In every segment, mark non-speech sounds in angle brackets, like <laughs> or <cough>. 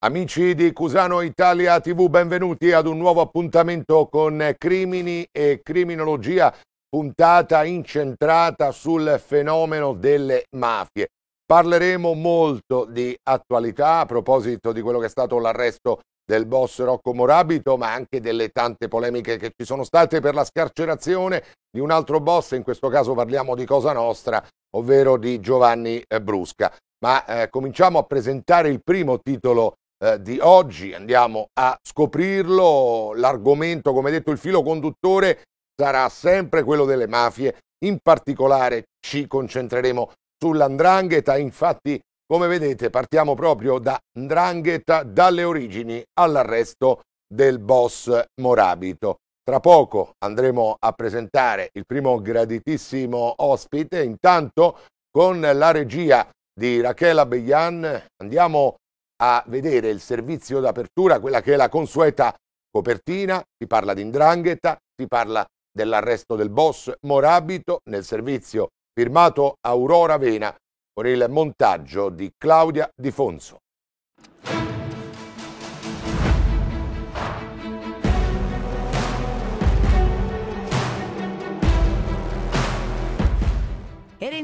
Amici di Cusano Italia TV, benvenuti ad un nuovo appuntamento con Crimini e Criminologia, puntata incentrata sul fenomeno delle mafie. Parleremo molto di attualità a proposito di quello che è stato l'arresto del boss Rocco Morabito, ma anche delle tante polemiche che ci sono state per la scarcerazione di un altro boss, in questo caso parliamo di Cosa Nostra, ovvero di Giovanni Brusca. Ma eh, cominciamo a presentare il primo titolo eh, di oggi. Andiamo a scoprirlo. L'argomento, come detto, il filo conduttore sarà sempre quello delle mafie. In particolare ci concentreremo sull'andrangheta. Infatti, come vedete, partiamo proprio da Ndrangheta, dalle origini all'arresto del boss Morabito. Tra poco andremo a presentare il primo graditissimo ospite. Intanto, con la regia di Rachela Beglian andiamo a vedere il servizio d'apertura, quella che è la consueta copertina, si parla di Indrangheta, si parla dell'arresto del boss Morabito nel servizio firmato Aurora Vena con il montaggio di Claudia Di Fonso.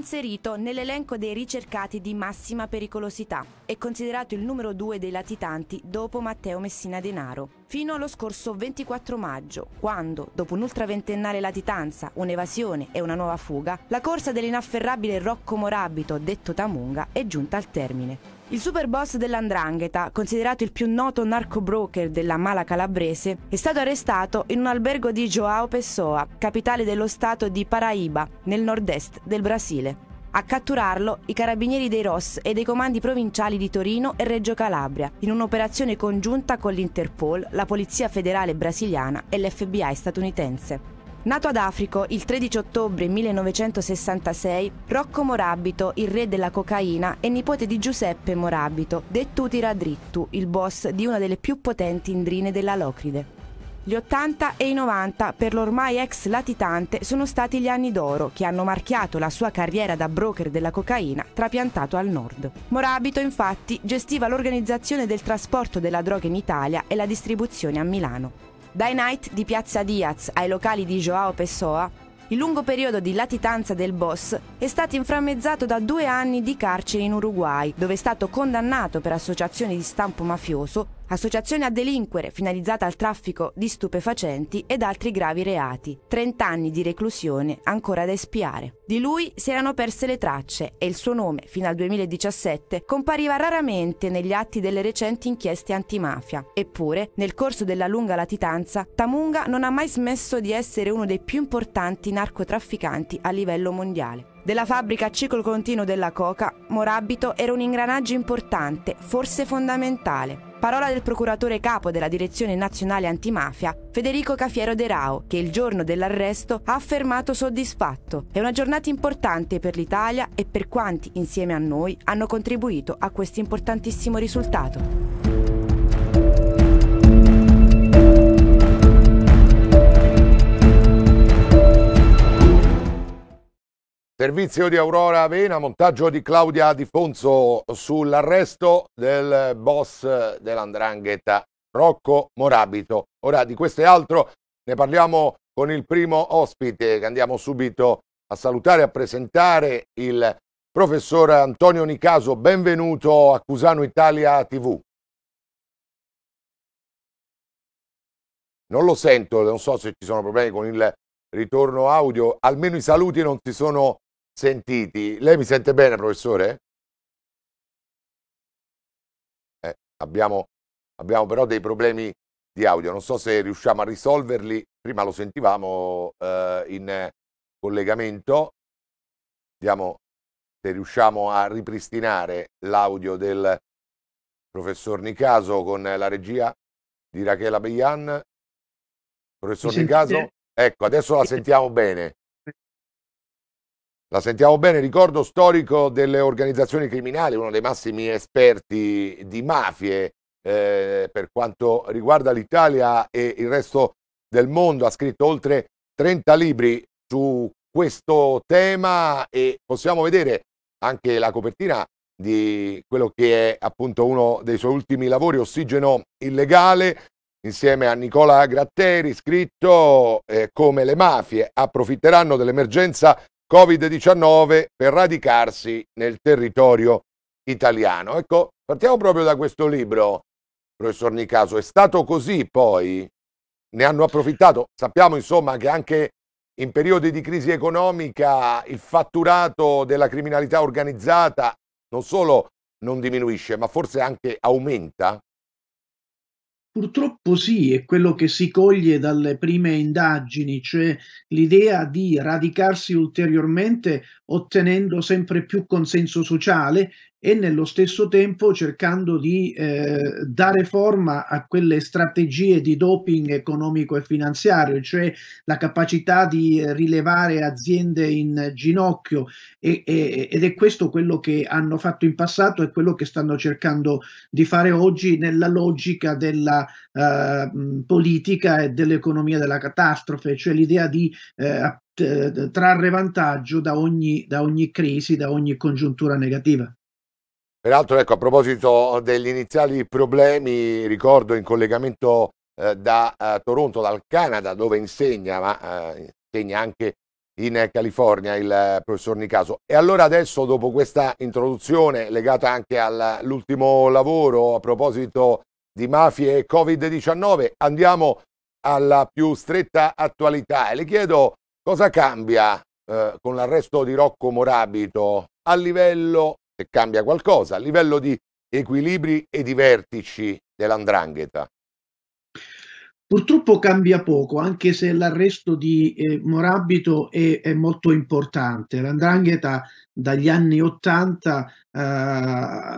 inserito nell'elenco dei ricercati di massima pericolosità e considerato il numero due dei latitanti dopo Matteo Messina Denaro, fino allo scorso 24 maggio, quando, dopo un'ultraventennale latitanza, un'evasione e una nuova fuga, la corsa dell'inafferrabile Rocco Morabito, detto Tamunga, è giunta al termine. Il super boss dell'Andrangheta, considerato il più noto narcobroker della mala calabrese, è stato arrestato in un albergo di João Pessoa, capitale dello stato di Paraíba, nel nord-est del Brasile. A catturarlo i carabinieri dei ROS e dei comandi provinciali di Torino e Reggio Calabria, in un'operazione congiunta con l'Interpol, la Polizia Federale brasiliana e l'FBI statunitense. Nato ad Africo il 13 ottobre 1966, Rocco Morabito, il re della cocaina, è nipote di Giuseppe Morabito, detto Utiradrittu, il boss di una delle più potenti indrine della Locride. Gli 80 e i 90 per l'ormai ex latitante sono stati gli anni d'oro che hanno marchiato la sua carriera da broker della cocaina trapiantato al nord. Morabito infatti gestiva l'organizzazione del trasporto della droga in Italia e la distribuzione a Milano. Dai night di Piazza Diaz ai locali di Joao Pessoa, il lungo periodo di latitanza del boss è stato inframmezzato da due anni di carcere in Uruguay, dove è stato condannato per associazioni di stampo mafioso associazione a delinquere finalizzata al traffico di stupefacenti ed altri gravi reati, 30 anni di reclusione ancora da espiare. Di lui si erano perse le tracce e il suo nome, fino al 2017, compariva raramente negli atti delle recenti inchieste antimafia. Eppure, nel corso della lunga latitanza, Tamunga non ha mai smesso di essere uno dei più importanti narcotrafficanti a livello mondiale. Della fabbrica a ciclo continuo della coca, Morabito era un ingranaggio importante, forse fondamentale. Parola del procuratore capo della Direzione Nazionale Antimafia, Federico Cafiero De Rao, che il giorno dell'arresto ha affermato soddisfatto. È una giornata importante per l'Italia e per quanti, insieme a noi, hanno contribuito a questo importantissimo risultato. Servizio di Aurora Avena, montaggio di Claudia Di Fonso sull'arresto del boss dell'Andrangheta Rocco Morabito. Ora di questo e altro ne parliamo con il primo ospite che andiamo subito a salutare e a presentare, il professor Antonio Nicaso. Benvenuto a Cusano Italia TV. Non lo sento, non so se ci sono problemi con il ritorno audio, almeno i saluti non si sono sentiti. Lei mi sente bene, professore? Eh, abbiamo, abbiamo, però dei problemi di audio, non so se riusciamo a risolverli. Prima lo sentivamo eh, in collegamento. Vediamo se riusciamo a ripristinare l'audio del professor Nicaso con la regia di Rachela Beian. Professor Nicaso, ecco, adesso la sentiamo bene. La sentiamo bene, ricordo storico delle organizzazioni criminali, uno dei massimi esperti di mafie eh, per quanto riguarda l'Italia e il resto del mondo, ha scritto oltre 30 libri su questo tema e possiamo vedere anche la copertina di quello che è appunto uno dei suoi ultimi lavori, Ossigeno illegale, insieme a Nicola Gratteri, scritto eh, come le mafie approfitteranno dell'emergenza Covid-19 per radicarsi nel territorio italiano. Ecco, partiamo proprio da questo libro, professor Nicaso. È stato così poi? Ne hanno approfittato? Sappiamo insomma che anche in periodi di crisi economica il fatturato della criminalità organizzata non solo non diminuisce, ma forse anche aumenta? Purtroppo sì, è quello che si coglie dalle prime indagini, cioè l'idea di radicarsi ulteriormente ottenendo sempre più consenso sociale e nello stesso tempo cercando di eh, dare forma a quelle strategie di doping economico e finanziario, cioè la capacità di eh, rilevare aziende in ginocchio e, e, ed è questo quello che hanno fatto in passato e quello che stanno cercando di fare oggi nella logica della eh, politica e dell'economia della catastrofe, cioè l'idea di eh, eh, trarre vantaggio da ogni, da ogni crisi, da ogni congiuntura negativa. Peraltro, ecco, a proposito degli iniziali problemi, ricordo in collegamento eh, da eh, Toronto, dal Canada, dove insegna, ma eh, insegna anche in California il eh, professor Nicaso. E allora adesso, dopo questa introduzione legata anche all'ultimo lavoro a proposito di mafie e Covid-19, andiamo alla più stretta attualità e le chiedo cosa cambia eh, con l'arresto di Rocco Morabito a livello se cambia qualcosa a livello di equilibri e di vertici dell'andrangheta. Purtroppo cambia poco, anche se l'arresto di eh, Morabito è, è, molto importante. L'andrangheta dagli anni 80 eh,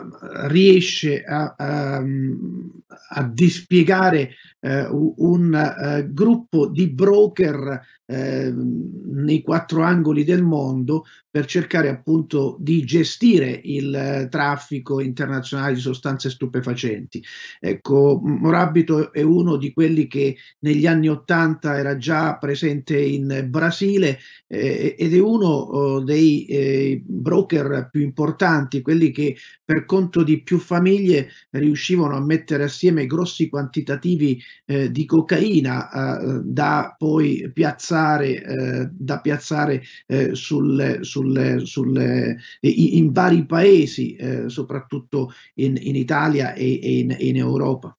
riesce a, a, ehm, a dispiegare uh, un uh, gruppo di broker ehm, nei quattro angoli del mondo per cercare appunto di gestire il traffico internazionale di sostanze stupefacenti. Ecco, Morabito è uno di quelli che negli anni 80 era già presente in Brasile eh, ed è uno oh, dei eh, broker più importanti quelli che per conto di più famiglie riuscivano a mettere assieme grossi quantitativi eh, di cocaina eh, da poi piazzare, eh, da piazzare eh, sul, sul, sul, eh, in vari paesi, eh, soprattutto in, in, Italia e, e in, in Europa.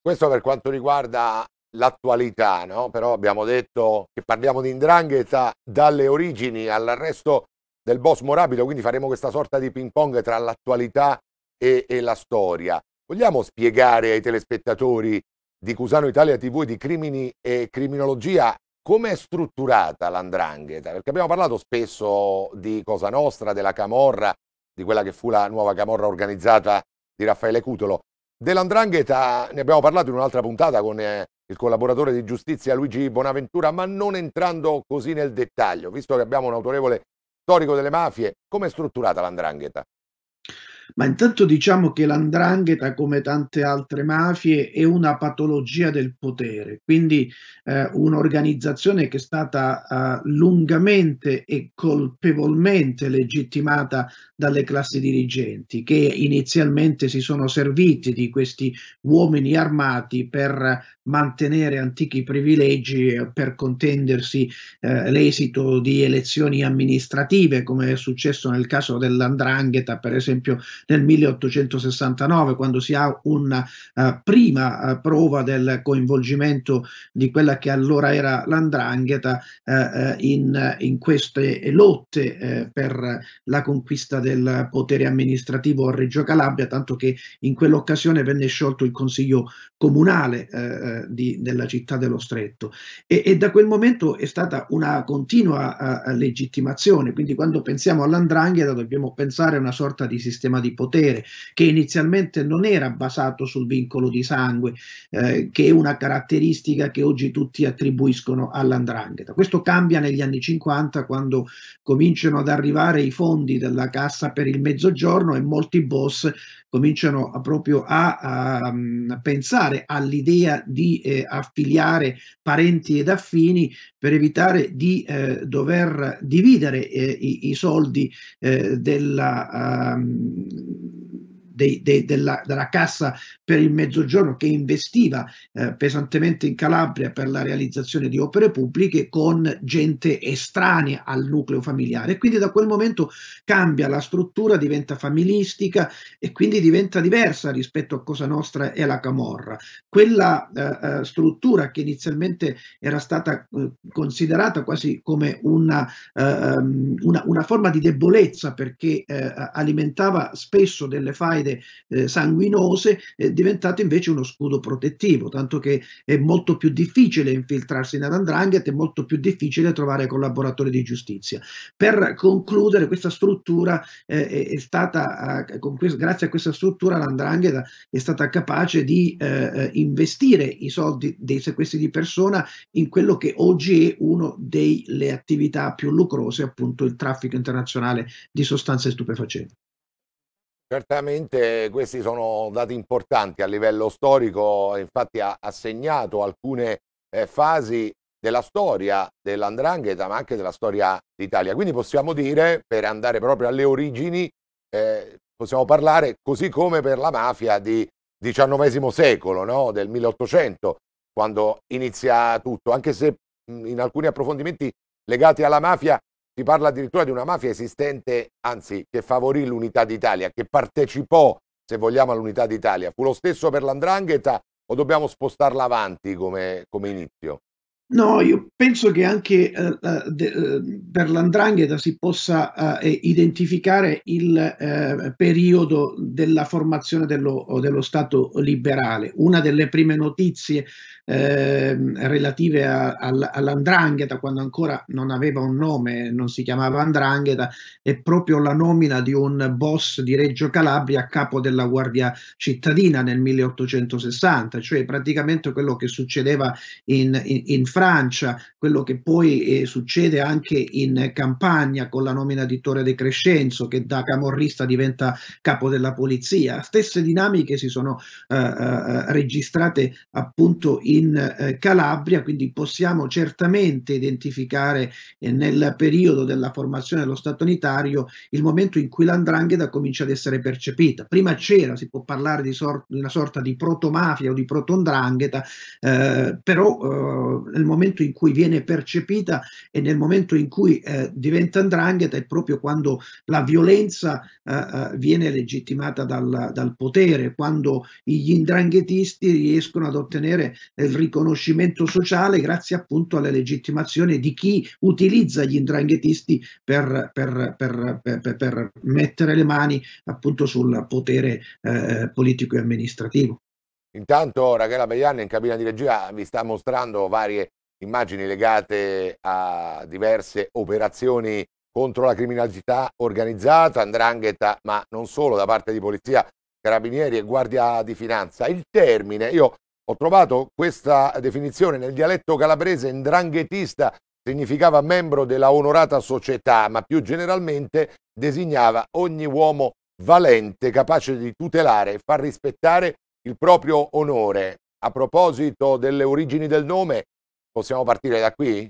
Questo per quanto riguarda l'attualità, no? però abbiamo detto che parliamo di indrangheta dalle origini all'arresto del boss Morabito, quindi faremo questa sorta di ping pong tra l'attualità e, e la storia. Vogliamo spiegare ai telespettatori di Cusano Italia TV di crimini e criminologia come è strutturata l'andrangheta? Perché abbiamo parlato spesso di Cosa Nostra, della Camorra, di quella che fu la nuova Camorra organizzata di Raffaele Cutolo. Dell'andrangheta ne abbiamo parlato in un'altra puntata con eh, il collaboratore di giustizia Luigi Bonaventura, ma non entrando così nel dettaglio, visto che abbiamo un autorevole storico delle mafie, come è strutturata l'andrangheta? Ma intanto diciamo che l'andrangheta, come tante altre mafie, è una patologia del potere, quindi eh, un'organizzazione che è stata eh, lungamente e colpevolmente legittimata dalle classi dirigenti che inizialmente si sono serviti di questi uomini armati per mantenere antichi privilegi per contendersi eh, l'esito di elezioni amministrative come è successo nel caso dell'Andrangheta per esempio nel 1869 quando si ha una uh, eh, prima uh, prova del coinvolgimento di quella che allora era l'Andrangheta uh, in, in, queste lotte per la conquista del potere amministrativo a Reggio Calabria, tanto che in quell'occasione venne sciolto il consiglio comunale eh, eh di, della città dello Stretto. E, e, da quel momento è stata una continua a, eh, legittimazione, quindi quando pensiamo all'andrangheta dobbiamo pensare a una sorta di sistema di potere che inizialmente non era basato sul vincolo di sangue, eh, che è una caratteristica che oggi tutti attribuiscono all'andrangheta. Questo cambia negli anni 50 quando cominciano ad arrivare i fondi della Casa passa per il mezzogiorno e molti boss cominciano a proprio a, a, a, pensare all'idea di eh, affiliare parenti ed affini per evitare di eh, dover dividere eh, i, i, soldi eh, della... Um, de, de, della, della, Cassa per il Mezzogiorno che investiva eh, pesantemente in Calabria per la realizzazione di opere pubbliche con gente estranea al nucleo familiare. Quindi da quel momento cambia la struttura, diventa familistica e quindi diventa diversa rispetto a Cosa Nostra e alla Camorra. Quella eh, eh struttura che inizialmente era stata eh, considerata quasi come una, eh, ehm, una, una, forma di debolezza perché eh, alimentava spesso delle faide cicloide eh, sanguinose è diventato invece uno scudo protettivo, tanto che è molto più difficile infiltrarsi nell'andrangheta, è molto più difficile trovare collaboratori di giustizia. Per concludere, questa struttura eh, è stata, questo, grazie a questa struttura l'Andrangheta è stata capace di eh, eh, investire i soldi dei sequestri di persona in quello che oggi è una delle attività più lucrose, appunto il traffico internazionale di sostanze stupefacenti. Certamente questi sono dati importanti a livello storico, infatti ha, ha segnato alcune eh, fasi della storia dell'andrangheta ma anche della storia d'Italia. Quindi possiamo dire, per andare proprio alle origini, eh, possiamo parlare così come per la mafia di XIX secolo, no? del 1800, quando inizia tutto, anche se in alcuni approfondimenti legati alla mafia si parla addirittura di una mafia esistente, anzi, che favorì l'unità d'Italia, che partecipò, se vogliamo, all'unità d'Italia. Fu lo stesso per l'andrangheta o dobbiamo spostarla avanti come, come inizio? No, io penso che anche eh, de, eh, per l'andrangheta si possa eh, eh, identificare il eh, periodo della formazione dello, dello, Stato liberale. Una delle prime notizie Ehm, relative a, a, all'andrangheta, quando ancora non aveva un nome, non si chiamava andrangheta, è proprio la nomina di un boss di Reggio Calabria a capo della Guardia Cittadina nel 1860, cioè praticamente quello che succedeva in, in, in Francia, quello che poi eh, succede anche in Campania con la nomina di Torre De Crescenzo che da camorrista diventa capo della polizia. Stesse dinamiche si sono eh, eh, eh registrate appunto in in eh, Calabria, quindi possiamo certamente identificare eh, nel periodo della formazione dello Stato unitario il momento in cui l'andrangheta comincia ad essere percepita. Prima c'era, si può parlare di, sort- una sorta di protomafia o di protondrangheta, eh, però eh, nel momento in cui viene percepita e nel momento in cui eh, diventa andrangheta è proprio quando la violenza eh, viene legittimata dal, dal potere, quando gli indranghetisti riescono ad ottenere il riconoscimento sociale grazie appunto alla legittimazione di chi utilizza gli indranghetisti per, per, per, per mettere le mani appunto sul potere eh, politico e amministrativo. Intanto Rachela Baian in cabina di regia vi sta mostrando varie immagini legate a diverse operazioni contro la criminalità organizzata, andrangheta, ma non solo da parte di polizia, carabinieri e guardia di finanza. Il termine, io ho trovato questa definizione nel dialetto calabrese ndranghetista significava membro della onorata società, ma più generalmente designava ogni uomo valente, capace di tutelare e far rispettare il proprio onore. A proposito delle origini del nome, possiamo partire da qui?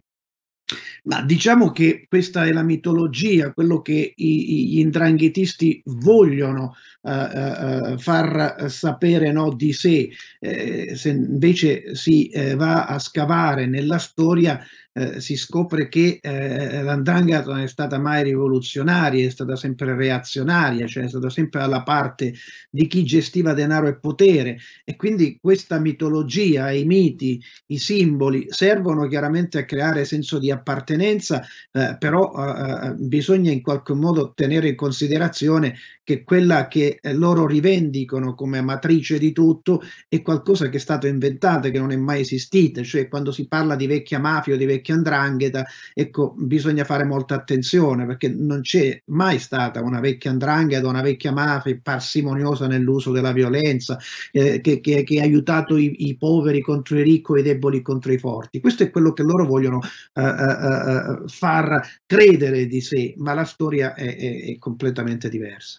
Ma diciamo che questa è la mitologia, quello che i, gli indranghetisti vogliono uh, uh, far sapere no, di sé. Eh, se invece si eh, va a scavare nella storia, eh, si scopre che eh, l'andrangheta non è stata mai rivoluzionaria, è stata sempre reazionaria, cioè è stata sempre alla parte di chi gestiva denaro e potere e quindi questa mitologia, i miti, i simboli servono chiaramente a creare senso di appartenenza, eh, però eh, eh bisogna in qualche modo tenere in considerazione che quella che eh, loro rivendicano come matrice di tutto è qualcosa che è stato inventato, che non è mai esistito, cioè quando si parla di vecchia mafia o di vecchia vecchia andrangheta, ecco, bisogna fare molta attenzione perché non c'è mai stata una vecchia andrangheta, una vecchia mafia parsimoniosa nell'uso della violenza, eh, che, che, che, ha aiutato i, i, poveri contro i ricchi e i deboli contro i forti. Questo è quello che loro vogliono eh, eh, eh, eh far credere di sé, ma la storia è, è, è completamente diversa.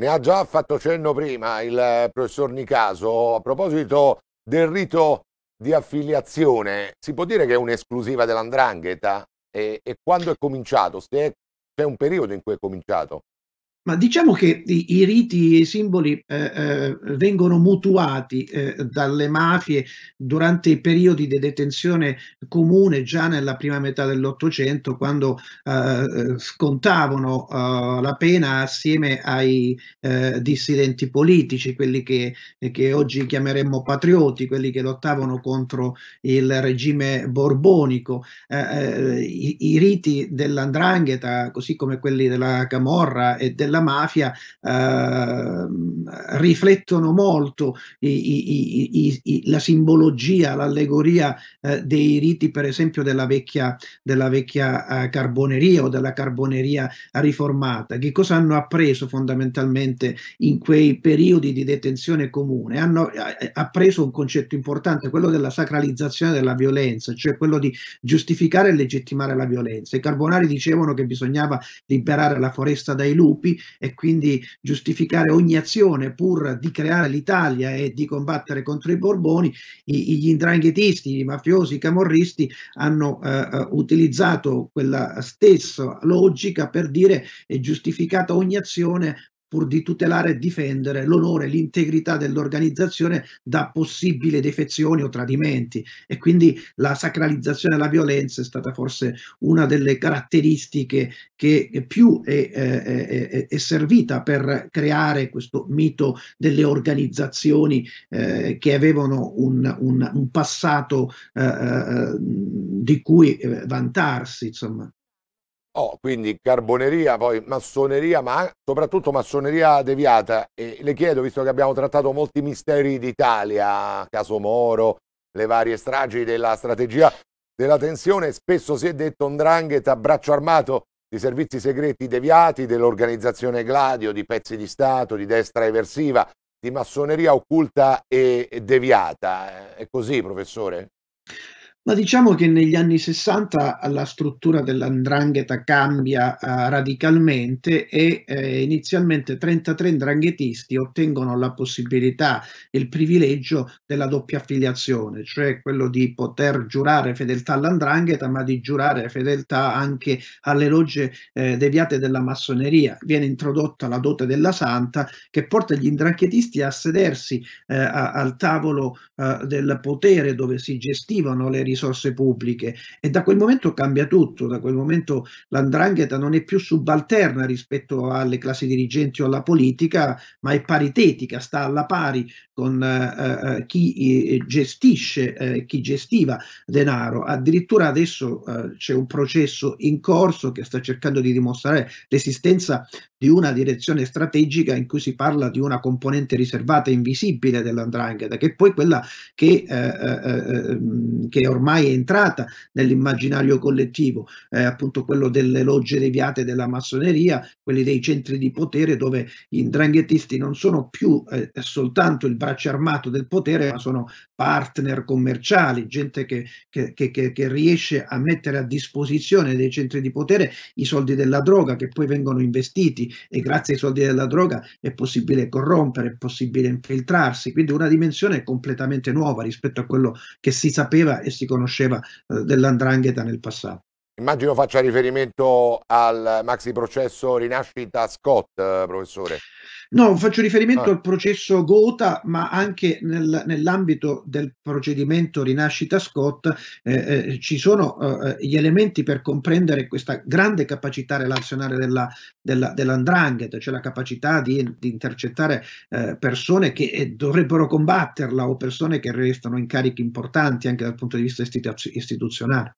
Ne ha già fatto cenno prima il eh, professor Nicaso a proposito del rito di affiliazione si può dire che è un'esclusiva dell'andrangheta? E, e quando è cominciato? Se c'è un periodo in cui è cominciato? Ma diciamo che i, i riti e i simboli eh, eh, vengono mutuati eh, dalle mafie durante i periodi di detenzione comune già nella prima metà dell'Ottocento, quando eh, eh, scontavano eh, la pena assieme ai dissidenti politici, quelli che, che, oggi chiameremmo patrioti, quelli che lottavano contro il regime borbonico. I, i, riti dell'andrangheta, così come quelli della Camorra e della della mafia eh, riflettono molto i, i, i, la simbologia, l'allegoria eh, dei riti, per esempio, della vecchia, della vecchia eh, carboneria o della carboneria riformata. Che cosa hanno appreso fondamentalmente in quei periodi di detenzione comune? Hanno eh, eh, appreso un concetto importante, quello della sacralizzazione della violenza, cioè quello di giustificare e legittimare la violenza. I carbonari dicevano che bisognava liberare la foresta dai lupi, e quindi giustificare ogni azione pur di creare l'Italia e di combattere contro i Borboni, i, gli indranghetisti, i mafiosi, i camorristi hanno eh, eh utilizzato quella stessa logica per dire è giustificata ogni azione pur di tutelare e difendere l'onore e l'integrità dell'organizzazione da possibili defezioni o tradimenti e quindi la sacralizzazione della violenza è stata forse una delle caratteristiche che più è, è, è servita per creare questo mito delle organizzazioni eh, che avevano un, un, un passato eh, eh di cui eh, vantarsi. Insomma. Oh, quindi carboneria, poi massoneria, ma soprattutto massoneria deviata. E le chiedo, visto che abbiamo trattato molti misteri d'Italia, caso Moro, le varie stragi della strategia della tensione, spesso si è detto ndrangheta, braccio armato di servizi segreti deviati, dell'organizzazione Gladio, di pezzi di Stato, di destra eversiva, di massoneria occulta e deviata. È così, professore? Ma diciamo che negli anni 60 la struttura dell'andrangheta cambia eh, radicalmente e eh, inizialmente 33 ndranghetisti ottengono la possibilità e il privilegio della doppia affiliazione, cioè quello di poter giurare fedeltà all'andrangheta ma di giurare fedeltà anche alle logge eh, deviate della massoneria. Viene introdotta la dote della santa che porta gli ndranghetisti a sedersi eh, a, al tavolo eh, del potere dove si gestivano le risorse pubbliche e da quel momento cambia tutto, da quel momento l'andrangheta non è più subalterna rispetto alle classi dirigenti o alla politica, ma è paritetica, sta alla pari con eh, eh chi eh, gestisce, eh, chi gestiva denaro. Addirittura adesso eh, c'è un processo in corso che sta cercando di dimostrare l'esistenza di una direzione strategica in cui si parla di una componente riservata e invisibile dell'andrangheta, che è poi quella che, eh, eh, eh mm, che, ormai è entrata nell'immaginario collettivo, eh, appunto quello delle logge deviate della massoneria, quelli dei centri di potere dove gli ndranghetisti non sono più eh, soltanto il braccio armato del potere, ma sono partner commerciali, gente che, che, che, che, riesce a mettere a disposizione dei centri di potere i soldi della droga che poi vengono investiti e grazie ai soldi della droga è possibile corrompere, è possibile infiltrarsi, quindi una dimensione completamente nuova rispetto a quello che si sapeva e si conosceva eh, dell'andrangheta nel passato. Immagino faccia riferimento al maxi processo Rinascita Scott, eh, professore. No, faccio riferimento ah. al processo Gota, ma anche nel, nell'ambito del procedimento Rinascita Scott eh, eh, ci sono eh, eh gli elementi per comprendere questa grande capacità relazionale della, della, dell'andrangheta, cioè la capacità di, di intercettare eh, persone che eh, dovrebbero combatterla o persone che restano incarichi importanti anche dal punto di vista istituzionale.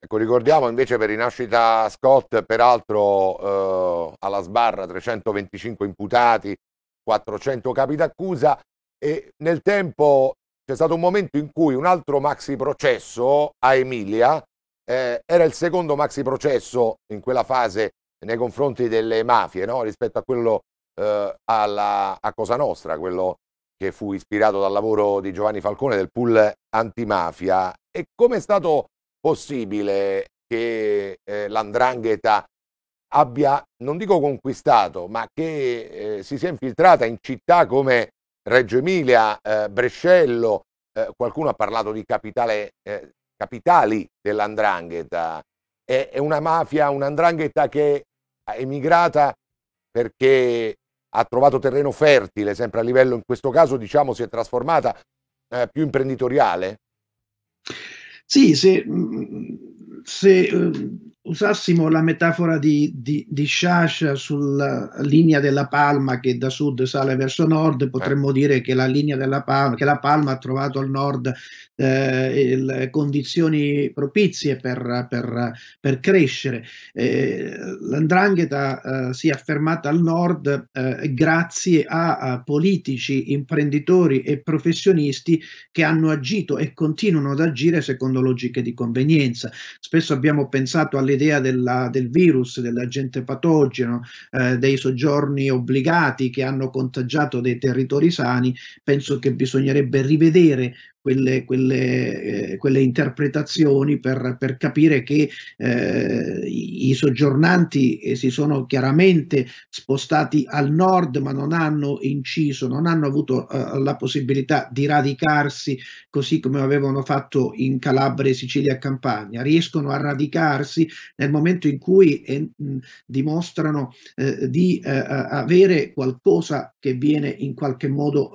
Ecco, ricordiamo invece per rinascita Scott, peraltro eh, alla sbarra 325 imputati, 400 capi d'accusa e nel tempo c'è stato un momento in cui un altro maxi processo a Emilia eh, era il secondo maxi processo in quella fase nei confronti delle mafie no? rispetto a quello eh, alla, a Cosa Nostra, quello che fu ispirato dal lavoro di Giovanni Falcone del pool antimafia. E come è stato possibile che eh, l'andrangheta abbia, non dico conquistato, ma che eh, si sia infiltrata in città come Reggio Emilia, eh, Brescello, eh, qualcuno ha parlato di capitale, eh, capitali dell'andrangheta, è, è una mafia, un'andrangheta che è emigrata perché ha trovato terreno fertile, sempre a livello, in questo caso diciamo, si è trasformata eh, più imprenditoriale? Sì, se, mm, mm, se ehm, usassimo la metafora di, di, di Shasha sulla linea della palma che da sud sale verso nord, potremmo dire che la linea della palma, che la palma ha trovato al nord eh, il, condizioni propizie per, per, per crescere. Eh, L'andrangheta eh, si è affermata al nord eh, grazie a, a politici, imprenditori e professionisti che hanno agito e continuano ad agire secondo logiche di convenienza. Spesso abbiamo pensato alle l'idea della, del virus, dell'agente patogeno, eh, dei soggiorni obbligati che hanno contagiato dei territori sani, penso che bisognerebbe rivedere quelle, quelle, eh, quelle interpretazioni per, per, capire che eh, i, soggiornanti eh, si sono chiaramente spostati al nord ma non hanno inciso, non hanno avuto eh, la possibilità di radicarsi così come avevano fatto in Calabria, Sicilia e Campania. Riescono a radicarsi nel momento in cui eh, mh, dimostrano eh, di avere qualcosa che viene in qualche modo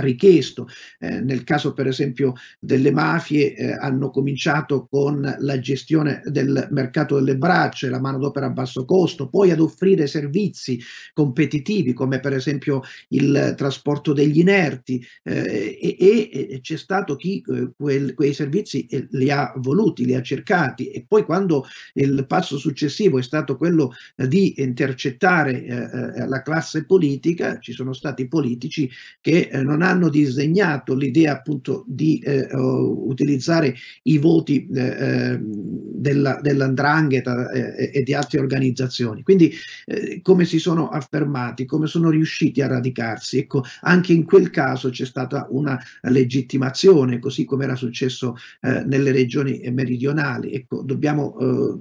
richiesto. nel caso caso per esempio delle mafie eh, hanno cominciato con la gestione del mercato delle braccia, la manodopera a basso costo, poi ad offrire servizi competitivi come per esempio il trasporto degli inerti eh, e, e, c'è stato chi eh, quel, quei servizi eh, li ha voluti, li ha cercati e poi quando il passo successivo è stato quello di intercettare eh, eh, la classe politica, ci sono stati politici che non hanno disegnato l'idea appunto appunto di eh, utilizzare i voti eh, ehm, dell'andrangheta eh, e di altre organizzazioni. Quindi eh, come si sono affermati, come sono riusciti a radicarsi, ecco, anche in quel caso c'è stata una legittimazione, così come era successo eh, nelle regioni meridionali. Ecco, dobbiamo eh,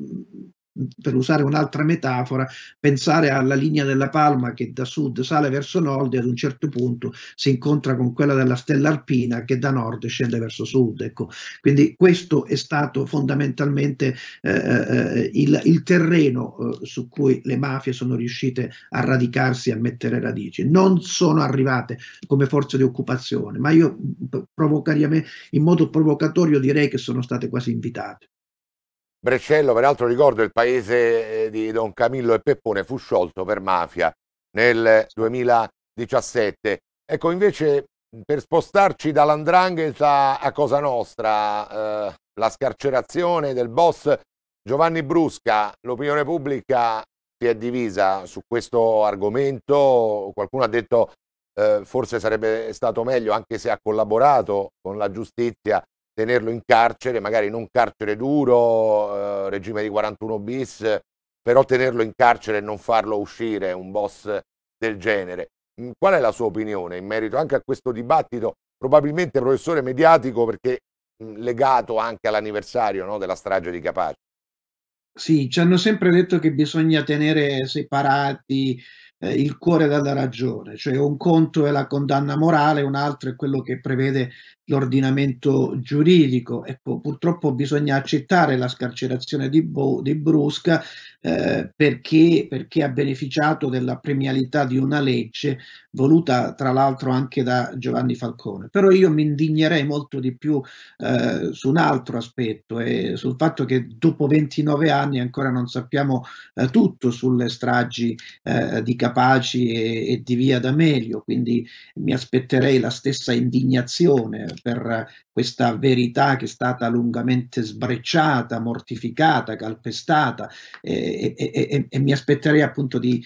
per usare un'altra metafora, pensare alla linea della Palma che da sud sale verso nord e ad un certo punto si incontra con quella della stella alpina che da nord scende verso sud. Ecco. Quindi questo è stato fondamentalmente eh, eh il, il, terreno eh, su cui le mafie sono riuscite a radicarsi e a mettere radici. Non sono arrivate come forze di occupazione, ma io in modo provocatorio direi che sono state quasi invitate. Brescello, peraltro ricordo, il paese eh, di Don Camillo e Peppone fu sciolto per mafia nel 2017. Ecco, invece, per spostarci dall'andrangheta a Cosa Nostra, eh, la scarcerazione del boss Giovanni Brusca, l'opinione pubblica si è divisa su questo argomento, qualcuno ha detto eh, forse sarebbe stato meglio, anche se ha collaborato con la giustizia, tenerlo in carcere, magari non carcere duro, eh, regime di 41 bis, però tenerlo in carcere e non farlo uscire, un boss del genere. Mm, qual è la sua opinione in merito anche a questo dibattito, probabilmente professore mediatico, perché mh, mm, legato anche all'anniversario no, della strage di Capace? Sì, ci hanno sempre detto che bisogna tenere separati eh, il cuore dalla ragione, cioè un conto è la condanna morale, un altro è quello che prevede l'ordinamento giuridico. Ecco, purtroppo bisogna accettare la scarcerazione di, Bo, di Brusca eh, perché, perché, ha beneficiato della premialità di una legge voluta tra l'altro anche da Giovanni Falcone. Però io mi indignerei molto di più eh, su un altro aspetto eh, sul fatto che dopo 29 anni ancora non sappiamo eh, tutto sulle stragi eh, di Catania capaci e, e di via da meglio, quindi mi aspetterei la stessa indignazione per questa verità che è stata lungamente sbrecciata, mortificata, calpestata e, e, e mi aspetterei appunto eh,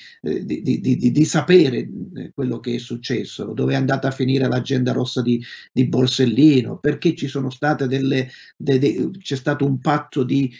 di, di, di, di, sapere eh, quello che è successo, dove è andata a finire l'agenda rossa di, Borsellino, perché ci sono state delle, de, de, c'è stato un patto di,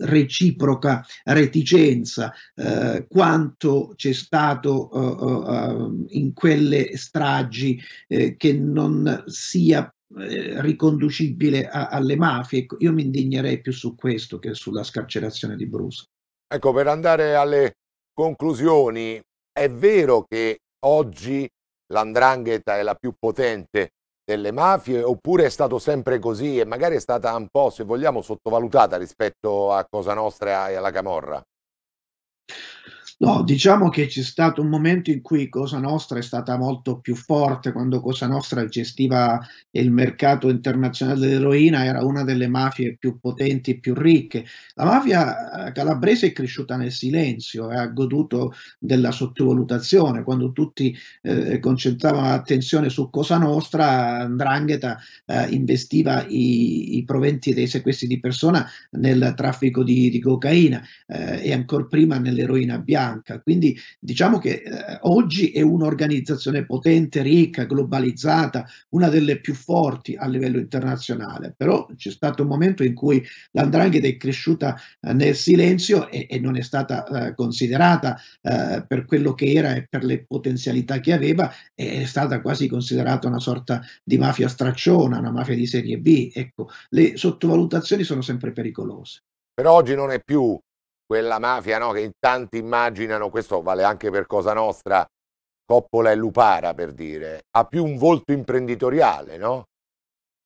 reciproca reticenza, eh, quanto c'è c'è stato uh, uh, in quelle stragi eh, che non sia riconducibile a, alle mafie. Ecco, io mi indignerei più su questo che sulla scarcerazione di Bruce Ecco, per andare alle conclusioni, è vero che oggi l'andrangheta è la più potente delle mafie oppure è stato sempre così e magari è stata un po', se vogliamo, sottovalutata rispetto a Cosa Nostra e alla Camorra? No, diciamo che c'è stato un momento in cui Cosa Nostra è stata molto più forte, quando Cosa Nostra gestiva il mercato internazionale dell'eroina, era una delle mafie più potenti e più ricche. La mafia eh, calabrese è cresciuta nel silenzio e eh, ha goduto della sottovalutazione, quando tutti eh, concentravano l'attenzione su Cosa Nostra, Andrangheta eh, investiva i, i, proventi dei sequestri di persona nel traffico di, di cocaina eh, e ancora prima nell'eroina bianca bianca. Quindi diciamo che eh, oggi è un'organizzazione potente, ricca, globalizzata, una delle più forti a livello internazionale. Però c'è stato un momento in cui l'andrangheta è cresciuta eh, nel silenzio e, e, non è stata eh, considerata eh, per quello che era e per le potenzialità che aveva, è stata quasi considerata una sorta di mafia stracciona, una mafia di serie B. Ecco, le sottovalutazioni sono sempre pericolose. Però oggi non è più quella mafia no, che in tanti immaginano, questo vale anche per Cosa Nostra, Coppola e Lupara per dire, ha più un volto imprenditoriale, no?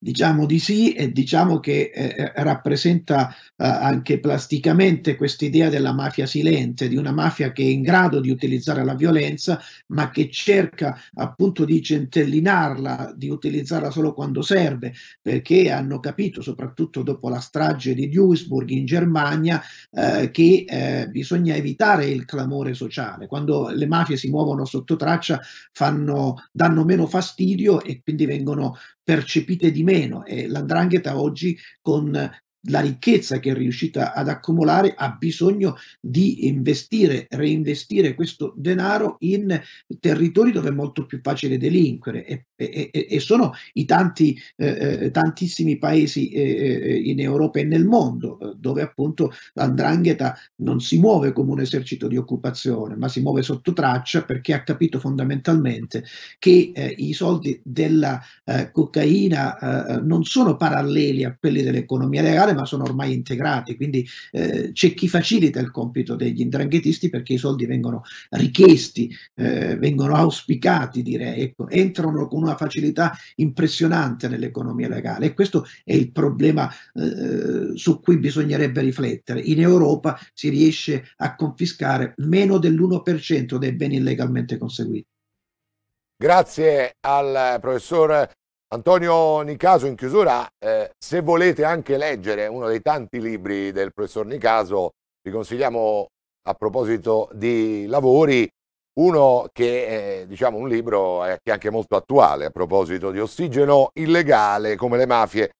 Diciamo di sì e diciamo che eh, eh, rappresenta eh, anche plasticamente questa idea della mafia silente, di una mafia che è in grado di utilizzare la violenza, ma che cerca appunto di centellinarla, di utilizzarla solo quando serve, perché hanno capito, soprattutto dopo la strage di Duisburg in Germania, eh, che eh, bisogna evitare il clamore sociale. Quando le mafie si muovono sotto traccia fanno, danno meno fastidio e quindi vengono percepite di meno e l'andrangheta oggi con la ricchezza che è riuscita ad accumulare ha bisogno di investire, reinvestire questo denaro in territori dove è molto più facile delinquere e, e, e sono i tanti, eh, eh tantissimi paesi eh, eh, in Europa e nel mondo eh, dove appunto l'andrangheta non si muove come un esercito di occupazione ma si muove sotto traccia perché ha capito fondamentalmente che eh, i soldi della cocaina non sono paralleli a quelli dell'economia legale ma sono ormai integrati, quindi eh, c'è chi facilita il compito degli indranghetisti perché i soldi vengono richiesti, eh, vengono auspicati, direi, ecco, entrano con una facilità impressionante nell'economia legale e questo è il problema eh, su cui bisognerebbe riflettere. In Europa si riesce a confiscare meno dell'1% dei beni illegalmente conseguiti. Grazie al professor Antonio Nicaso in chiusura, eh, se volete anche leggere uno dei tanti libri del professor Nicaso, vi consigliamo a proposito di lavori, uno che è diciamo, un libro eh, che è anche molto attuale a proposito di ossigeno illegale, come le mafie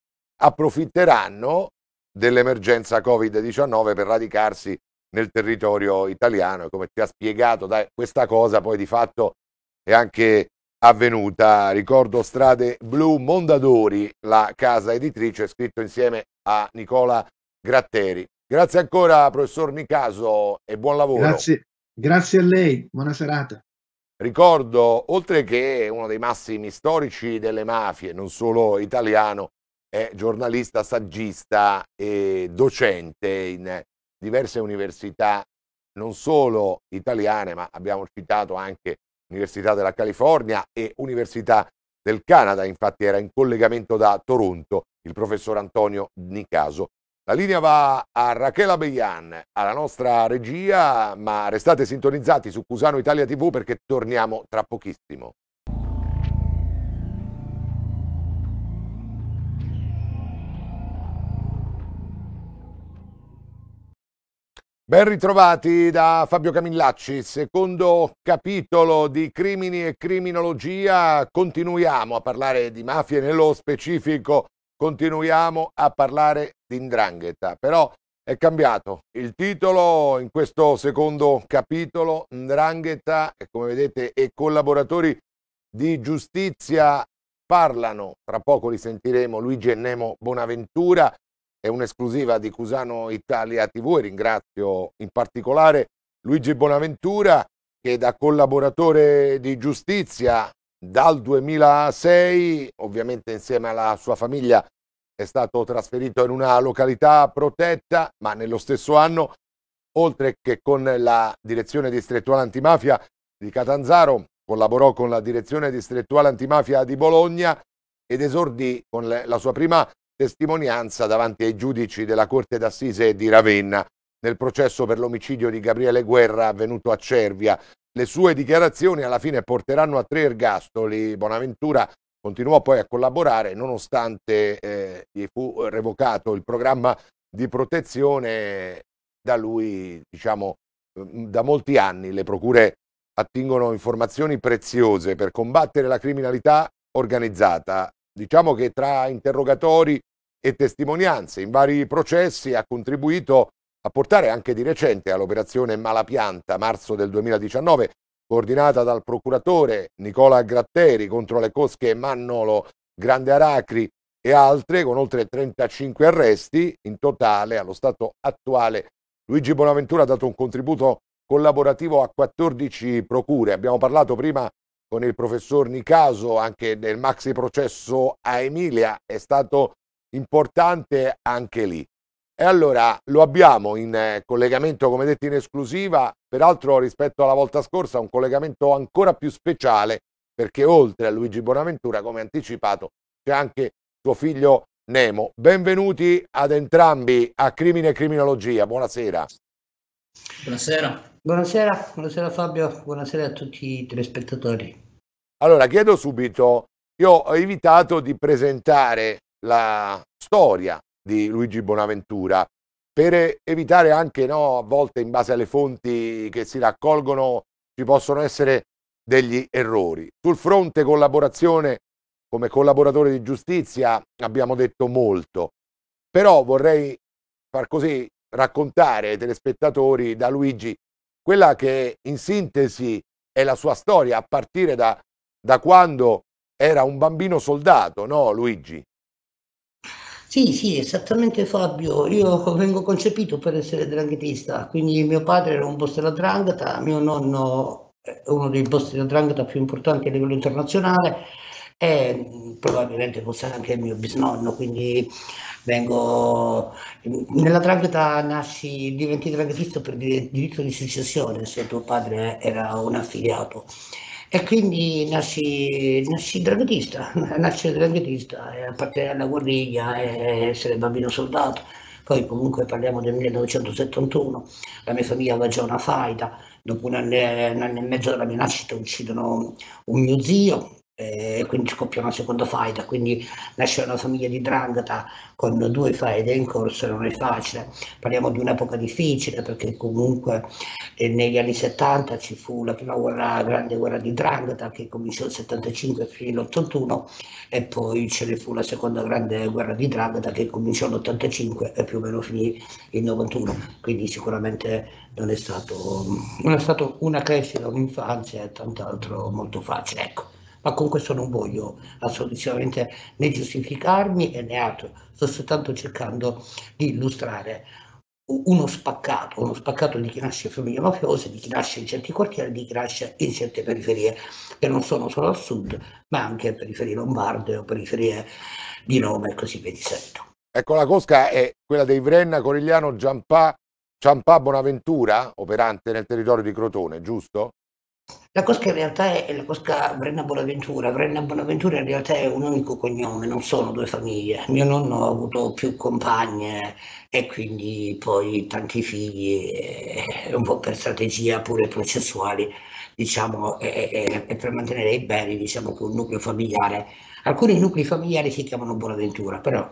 approfitteranno dell'emergenza Covid-19 per radicarsi nel territorio italiano e come ti ha spiegato dai, questa cosa poi di fatto è anche avvenuta. Ricordo Strade Blu Mondadori, la casa editrice, scritto insieme a Nicola Gratteri. Grazie ancora, professor Nicaso, e buon lavoro. Grazie, grazie a lei, buona serata. Ricordo, oltre che uno dei massimi storici delle mafie, non solo italiano, è giornalista, saggista e docente in diverse università, non solo italiane, ma abbiamo citato anche Università della California e Università del Canada, infatti era in collegamento da Toronto il professor Antonio Nicaso. La linea va a Rachela Beian, alla nostra regia, ma restate sintonizzati su Cusano Italia TV perché torniamo tra pochissimo. Ben ritrovati da Fabio Camillacci, secondo capitolo di Crimini e Criminologia, continuiamo a parlare di mafie, nello specifico continuiamo a parlare di Ndrangheta, però è cambiato il titolo in questo secondo capitolo, Ndrangheta, come vedete, e collaboratori di giustizia parlano, tra poco li sentiremo, Luigi Ennemo Bonaventura, è un'esclusiva di Cusano Italia TV e ringrazio in particolare Luigi Bonaventura che da collaboratore di giustizia dal 2006, ovviamente insieme alla sua famiglia, è stato trasferito in una località protetta, ma nello stesso anno, oltre che con la direzione distrettuale antimafia di Catanzaro, collaborò con la direzione distrettuale antimafia di Bologna ed esordì con la sua prima testimonianza davanti ai giudici della Corte d'Assise di Ravenna nel processo per l'omicidio di Gabriele Guerra avvenuto a Cervia. Le sue dichiarazioni alla fine porteranno a tre ergastoli. Bonaventura continuò poi a collaborare nonostante eh, gli fu revocato il programma di protezione da lui, diciamo, mm, da molti anni. Le procure attingono informazioni preziose per combattere la criminalità organizzata diciamo che tra interrogatori e testimonianze in vari processi ha contribuito a portare anche di recente all'operazione Malapianta, marzo del 2019, coordinata dal procuratore Nicola Gratteri contro le cosche Mannolo, Grande Aracri e altre, con oltre 35 arresti in totale allo stato attuale. Luigi Bonaventura ha dato un contributo collaborativo a 14 procure. Abbiamo parlato prima con il professor Nicaso anche nel maxi processo a Emilia è stato importante anche lì. E allora lo abbiamo in eh, collegamento, come detto, in esclusiva, peraltro rispetto alla volta scorsa un collegamento ancora più speciale perché oltre a Luigi Bonaventura, come anticipato, c'è anche suo figlio Nemo. Benvenuti ad entrambi a Crimine e Criminologia. Buonasera. Buonasera. Buonasera, buonasera Fabio, buonasera a tutti i telespettatori. Allora, chiedo subito, io ho evitato di presentare la storia di Luigi Bonaventura per evitare anche, no, a volte in base alle fonti che si raccolgono ci possono essere degli errori. Sul fronte collaborazione, come collaboratore di giustizia abbiamo detto molto, però vorrei far così raccontare ai telespettatori da Luigi quella che in sintesi è la sua storia, a partire da, da quando era un bambino soldato, no Luigi? Sì, sì, esattamente Fabio. Io vengo concepito per essere dranghetista, quindi mio padre era un boss della drangheta, mio nonno è uno dei boss della drangheta più importanti a livello internazionale e probabilmente fosse anche mio bisnonno, quindi vengo... Nella Drangheta nasci, diventi dranghetista per diritto di successione, se tuo padre era un affiliato. E quindi nasci, nasci dranghetista, <laughs> nasci dranghetista, appartenere alla guerriglia, essere bambino soldato. Poi comunque parliamo del 1971, la mia famiglia aveva già una faida, dopo un anno, un anno e mezzo dalla mia nascita uccidono un mio zio, e quindi scoppia una seconda faida, quindi nascere una famiglia di drangata con due faide in corso non è facile, parliamo di un'epoca difficile perché comunque eh, negli anni 70 ci fu la prima guerra, grande guerra di drangata che cominciò nel 75 fino all'81 e poi ce ne fu la seconda grande guerra di drangata che cominciò nell'85 e più o meno finì il 91, quindi sicuramente non è stato, non è stato una crescita, un'infanzia e tant'altro molto facile. Ecco ma con questo non voglio assolutamente né giustificarmi né altro, sto soltanto cercando di illustrare uno spaccato, uno spaccato di chi nasce in famiglie mafiose, di chi nasce in certi quartieri, di chi nasce in certe periferie, che non sono solo al sud, ma anche periferie lombarde o periferie di Roma e così via di seguito. Ecco, la cosca è quella dei Vrenna, Corigliano, Giampà, Ciampà Bonaventura, operante nel territorio di Crotone, giusto? La Cosca in realtà è la Cosca Brenna Bonaventura. Brenna Bonaventura in realtà è un unico cognome, non sono due famiglie. Mio nonno ha avuto più compagne e quindi poi tanti figli, eh, un po' per strategia pure processuali, diciamo, e, eh, eh, per mantenere i beni, diciamo che un nucleo familiare. Alcuni nuclei familiari si chiamano Bonaventura, però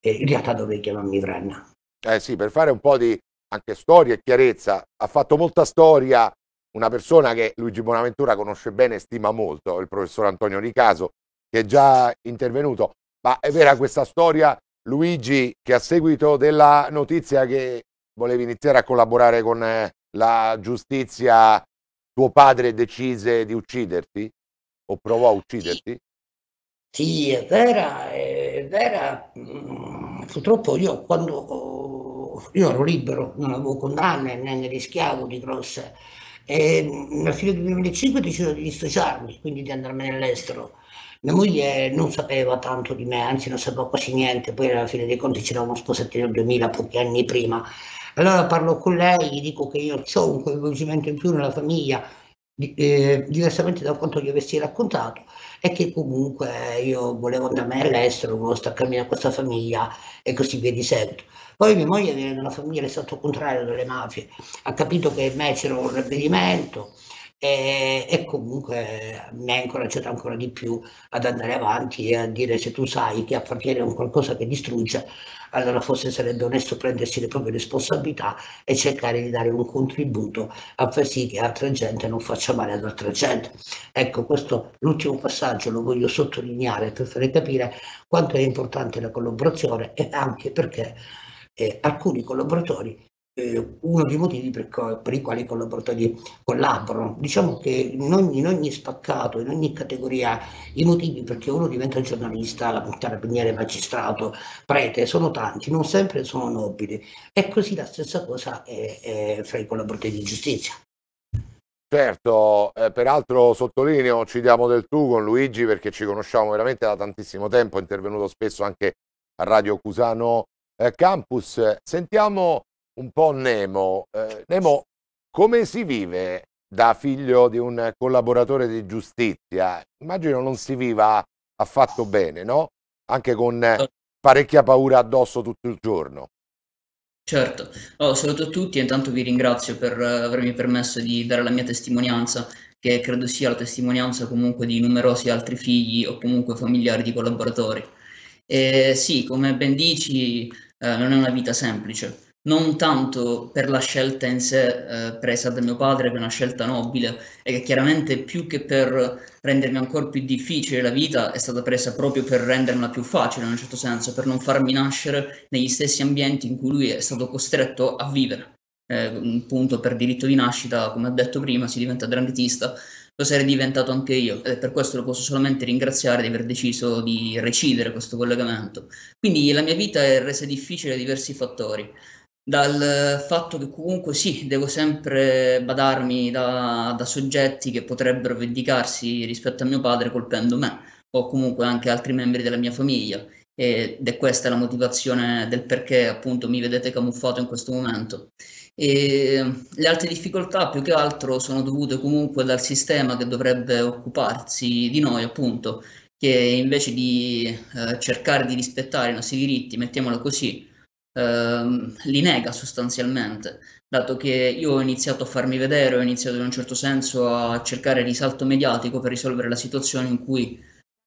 eh, in realtà dovrei chiamarmi Brenna. Eh sì, per fare un po' di anche storia e chiarezza, ha fatto molta storia una persona che Luigi Bonaventura conosce bene e stima molto, il professor Antonio Ricaso, che è già intervenuto. Ma è vera questa storia, Luigi, che a seguito della notizia che volevi iniziare a collaborare con eh, la giustizia, tuo padre decise di ucciderti o provò a ucciderti? Sì, è vera, è vera. Mm, purtroppo io quando io ero libero, non avevo condanne, né ne rischiavo di grosse e a fine del 2005 deciso di dissociarmi, quindi di andarmene all'estero. Mia moglie non sapeva tanto di me, anzi non sapeva quasi niente, poi alla fine dei conti ci eravamo sposati nel 2000, pochi anni prima. Allora parlo con lei, gli dico che io ho un coinvolgimento in più nella famiglia, eh, diversamente da quanto gli avessi raccontato e che comunque eh, io volevo andare all'estero, volevo staccarmi da questa famiglia e così via di seguito. Poi mia moglie viene da una famiglia del stato contrario delle mafie, ha capito che in me c'era un ravvedimento e, e, comunque mi ha incoraggiato ancora di più ad andare avanti e a dire se tu sai che appartiene a un qualcosa che distrugge, allora forse sarebbe onesto prendersi le proprie responsabilità e cercare di dare un contributo a far sì che altra gente non faccia male ad altra gente. Ecco, questo l'ultimo passaggio lo voglio sottolineare per fare capire quanto è importante la collaborazione e anche perché eh, alcuni collaboratori eh, uno dei motivi per, co- per, i quali i collaboratori collaborano. Diciamo che in ogni, in ogni, spaccato, in ogni categoria, i motivi perché uno diventa giornalista, la carabiniere, magistrato, prete, sono tanti, non sempre sono nobili. E così la stessa cosa è, eh, è eh, fra i collaboratori di giustizia. Certo, eh, peraltro sottolineo, ci diamo del tu con Luigi perché ci conosciamo veramente da tantissimo tempo, è intervenuto spesso anche a Radio Cusano eh, Campus. Sentiamo un po' Nemo. Eh, Nemo, come si vive da figlio di un collaboratore di giustizia? Immagino non si viva affatto bene, no? Anche con parecchia paura addosso tutto il giorno. Certo, oh, saluto a tutti e intanto vi ringrazio per eh, avermi permesso di dare la mia testimonianza, che credo sia la testimonianza comunque di numerosi altri figli o comunque familiari di collaboratori. E sì, come ben dici, eh, non è una vita semplice, non tanto per la scelta in sé eh, presa da mio padre, che è una scelta nobile e che chiaramente più che per rendermi ancora più difficile la vita è stata presa proprio per renderla più facile in un certo senso, per non farmi nascere negli stessi ambienti in cui lui è stato costretto a vivere. Eh, appunto per diritto di nascita, come ho detto prima, si diventa granditista, lo sarei diventato anche io e per questo lo posso solamente ringraziare di aver deciso di recidere questo collegamento. Quindi la mia vita è resa difficile da diversi fattori dal fatto che comunque sì, devo sempre badarmi da, da, soggetti che potrebbero vendicarsi rispetto a mio padre colpendo me o comunque anche altri membri della mia famiglia ed è questa la motivazione del perché appunto mi vedete camuffato in questo momento. E le altre difficoltà più che altro sono dovute comunque dal sistema che dovrebbe occuparsi di noi appunto, che invece di eh, cercare di rispettare i nostri diritti, mettiamolo così, ehm, li nega sostanzialmente, dato che io ho iniziato a farmi vedere, ho iniziato in un certo senso a cercare risalto mediatico per risolvere la situazione in cui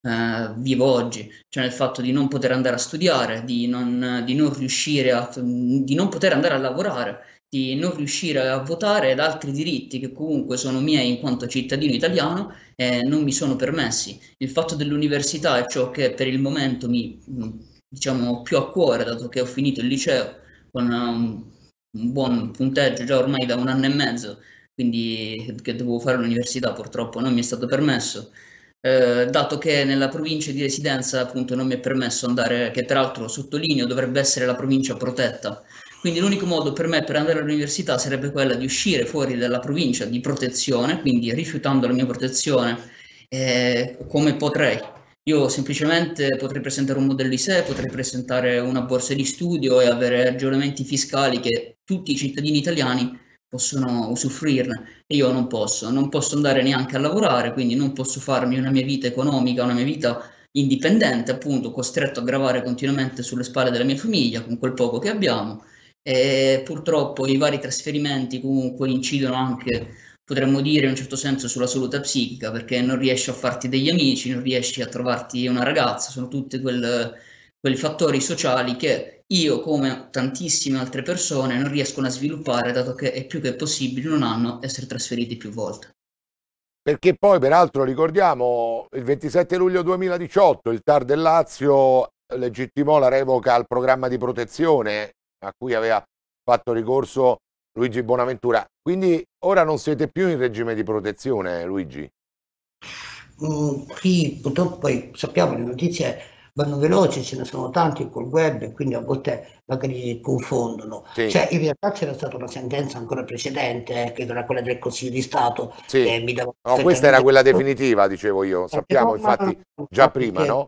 eh, vivo oggi, cioè nel fatto di non poter andare a studiare, di non, di non riuscire a, di non poter andare a lavorare, di non riuscire a votare ed altri diritti che comunque sono miei in quanto cittadino italiano e non mi sono permessi. Il fatto dell'università è ciò che per il momento mi, diciamo, più a cuore, dato che ho finito il liceo con un, um, un buon punteggio già ormai da un anno e mezzo, quindi che dovevo fare l'università purtroppo non mi è stato permesso. Eh, dato che nella provincia di residenza appunto non mi è permesso andare, che tra l'altro sottolineo dovrebbe essere la provincia protetta, quindi l'unico modo per me per andare all'università sarebbe quella di uscire fuori dalla provincia di protezione, quindi rifiutando la mia protezione eh, come potrei, io semplicemente potrei presentare un modello di sé, potrei presentare una borsa di studio e avere aggiornamenti fiscali che tutti i cittadini italiani possono usufruirne e io non posso, non posso andare neanche a lavorare, quindi non posso farmi una mia vita economica, una mia vita indipendente, appunto costretto a gravare continuamente sulle spalle della mia famiglia con quel poco che abbiamo e purtroppo i vari trasferimenti comunque incidono anche potremmo dire in un certo senso sulla salute psichica, perché non riesci a farti degli amici, non riesci a trovarti una ragazza, sono tutti quel, quei fattori sociali che io, come tantissime altre persone, non riescono a sviluppare, dato che è più che possibile non hanno essere trasferiti più volte. Perché poi, peraltro, ricordiamo, il 27 luglio 2018 il TAR del Lazio legittimò la revoca al programma di protezione a cui aveva fatto ricorso Luigi Bonaventura. Quindi ora non siete più in regime di protezione, eh, Luigi? Mm, sì, purtroppo poi sappiamo le notizie vanno veloci, ce ne sono tanti col web, quindi a volte magari confondono. Sì. Cioè, in realtà c'era stata una sentenza ancora precedente, eh, che era quella del Consiglio di Stato. Sì. Che mi dava no, questa era quella definitiva, dicevo io, eh, sappiamo eh, no, infatti ma... già prima, sì. no?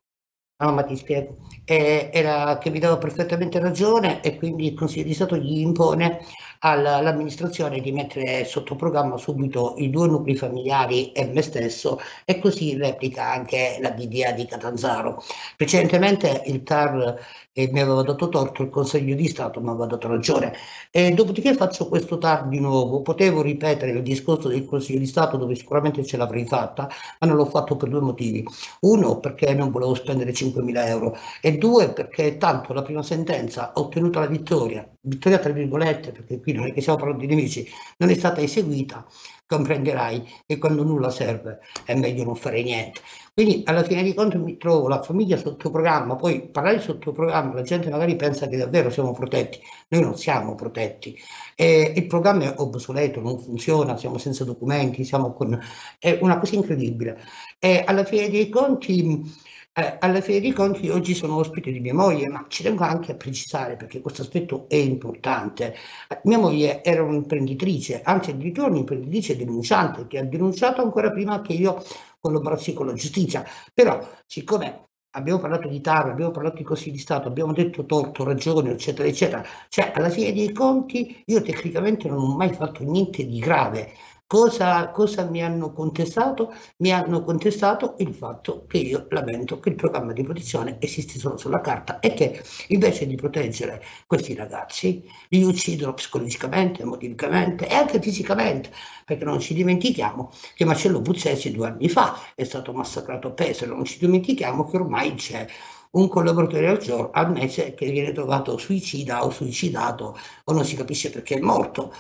No, ma ti spiego. Eh, era che mi dava perfettamente ragione e quindi il Consiglio di Stato gli impone all'amministrazione di mettere sotto programma subito i due nuclei familiari e me stesso e così replica anche la BDA di Catanzaro. Precedentemente il TAR eh, mi aveva dato torto, il Consiglio di Stato mi aveva dato ragione. E dopodiché faccio questo TAR di nuovo, potevo ripetere il discorso del Consiglio di Stato dove sicuramente ce l'avrei fatta, ma non l'ho fatto per due motivi. Uno perché non volevo spendere 5.000 euro e due perché tanto la prima sentenza ha ottenuto la vittoria, vittoria tra virgolette perché qui qui non è che siamo parlando di nemici, non è stata eseguita, comprenderai che quando nulla serve è meglio non fare niente. Quindi alla fine di conto mi trovo la famiglia sotto programma, poi parlare sotto programma, la gente magari pensa che davvero siamo protetti, noi non siamo protetti, eh, il programma è obsoleto, non funziona, siamo senza documenti, siamo con... è una cosa incredibile. E alla fine dei conti eh, alla fine dei conti oggi sono ospite di mia moglie, ma ci tengo anche a precisare perché questo aspetto è importante. Eh, mia moglie era un'imprenditrice, anzi addirittura un'imprenditrice denunciante che ha denunciato ancora prima che io collaborassi con la giustizia, però siccome abbiamo parlato di TAR, abbiamo parlato di Consiglio di Stato, abbiamo detto torto, ragione, eccetera, eccetera. Cioè, alla fine dei conti, io tecnicamente non ho mai fatto niente di grave. Cosa, cosa, mi hanno contestato? Mi hanno contestato il fatto che io lamento che il programma di protezione esiste solo sulla carta e che invece di proteggere questi ragazzi li uccidono psicologicamente, emotivamente e anche fisicamente, perché non ci dimentichiamo che Marcello Buzzesi due anni fa è stato massacrato a peso, non ci dimentichiamo che ormai c'è un collaboratore al, giorno, al mese che viene trovato suicida o suicidato o non si capisce perché è morto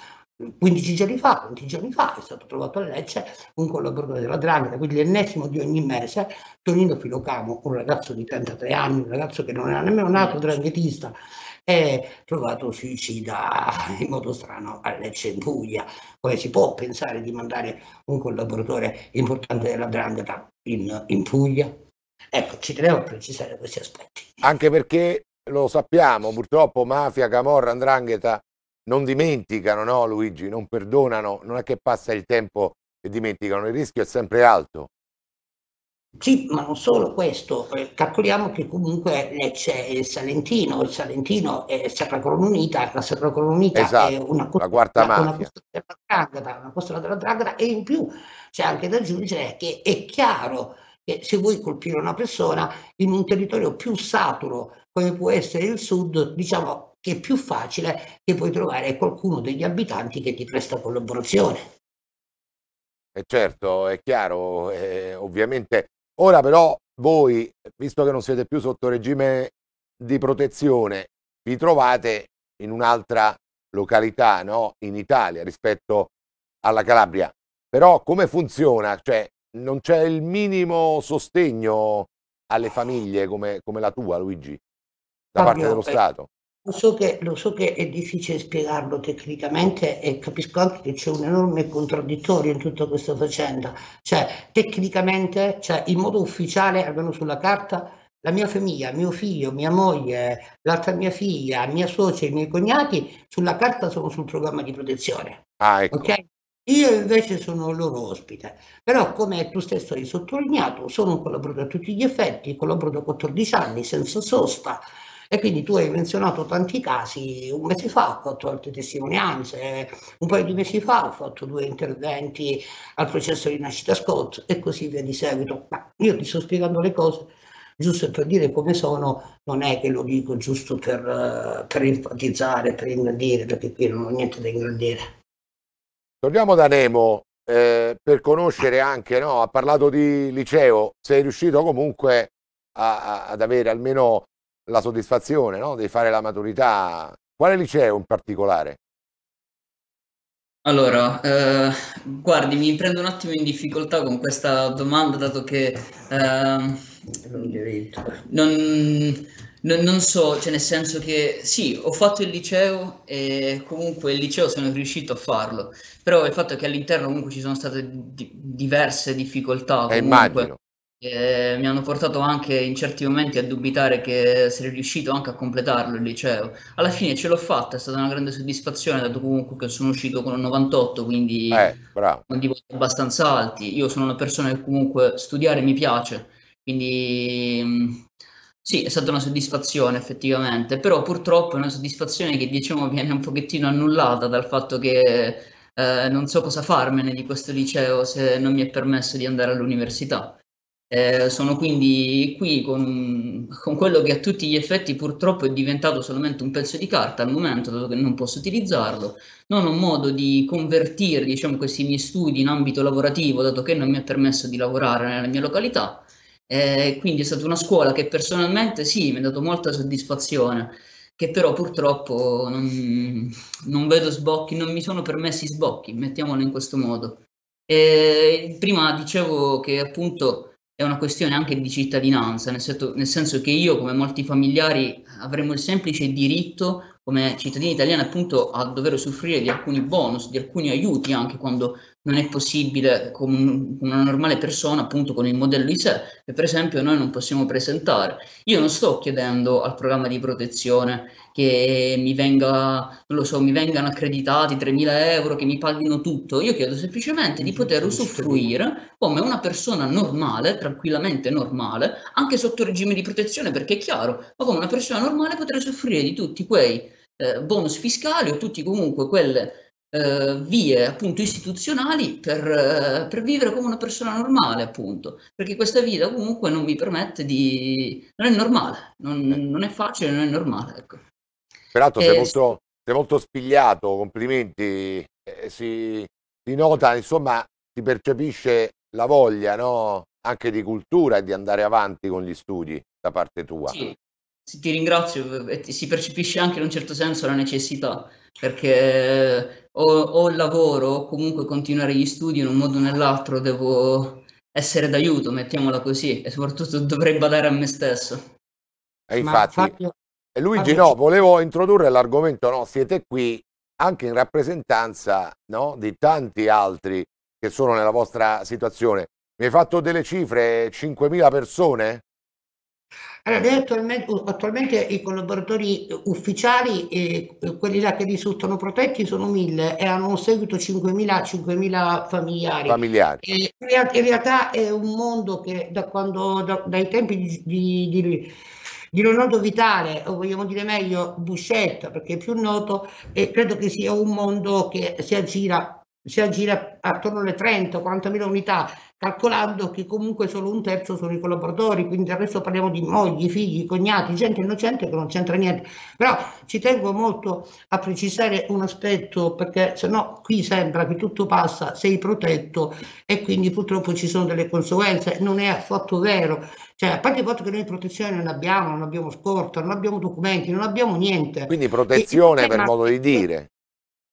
15 giorni fa, 20 giorni fa è stato trovato a Lecce un collaboratore della Drangheta, quindi l'ennesimo di ogni mese, Tonino Filocamo, un ragazzo di 33 anni, un ragazzo che non era nemmeno nato dranghetista, è trovato suicida in modo strano a Lecce in Puglia. Come si può pensare di mandare un collaboratore importante della Drangheta in, in Puglia? Ecco, ci tenevo a precisare questi aspetti. Anche perché lo sappiamo, purtroppo mafia, camorra, andrangheta non dimenticano, no Luigi, non perdonano, non è che passa il tempo e dimenticano, il rischio è sempre alto. Sì, ma non solo questo, eh, calcoliamo che comunque eh, c'è il Salentino, il Salentino è Sacra Colonnita, la Sacra Colonita esatto, è una costola, la quarta una costola della Dragata, una costola della Dragata e in più c'è anche da aggiungere che è chiaro che se vuoi colpire una persona in un territorio più saturo come può essere il sud, diciamo che è più facile che puoi trovare qualcuno degli abitanti che ti presta collaborazione. E eh, certo, è chiaro, eh, ovviamente. Ora però voi, visto che non siete più sotto regime di protezione, vi trovate in un'altra località no? in Italia rispetto alla Calabria. Però come funziona? Cioè, non c'è il minimo sostegno alle famiglie come, come la tua, Luigi, da Fabio, parte dello eh, Stato? so, che, lo so, che, è difficile spiegarlo tecnicamente e capisco anche che c'è un enorme contraddittorio in tutta questa faccenda. Cioè, tecnicamente, cioè, in modo ufficiale, almeno sulla carta, la mia famiglia, mio figlio, mia moglie, l'altra mia figlia, mia suocera, i miei cognati, sulla carta sono sul programma di protezione. Ah, ecco. okay? Io invece sono loro ospite, però come tu stesso hai sottolineato, sono un collaboratore a tutti gli effetti, collaboro da 14 anni senza sosta, e quindi tu hai menzionato tanti casi, un mese fa ho fatto altre testimonianze, un paio di mesi fa ho fatto due interventi al processo di nascita Scott e così via di seguito. Ma io ti sto spiegando le cose giusto per dire come sono, non è che lo dico giusto per, per enfatizzare, per ingrandire, perché qui non ho niente da ingrandire. Torniamo da Nemo, eh, per conoscere anche, no? ha parlato di liceo, sei riuscito comunque a, a, ad avere almeno la soddisfazione no? di fare la maturità. Quale liceo in particolare? Allora, eh, guardi, mi prendo un attimo in difficoltà con questa domanda, dato che eh, non, non, non, so, cioè nel senso che sì, ho fatto il liceo e comunque il liceo sono riuscito a farlo, però il fatto è che all'interno comunque ci sono state di, diverse difficoltà. Eh, comunque, eh, immagino. E mi hanno portato anche in certi momenti a dubitare che sarei riuscito anche a completarlo il liceo. Alla fine ce l'ho fatta, è stata una grande soddisfazione, dato comunque che sono uscito con un 98, quindi eh, con di abbastanza alti. Io sono una persona che comunque studiare mi piace, quindi mm, sì, è stata una soddisfazione effettivamente, però purtroppo è una soddisfazione che diciamo viene un pochettino annullata dal fatto che eh, non so cosa farmene di questo liceo se non mi è permesso di andare all'università. Eh, sono quindi qui con, con, quello che a tutti gli effetti purtroppo è diventato solamente un pezzo di carta al momento, dato che non posso utilizzarlo. Non ho modo di convertire diciamo, questi miei studi in ambito lavorativo, dato che non mi è permesso di lavorare nella mia località. Eh, quindi è stata una scuola che personalmente sì, mi ha dato molta soddisfazione, che però purtroppo non, non vedo sbocchi, non mi sono permessi sbocchi, mettiamolo in questo modo. Eh, prima dicevo che appunto è una questione anche di cittadinanza, nel senso, nel senso, che io, come molti familiari, avremmo il semplice diritto, come cittadini italiani, appunto, a dover soffrire di alcuni bonus, di alcuni aiuti, anche quando non è possibile con una normale persona, appunto con il modello ISE, che per esempio noi non possiamo presentare. Io non sto chiedendo al programma di protezione che mi, venga, non lo so, mi vengano accreditati 3.000 euro, che mi paghino tutto, io chiedo semplicemente di poter usufruire come una persona normale, tranquillamente normale, anche sotto regime di protezione, perché è chiaro, ma come una persona normale potrei usufruire di tutti quei eh, bonus fiscali o tutti comunque quelle eh, vie appunto istituzionali per, eh, per, vivere come una persona normale appunto perché questa vita comunque non mi permette di non è normale non, non è facile non è normale ecco peraltro e... sei, eh, molto, sei molto spigliato complimenti eh, si, si, nota insomma si percepisce la voglia no? anche di cultura e di andare avanti con gli studi da parte tua sì ti ringrazio, si percepisce anche in un certo senso la necessità, perché o, o lavoro o comunque continuare gli studi in un modo o nell'altro devo essere d'aiuto, mettiamola così, e soprattutto dovrei badare a me stesso. E infatti, Fabio, Luigi, Fabio... no, volevo introdurre l'argomento, no, siete qui anche in rappresentanza no, di tanti altri che sono nella vostra situazione. Mi hai fatto delle cifre, 5.000 persone? Allora, noi attualmente, attualmente, i collaboratori ufficiali, eh, quelli là che risultano protetti, sono mille e hanno un seguito 5.000, familiari. familiari. E, eh, in realtà è un mondo che da quando, da, dai tempi di, di, di, di Leonardo Vitale, o vogliamo dire meglio Buscetta, perché è più noto, e eh, credo che sia un mondo che si aggira si aggira attorno alle 30 40000 unità, calcolando che comunque solo un terzo sono i collaboratori, quindi adesso parliamo di mogli, figli, cognati, gente innocente che non c'entra niente. Però ci tengo molto a precisare un aspetto perché sennò qui sembra che tutto passa, sei protetto e quindi purtroppo ci sono delle conseguenze, non è affatto vero. Cioè, a parte il fatto che noi protezione non abbiamo, non abbiamo scorta, non abbiamo documenti, non abbiamo niente. Quindi protezione e, per ma... modo di dire.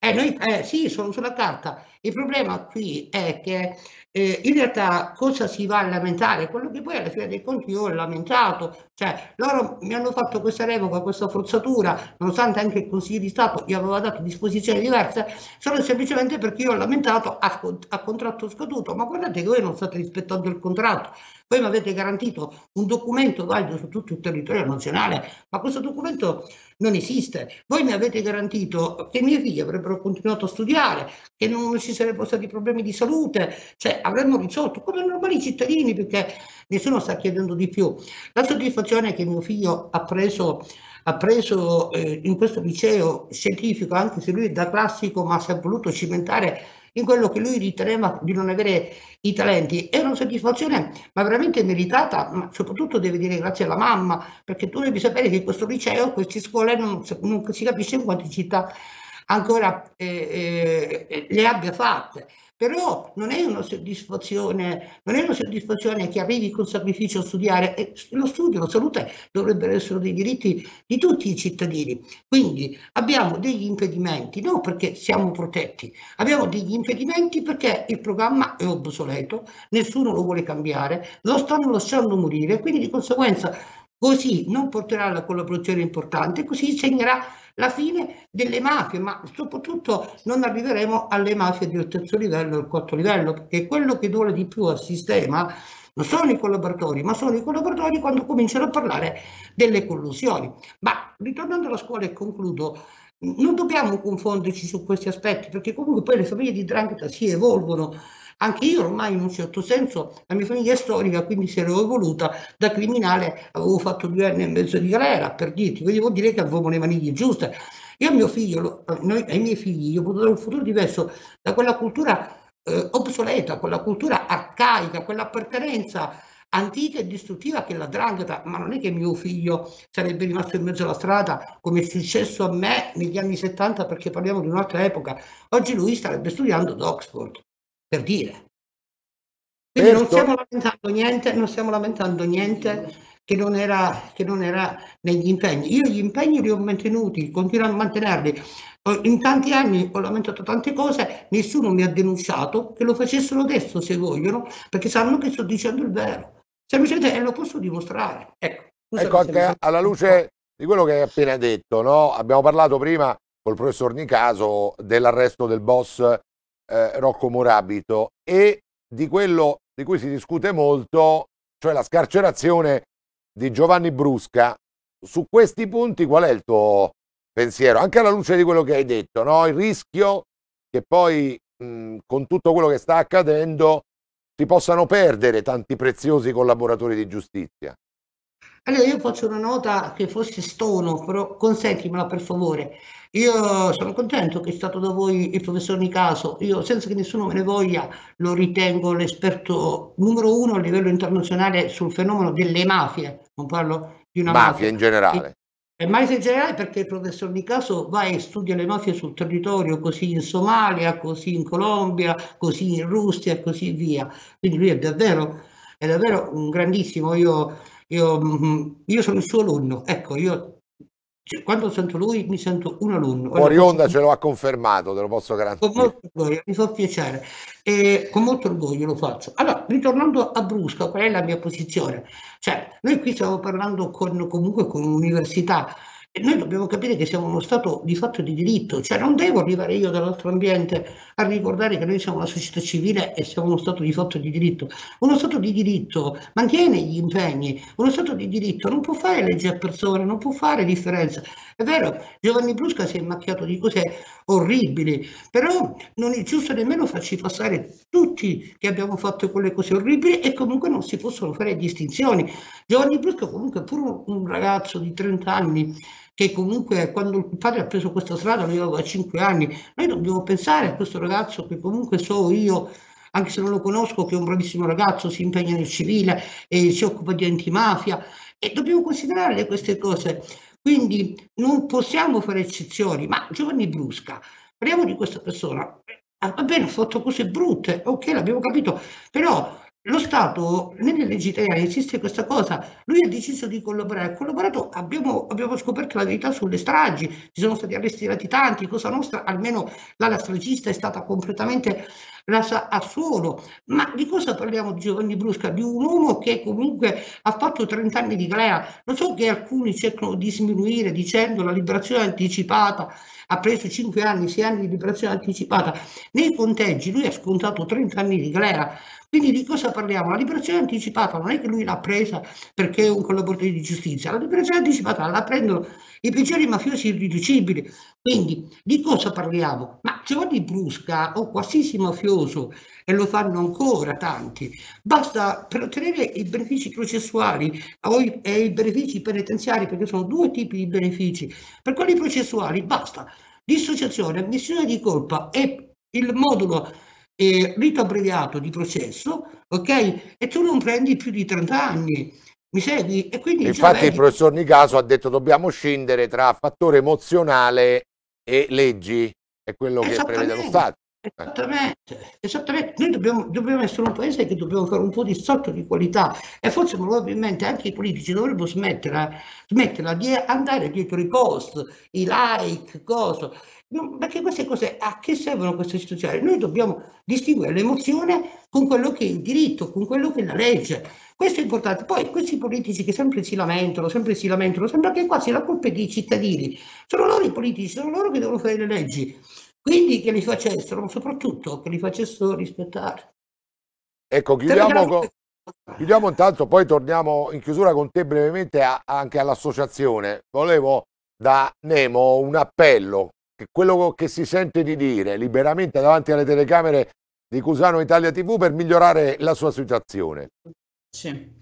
Eh, noi, eh, sì, sono sulla carta. Il problema qui è che eh, in realtà cosa si va a lamentare? Quello che poi alla fine dei conti io ho lamentato, cioè loro mi hanno fatto questa revoca, questa forzatura, nonostante anche il Consiglio di Stato gli aveva dato disposizioni diverse, solo semplicemente perché io ho lamentato a, a contratto scaduto, ma guardate che voi non state rispettando il contratto, voi mi avete garantito un documento valido su tutto il territorio nazionale, ma questo documento non esiste. Voi mi avete garantito che i miei figli avrebbero continuato a studiare, che non ci sarebbero stati problemi di salute, cioè avremmo risolto come normali cittadini perché nessuno sta chiedendo di più. La soddisfazione che mio figlio ha preso, ha preso eh, in questo liceo scientifico, anche se lui è da classico ma si è voluto cimentare in quello che lui riteneva di non avere i talenti. È una soddisfazione, ma veramente meritata, ma soprattutto deve dire grazie alla mamma, perché tu devi sapere che questo liceo, queste scuole, non, non si capisce in quante città ancora eh, eh, le abbia fatte. Però non è, una soddisfazione, non è una soddisfazione che arrivi con sacrificio a studiare, e eh, lo studio, la salute dovrebbero essere dei diritti di tutti i cittadini. Quindi abbiamo degli impedimenti, non perché siamo protetti, abbiamo degli impedimenti perché il programma è obsoleto, nessuno lo vuole cambiare, lo stanno lasciando morire, quindi di conseguenza Così non porterà alla collaborazione importante, così segnerà la fine delle mafie, ma soprattutto non arriveremo alle mafie del terzo livello e del quarto livello, perché quello che duole di più al sistema non sono i collaboratori, ma sono i collaboratori quando cominciano a parlare delle collusioni. Ma ritornando alla scuola e concludo, non dobbiamo confonderci su questi aspetti, perché comunque poi le famiglie di Drangheta si evolvono anche io ormai in un certo senso la mia famiglia è storica, quindi se l'ho evoluta da criminale avevo fatto due anni e mezzo di galera, per dirti, quindi vuol dire che avevo le maniglie giuste. Io mio figlio, eh, noi, ai miei figli, io ho potuto dare un futuro diverso da quella cultura eh, obsoleta, quella cultura arcaica, quell'appartenenza antica e distruttiva che la drangheta, ma non è che mio figlio sarebbe rimasto in mezzo alla strada come è successo a me negli anni 70 perché parliamo di un'altra epoca, oggi lui starebbe studiando ad Oxford per dire. Quindi non certo. stiamo lamentando niente, non stiamo lamentando niente che non, era, che non era negli impegni. Io gli impegni li ho mantenuti, continuo a mantenerli. In tanti anni ho lamentato tante cose, nessuno mi ha denunciato, che lo facessero adesso se vogliono, perché sanno che sto dicendo il vero. Semplicemente lo posso dimostrare. Ecco, ecco anche alla luce di quello che hai appena detto, no? abbiamo parlato prima col professor Nicaso dell'arresto del boss eh, Rocco Morabito e di quello di cui si discute molto, cioè la scarcerazione di Giovanni Brusca. Su questi punti qual è il tuo pensiero? Anche alla luce di quello che hai detto, no? il rischio che poi mh, con tutto quello che sta accadendo si possano perdere tanti preziosi collaboratori di giustizia. Allora io faccio una nota che fosse stono, però consentimela per favore. Io sono contento che è stato da voi il professor Nicaso, io senza che nessuno me ne voglia lo ritengo l'esperto numero uno a livello internazionale sul fenomeno delle mafie, non parlo di una mafia. mafia. in generale. E mai in generale perché il professor Nicaso va e studia le mafie sul territorio, così in Somalia, così in Colombia, così in Russia e così via. Quindi lui è davvero, è davvero un grandissimo. Io io, mm-hmm, io sono il suo alunno, ecco, io cioè, quando sento lui mi sento un alunno. Fuori ce lo ha confermato, te lo posso garantire. Con molto orgoglio, mi fa piacere e con molto orgoglio lo faccio. Allora, ritornando a Brusca, qual è la mia posizione? Cioè, noi qui stiamo parlando con, comunque con un'università e noi dobbiamo capire che siamo uno Stato di fatto di diritto, cioè non devo arrivare io dall'altro ambiente a ricordare che noi siamo una società civile e siamo uno Stato di fatto di diritto. Uno Stato di diritto mantiene gli impegni, uno Stato di diritto non può fare legge a persone, non può fare differenza. È vero, Giovanni Brusca si è macchiato di cose orribili, però non è giusto nemmeno farci passare tutti che abbiamo fatto quelle cose orribili e comunque non si possono fare distinzioni. Giovanni Brusca comunque pur un ragazzo di 30 anni, che comunque quando il padre ha preso questa strada lui aveva 5 anni, noi dobbiamo pensare a questo ragazzo che comunque so io anche se non lo conosco, che è un bravissimo ragazzo, si impegna nel civile e si occupa di antimafia e dobbiamo considerare queste cose. Quindi non possiamo fare eccezioni, ma Giovanni Brusca, parliamo di questa persona, eh, va bene, ha fatto cose brutte, ok, l'abbiamo capito, però lo Stato, nelle leggi italiane esiste questa cosa, lui ha deciso di collaborare, ha collaborato, abbiamo, abbiamo, scoperto la verità sulle stragi, ci sono stati arrestati tanti, Cosa Nostra, almeno la stragista è stata completamente rasa a suolo, ma di cosa parliamo Giovanni Brusca? Di un uomo che comunque ha fatto 30 anni di galera, lo so che alcuni cercano di sminuire dicendo la liberazione anticipata, ha preso 5 anni, 6 anni di liberazione anticipata, nei conteggi lui ha scontato 30 anni di galera. Quindi di cosa parliamo? La liberazione anticipata non è che lui l'ha presa perché è un collaboratore di giustizia, la liberazione anticipata la prendono i peggiori mafiosi irriducibili. Quindi di cosa parliamo? Ma Giovanni Brusca o qualsiasi mafioso e lo fanno ancora tanti. Basta per ottenere i benefici processuali e i benefici penitenziari, perché sono due tipi di benefici. Per quelli processuali basta dissociazione, ammissione di colpa e il modulo eh, rito abbreviato di processo, ok? E tu non prendi più di 30 anni. Mi segui? E quindi Infatti vedi... il professor Nicaso ha detto dobbiamo scindere tra fattore emozionale e leggi, è quello che prevede lo Stato. Esattamente, esattamente. noi dobbiamo, dobbiamo, essere un paese che dobbiamo fare un po' di salto di qualità e forse probabilmente anche i politici dovrebbero smetterla, smetterla di andare dietro i post, i like, cosa. No, perché queste cose a che servono queste istituzioni? Noi dobbiamo distinguere l'emozione con quello che è il diritto, con quello che è la legge. Questo è importante. Poi questi politici che sempre si lamentano, sempre si lamentano, sembra che quasi la colpa è dei cittadini. Sono loro i politici, sono loro che devono fare le leggi. Quindi che li facessero, ma soprattutto che li facessero rispettare. Ecco, chiudiamo, con, chiudiamo intanto, poi torniamo in chiusura con te brevemente a, anche all'associazione. Volevo da Nemo un appello, che quello che si sente di dire liberamente davanti alle telecamere di Cusano Italia TV per migliorare la sua situazione. Sì.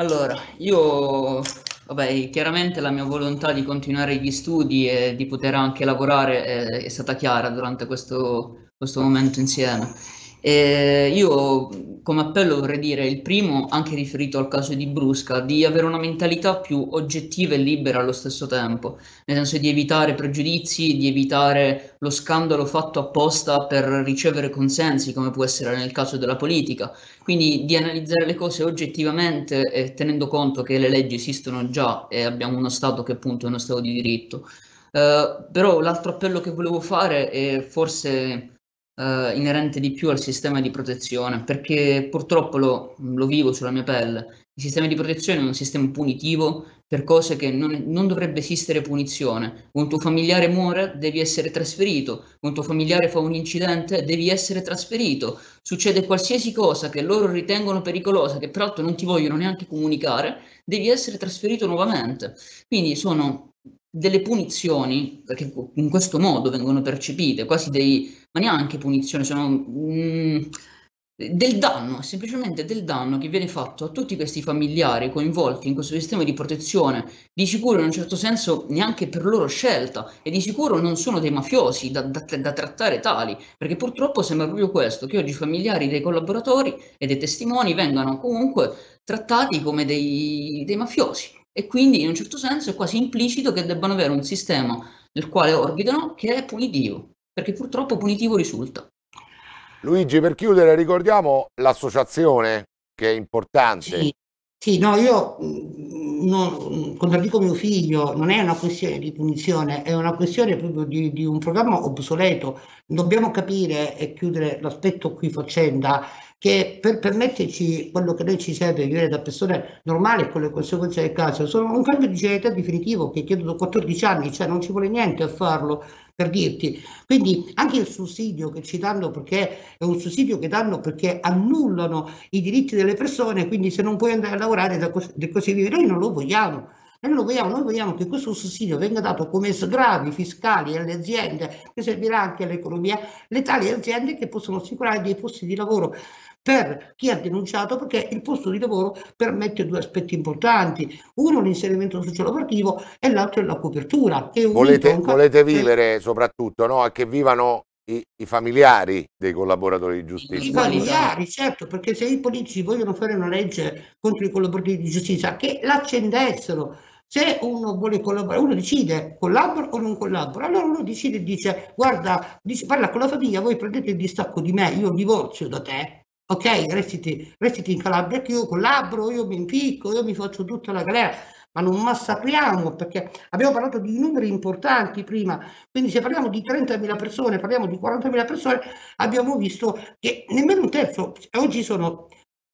Allora, io Vabbè, chiaramente la mia volontà di continuare gli studi e di poter anche lavorare è, eh, è stata chiara durante questo, questo momento insieme. Eh, io come appello vorrei dire il primo, anche riferito al caso di Brusca, di avere una mentalità più oggettiva e libera allo stesso tempo, nel senso di evitare pregiudizi, di evitare lo scandalo fatto apposta per ricevere consensi, come può essere nel caso della politica, quindi di analizzare le cose oggettivamente e tenendo conto che le leggi esistono già e abbiamo uno Stato che appunto è uno Stato di diritto. Eh, però l'altro appello che volevo fare è forse eh, inerente di più al sistema di protezione, perché purtroppo lo, lo, vivo sulla mia pelle. Il sistema di protezione è un sistema punitivo per cose che non, non dovrebbe esistere punizione. Un tuo familiare muore, devi essere trasferito. Un tuo familiare fa un incidente, devi essere trasferito. Succede qualsiasi cosa che loro ritengono pericolosa, che peraltro non ti vogliono neanche comunicare, devi essere trasferito nuovamente. Quindi sono delle punizioni perché in questo modo vengono percepite, quasi dei, ma neanche punizioni, sono mh, mm, del danno, semplicemente del danno che viene fatto a tutti questi familiari coinvolti in questo sistema di protezione, di sicuro in un certo senso neanche per loro scelta e di sicuro non sono dei mafiosi da, da, da trattare tali, perché purtroppo sembra proprio questo, che oggi i familiari dei collaboratori e dei testimoni vengano comunque trattati come dei, dei mafiosi e quindi in un certo senso è quasi implicito che debbano avere un sistema nel quale orbitano che è punitivo, perché purtroppo punitivo risulta. Luigi, per chiudere ricordiamo l'associazione che è importante. Sì, sì no, io mm, non, contraddico mio figlio, non è una questione di punizione, è una questione proprio di, di un programma obsoleto. Dobbiamo capire e chiudere l'aspetto qui faccenda che per permetterci quello che noi ci serve vivere da persone normali con le conseguenze del caso, sono un cambio di generalità definitivo che chiedo da 14 anni, cioè non ci vuole niente a farlo per dirti. Quindi anche il sussidio che ci danno perché è un sussidio che danno perché annullano i diritti delle persone, quindi se non puoi andare a lavorare da così, da così vivere, noi non lo vogliamo. Noi, lo vogliamo, noi vogliamo che questo sussidio venga dato come sgravi fiscali alle aziende, che servirà anche all'economia, le tali aziende che possono assicurare dei posti di lavoro per chi ha denunciato perché il posto di lavoro permette due aspetti importanti, uno l'inserimento sociolavorativo e l'altro la copertura. Volete, volete, eh. vivere e... soprattutto no? che vivano i, i, familiari dei collaboratori di giustizia. I familiari, certo, perché se i politici vogliono fare una legge contro i collaboratori di giustizia, che l'accendessero. Se uno vuole collaborare, uno decide collabora o non collabora, allora uno decide e dice guarda, dice, parla con la famiglia, voi prendete il distacco di me, io divorzio da te, Ok, restiti, reciti in Calabria che io collaboro, io mi impicco, io mi faccio tutta la galera, ma non massacriamo perché abbiamo parlato di numeri importanti prima, quindi se parliamo di 30.000 persone, parliamo di 40.000 persone, abbiamo visto che nemmeno un terzo, oggi sono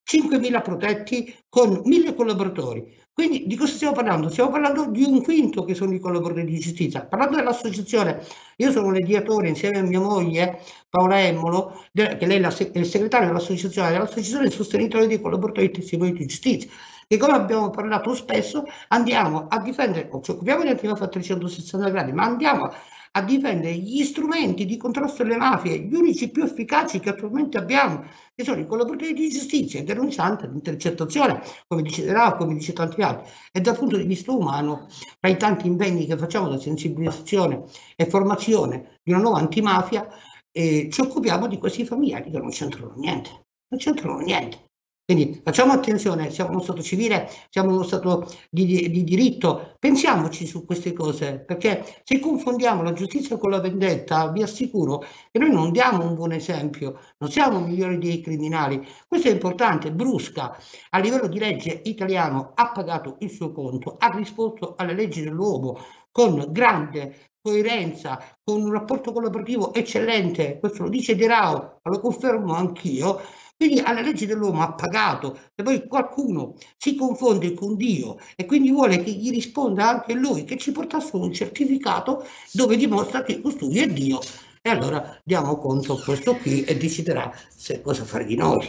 5.000 protetti con 1.000 collaboratori, quindi di cosa stiamo parlando? Stiamo parlando di un quinto che sono i collaboratori di giustizia. Parlando dell'associazione, io sono mediatore insieme a mia moglie Paola Emmolo, che lei è il segretario dell'associazione, dell'associazione sostenitore dei collaboratori di testimoni di giustizia E come abbiamo parlato spesso andiamo a difendere, ci occupiamo di antimafia a 360 gradi, ma andiamo a difendere gli strumenti di contrasto alle mafie, gli unici più efficaci che attualmente abbiamo, che sono i collaboratori di giustizia, il denunciante, l'intercettazione, come dice Rao, come dice tanti altri. E dal punto di vista umano, tra i tanti impegni che facciamo da sensibilizzazione e formazione di una nuova antimafia, eh, ci occupiamo di questi familiari che non c'entrano niente, non c'entrano niente. Quindi facciamo attenzione, siamo uno Stato civile, siamo uno Stato di, di, diritto, pensiamoci su queste cose, perché se confondiamo la giustizia con la vendetta, vi assicuro che noi non diamo un buon esempio, non siamo migliori dei criminali. Questo è importante, Brusca a livello di legge italiano ha pagato il suo conto, ha risposto alle leggi dell'uomo con grande coerenza, con un rapporto collaborativo eccellente, questo lo dice De Rao, ma lo confermo anch'io, quindi alla legge dell'uomo ha pagato, e poi qualcuno si confonde con Dio e quindi vuole che gli risponda anche lui, che ci portasse un certificato dove dimostra che costui è Dio. E allora diamo conto a questo qui e deciderà se cosa fare di noi.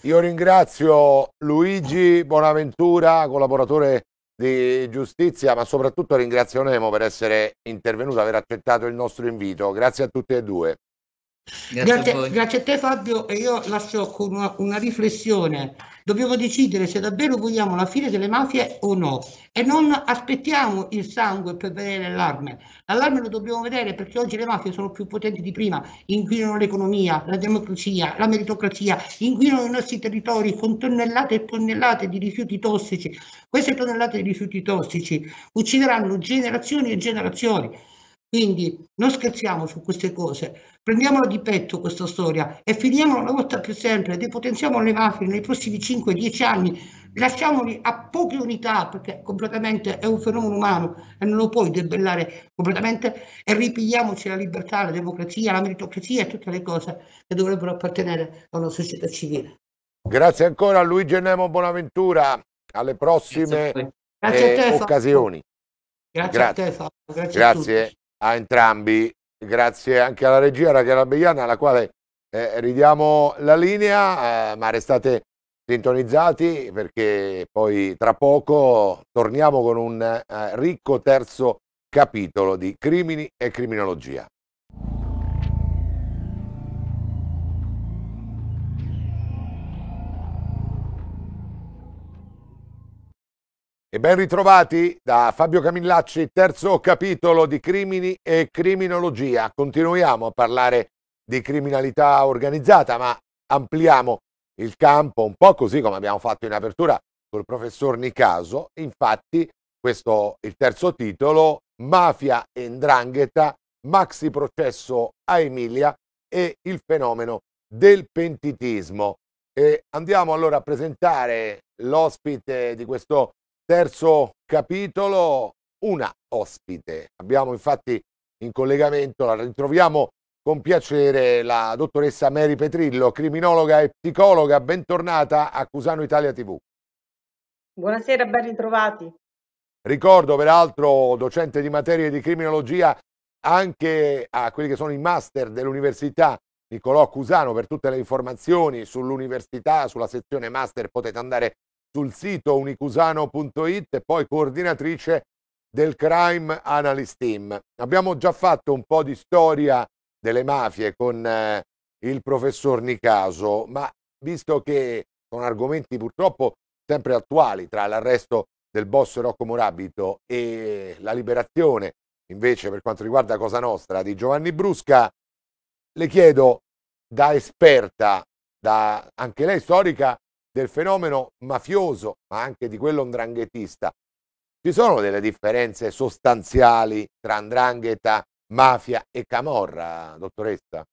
Io ringrazio Luigi Bonaventura, collaboratore di giustizia, ma soprattutto ringrazio Nemo per essere intervenuto, aver accettato il nostro invito. Grazie a tutti e due. Grazie, grazie, a grazie, a, te Fabio e io lascio con una, una, riflessione. Dobbiamo decidere se davvero vogliamo la fine delle mafie o no e non aspettiamo il sangue per vedere l'allarme. L'allarme lo dobbiamo vedere perché oggi le mafie sono più potenti di prima, inquinano l'economia, la democrazia, la meritocrazia, inquinano i nostri territori con tonnellate e tonnellate di rifiuti tossici. Queste tonnellate di rifiuti tossici uccideranno generazioni e generazioni. Quindi non scherziamo su queste cose, prendiamola di petto questa storia e finiamola una volta più sempre, depotenziamo le mafie nei prossimi 5-10 anni, lasciamoli a poche unità perché completamente è un fenomeno umano e non lo puoi debellare completamente e ripigliamoci la libertà, la democrazia, la meritocrazia e tutte le cose che dovrebbero appartenere a una società civile. Grazie ancora a Luigi Nemo Bonaventura, alle prossime Grazie eh, Grazie occasioni. Grazie, grazie, a te Fabio, grazie, grazie a entrambi, grazie anche alla regia Rachela Begliana, alla quale eh, ridiamo la linea, eh, ma restate sintonizzati perché poi tra poco torniamo con un eh, ricco terzo capitolo di crimini e criminologia. E ben ritrovati da Fabio Camillacci, terzo capitolo di Crimini e Criminologia. Continuiamo a parlare di criminalità organizzata, ma ampliamo il campo un po' così come abbiamo fatto in apertura col professor Nicaso. Infatti, questo è il terzo titolo, Mafia e Ndrangheta, maxi processo a Emilia e il fenomeno del pentitismo. E andiamo allora a presentare l'ospite di questo terzo capitolo una ospite. Abbiamo infatti in collegamento, la ritroviamo con piacere, la dottoressa Mary Petrillo, criminologa e psicologa, bentornata a Cusano Italia TV. Buonasera, ben ritrovati. Ricordo peraltro docente di materie di criminologia anche a quelli che sono i master dell'Università Nicolò Cusano per tutte le informazioni sull'università, sulla sezione master potete andare sul sito unicusano.it e poi coordinatrice del Crime Analyst Team. Abbiamo già fatto un po' di storia delle mafie con eh, il professor Nicaso, ma visto che sono argomenti purtroppo sempre attuali tra l'arresto del boss Rocco Morabito e la liberazione invece per quanto riguarda Cosa Nostra di Giovanni Brusca, le chiedo da esperta, da anche lei storica, del fenomeno mafioso, ma anche di quello ndranghetista, ci sono delle differenze sostanziali tra ndrangheta, mafia e camorra, dottoressa?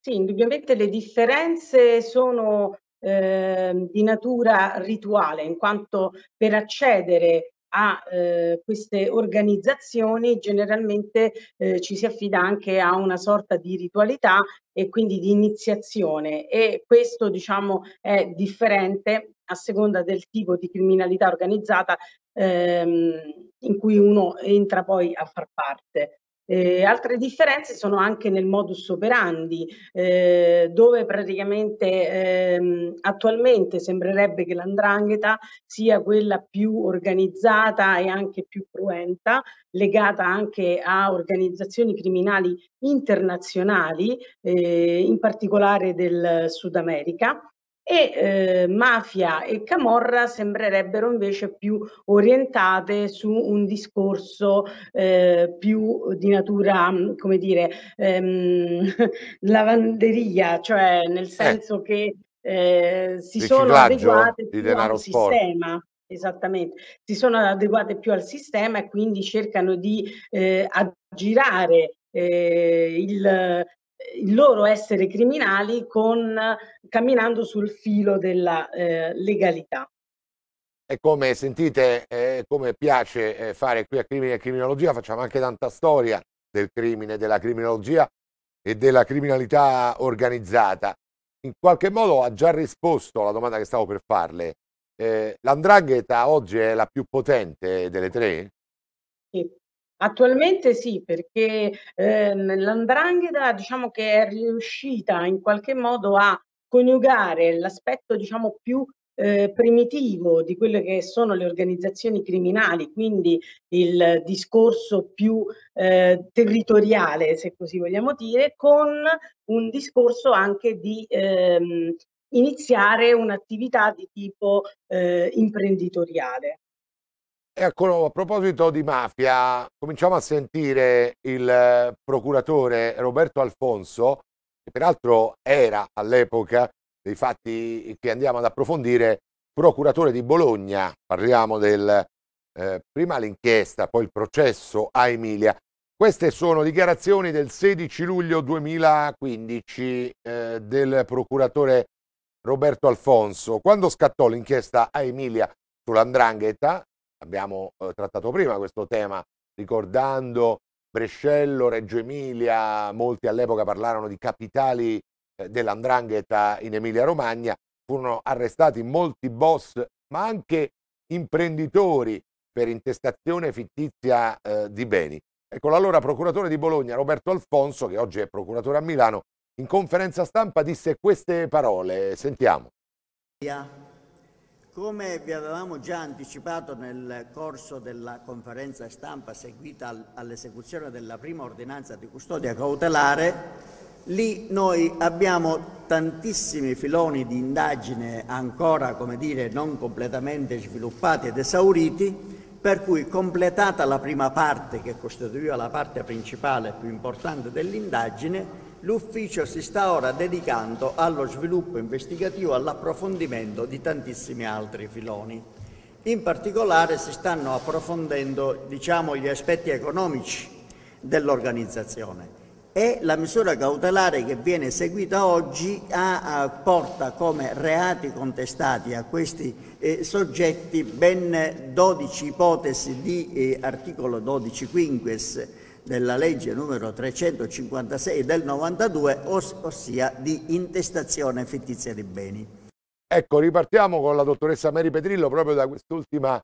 Sì, indubbiamente le differenze sono eh, di natura rituale, in quanto per accedere a eh, queste organizzazioni generalmente eh, ci si affida anche a una sorta di ritualità e quindi di iniziazione e questo diciamo è differente a seconda del tipo di criminalità organizzata ehm, in cui uno entra poi a far parte. Eh, altre differenze sono anche nel modus operandi, eh, dove praticamente ehm, attualmente sembrerebbe che l'andrangheta sia quella più organizzata e anche più cruenta, legata anche a organizzazioni criminali internazionali, eh, in particolare del Sud America e eh, mafia e camorra sembrerebbero invece più orientate su un discorso eh, più di natura, mm, come dire, ehm, <laughs> lavanderia, cioè nel eh. senso che eh, si sono adeguate di denaro al sport. sistema. Esattamente, si sono adeguate più al sistema e quindi cercano di eh, aggirare eh, il, eh, il loro essere criminali con, camminando sul filo della eh, legalità. E come sentite, eh, come piace eh, fare qui a Crimine e Criminologia, facciamo anche tanta storia del crimine, della criminologia e della criminalità organizzata. In qualche modo ha già risposto alla domanda che stavo per farle. Eh, L'andrangheta oggi è la più potente delle tre? Sì. Attualmente sì, perché eh, l'andrangheta diciamo che è riuscita in qualche modo a coniugare l'aspetto diciamo più eh, primitivo di quelle che sono le organizzazioni criminali, quindi il discorso più eh, territoriale, se così vogliamo dire, con un discorso anche di ehm, iniziare un'attività di tipo eh, imprenditoriale. Eccolo, a proposito di mafia, cominciamo a sentire il eh, procuratore Roberto Alfonso, che peraltro era all'epoca dei fatti che andiamo ad approfondire, procuratore di Bologna, parliamo del eh, prima l'inchiesta, poi il processo a Emilia. Queste sono dichiarazioni del 16 luglio 2015 eh, del procuratore Roberto Alfonso. Quando scattò l'inchiesta a Emilia sull'Andrangheta, Abbiamo eh, trattato prima questo tema ricordando Brescello, Reggio Emilia, molti all'epoca parlarono di capitali eh, dell'andrangheta in Emilia Romagna, furono arrestati molti boss ma anche imprenditori per intestazione fittizia eh, di beni. Ecco l'allora procuratore di Bologna Roberto Alfonso, che oggi è procuratore a Milano, in conferenza stampa disse queste parole, sentiamo. Come vi avevamo già anticipato nel corso della conferenza stampa seguita all'esecuzione della prima ordinanza di custodia cautelare, Lì noi abbiamo tantissimi filoni di indagine ancora, come dire, non completamente sviluppati ed esauriti, per cui completata la prima parte che costituiva la parte principale più importante dell'indagine, l'ufficio si sta ora dedicando allo sviluppo investigativo, all'approfondimento di tantissimi altri filoni. In particolare si stanno approfondendo diciamo, gli aspetti economici dell'organizzazione e la misura cautelare che viene seguita oggi ha, ha, porta come reati contestati a questi eh, soggetti ben 12 ipotesi di eh, articolo 12 quinques della legge numero 356 del 92, oss ossia di intestazione fittizia di beni. Ecco, ripartiamo con la dottoressa Mary Petrillo proprio da quest'ultima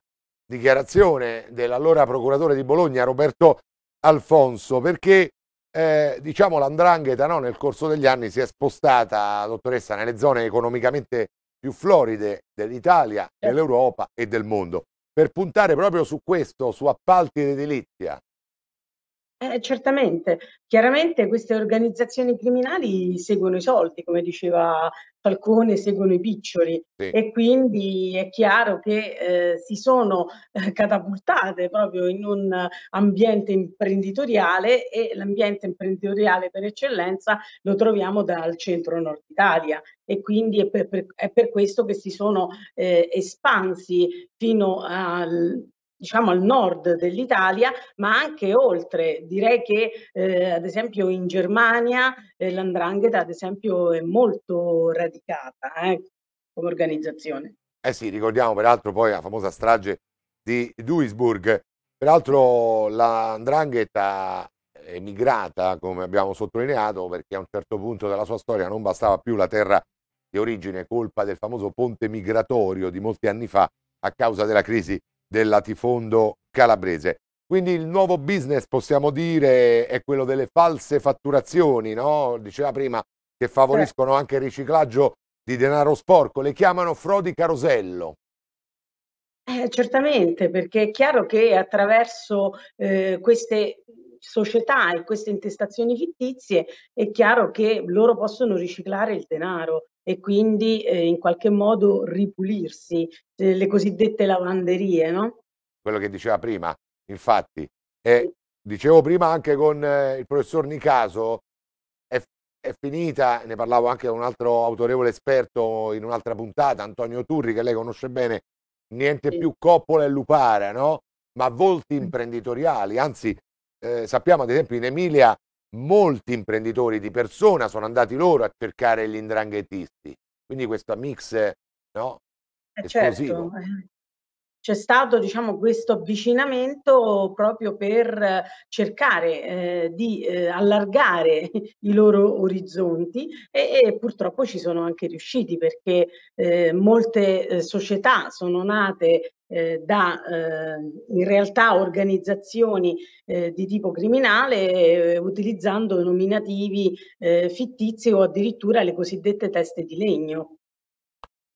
dichiarazione dell'allora procuratore di Bologna Roberto Alfonso, perché eh, diciamo l'andrangheta no, nel corso degli anni si è spostata, dottoressa, nelle zone economicamente più floride dell'Italia, certo. dell'Europa e del mondo, per puntare proprio su questo, su appalti ed edilizia, eh, certamente, chiaramente queste organizzazioni criminali seguono i soldi, come diceva Falcone, seguono i piccioli sì. e quindi è chiaro che eh, si sono eh, catapultate proprio in un ambiente imprenditoriale e l'ambiente imprenditoriale per eccellenza lo troviamo dal centro-nord Italia e quindi è per, per, è per questo che si sono eh, espansi fino al diciamo al nord dell'Italia, ma anche oltre. Direi che eh, ad esempio in Germania eh, l'andrangheta ad esempio è molto radicata eh, come organizzazione. Eh sì, ricordiamo peraltro poi la famosa strage di Duisburg. Peraltro l'andrangheta è migrata, come abbiamo sottolineato, perché a un certo punto della sua storia non bastava più la terra di origine, colpa del famoso ponte migratorio di molti anni fa a causa della crisi del latifondo calabrese. Quindi il nuovo business, possiamo dire, è quello delle false fatturazioni, no? Diceva prima, che favoriscono certo. anche il riciclaggio di denaro sporco. Le chiamano frodi carosello. Eh, certamente, perché è chiaro che attraverso eh, queste società e queste intestazioni fittizie è chiaro che loro possono riciclare il denaro e quindi eh, in qualche modo ripulirsi, eh, le cosiddette lavanderie, no? Quello che diceva prima, infatti. E dicevo prima anche con eh, il professor Nicaso, è, è, finita, ne parlavo anche con un altro autorevole esperto in un'altra puntata, Antonio Turri, che lei conosce bene, niente sì. più coppola e lupara, no? Ma volti imprenditoriali, anzi eh, sappiamo ad esempio in Emilia molti imprenditori di persona sono andati loro a cercare gli indranghettisti. Quindi questo mix no, Eh, certo, esplosivo. certo, c'è stato diciamo, questo avvicinamento proprio per eh, cercare eh, di eh, allargare i loro orizzonti e, e, purtroppo ci sono anche riusciti perché eh, molte eh, società sono nate eh, da eh, in realtà organizzazioni eh, di tipo criminale eh, utilizzando nominativi fittizi o addirittura le cosiddette teste di legno.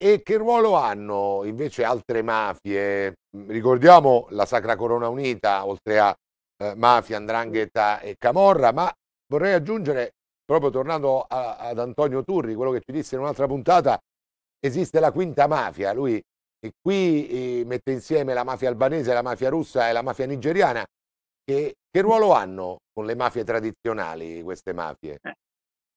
E che ruolo hanno invece altre mafie? Mm, ricordiamo la Sacra Corona Unita, oltre a eh, mafia, Andrangheta e Camorra, ma vorrei aggiungere, proprio tornando a, ad Antonio Turri, quello che ci disse in un'altra puntata, esiste la quinta mafia, lui e qui eh, mette insieme la mafia albanese, la mafia russa e la mafia nigeriana. Che, che ruolo hanno con le mafie tradizionali queste mafie? Eh,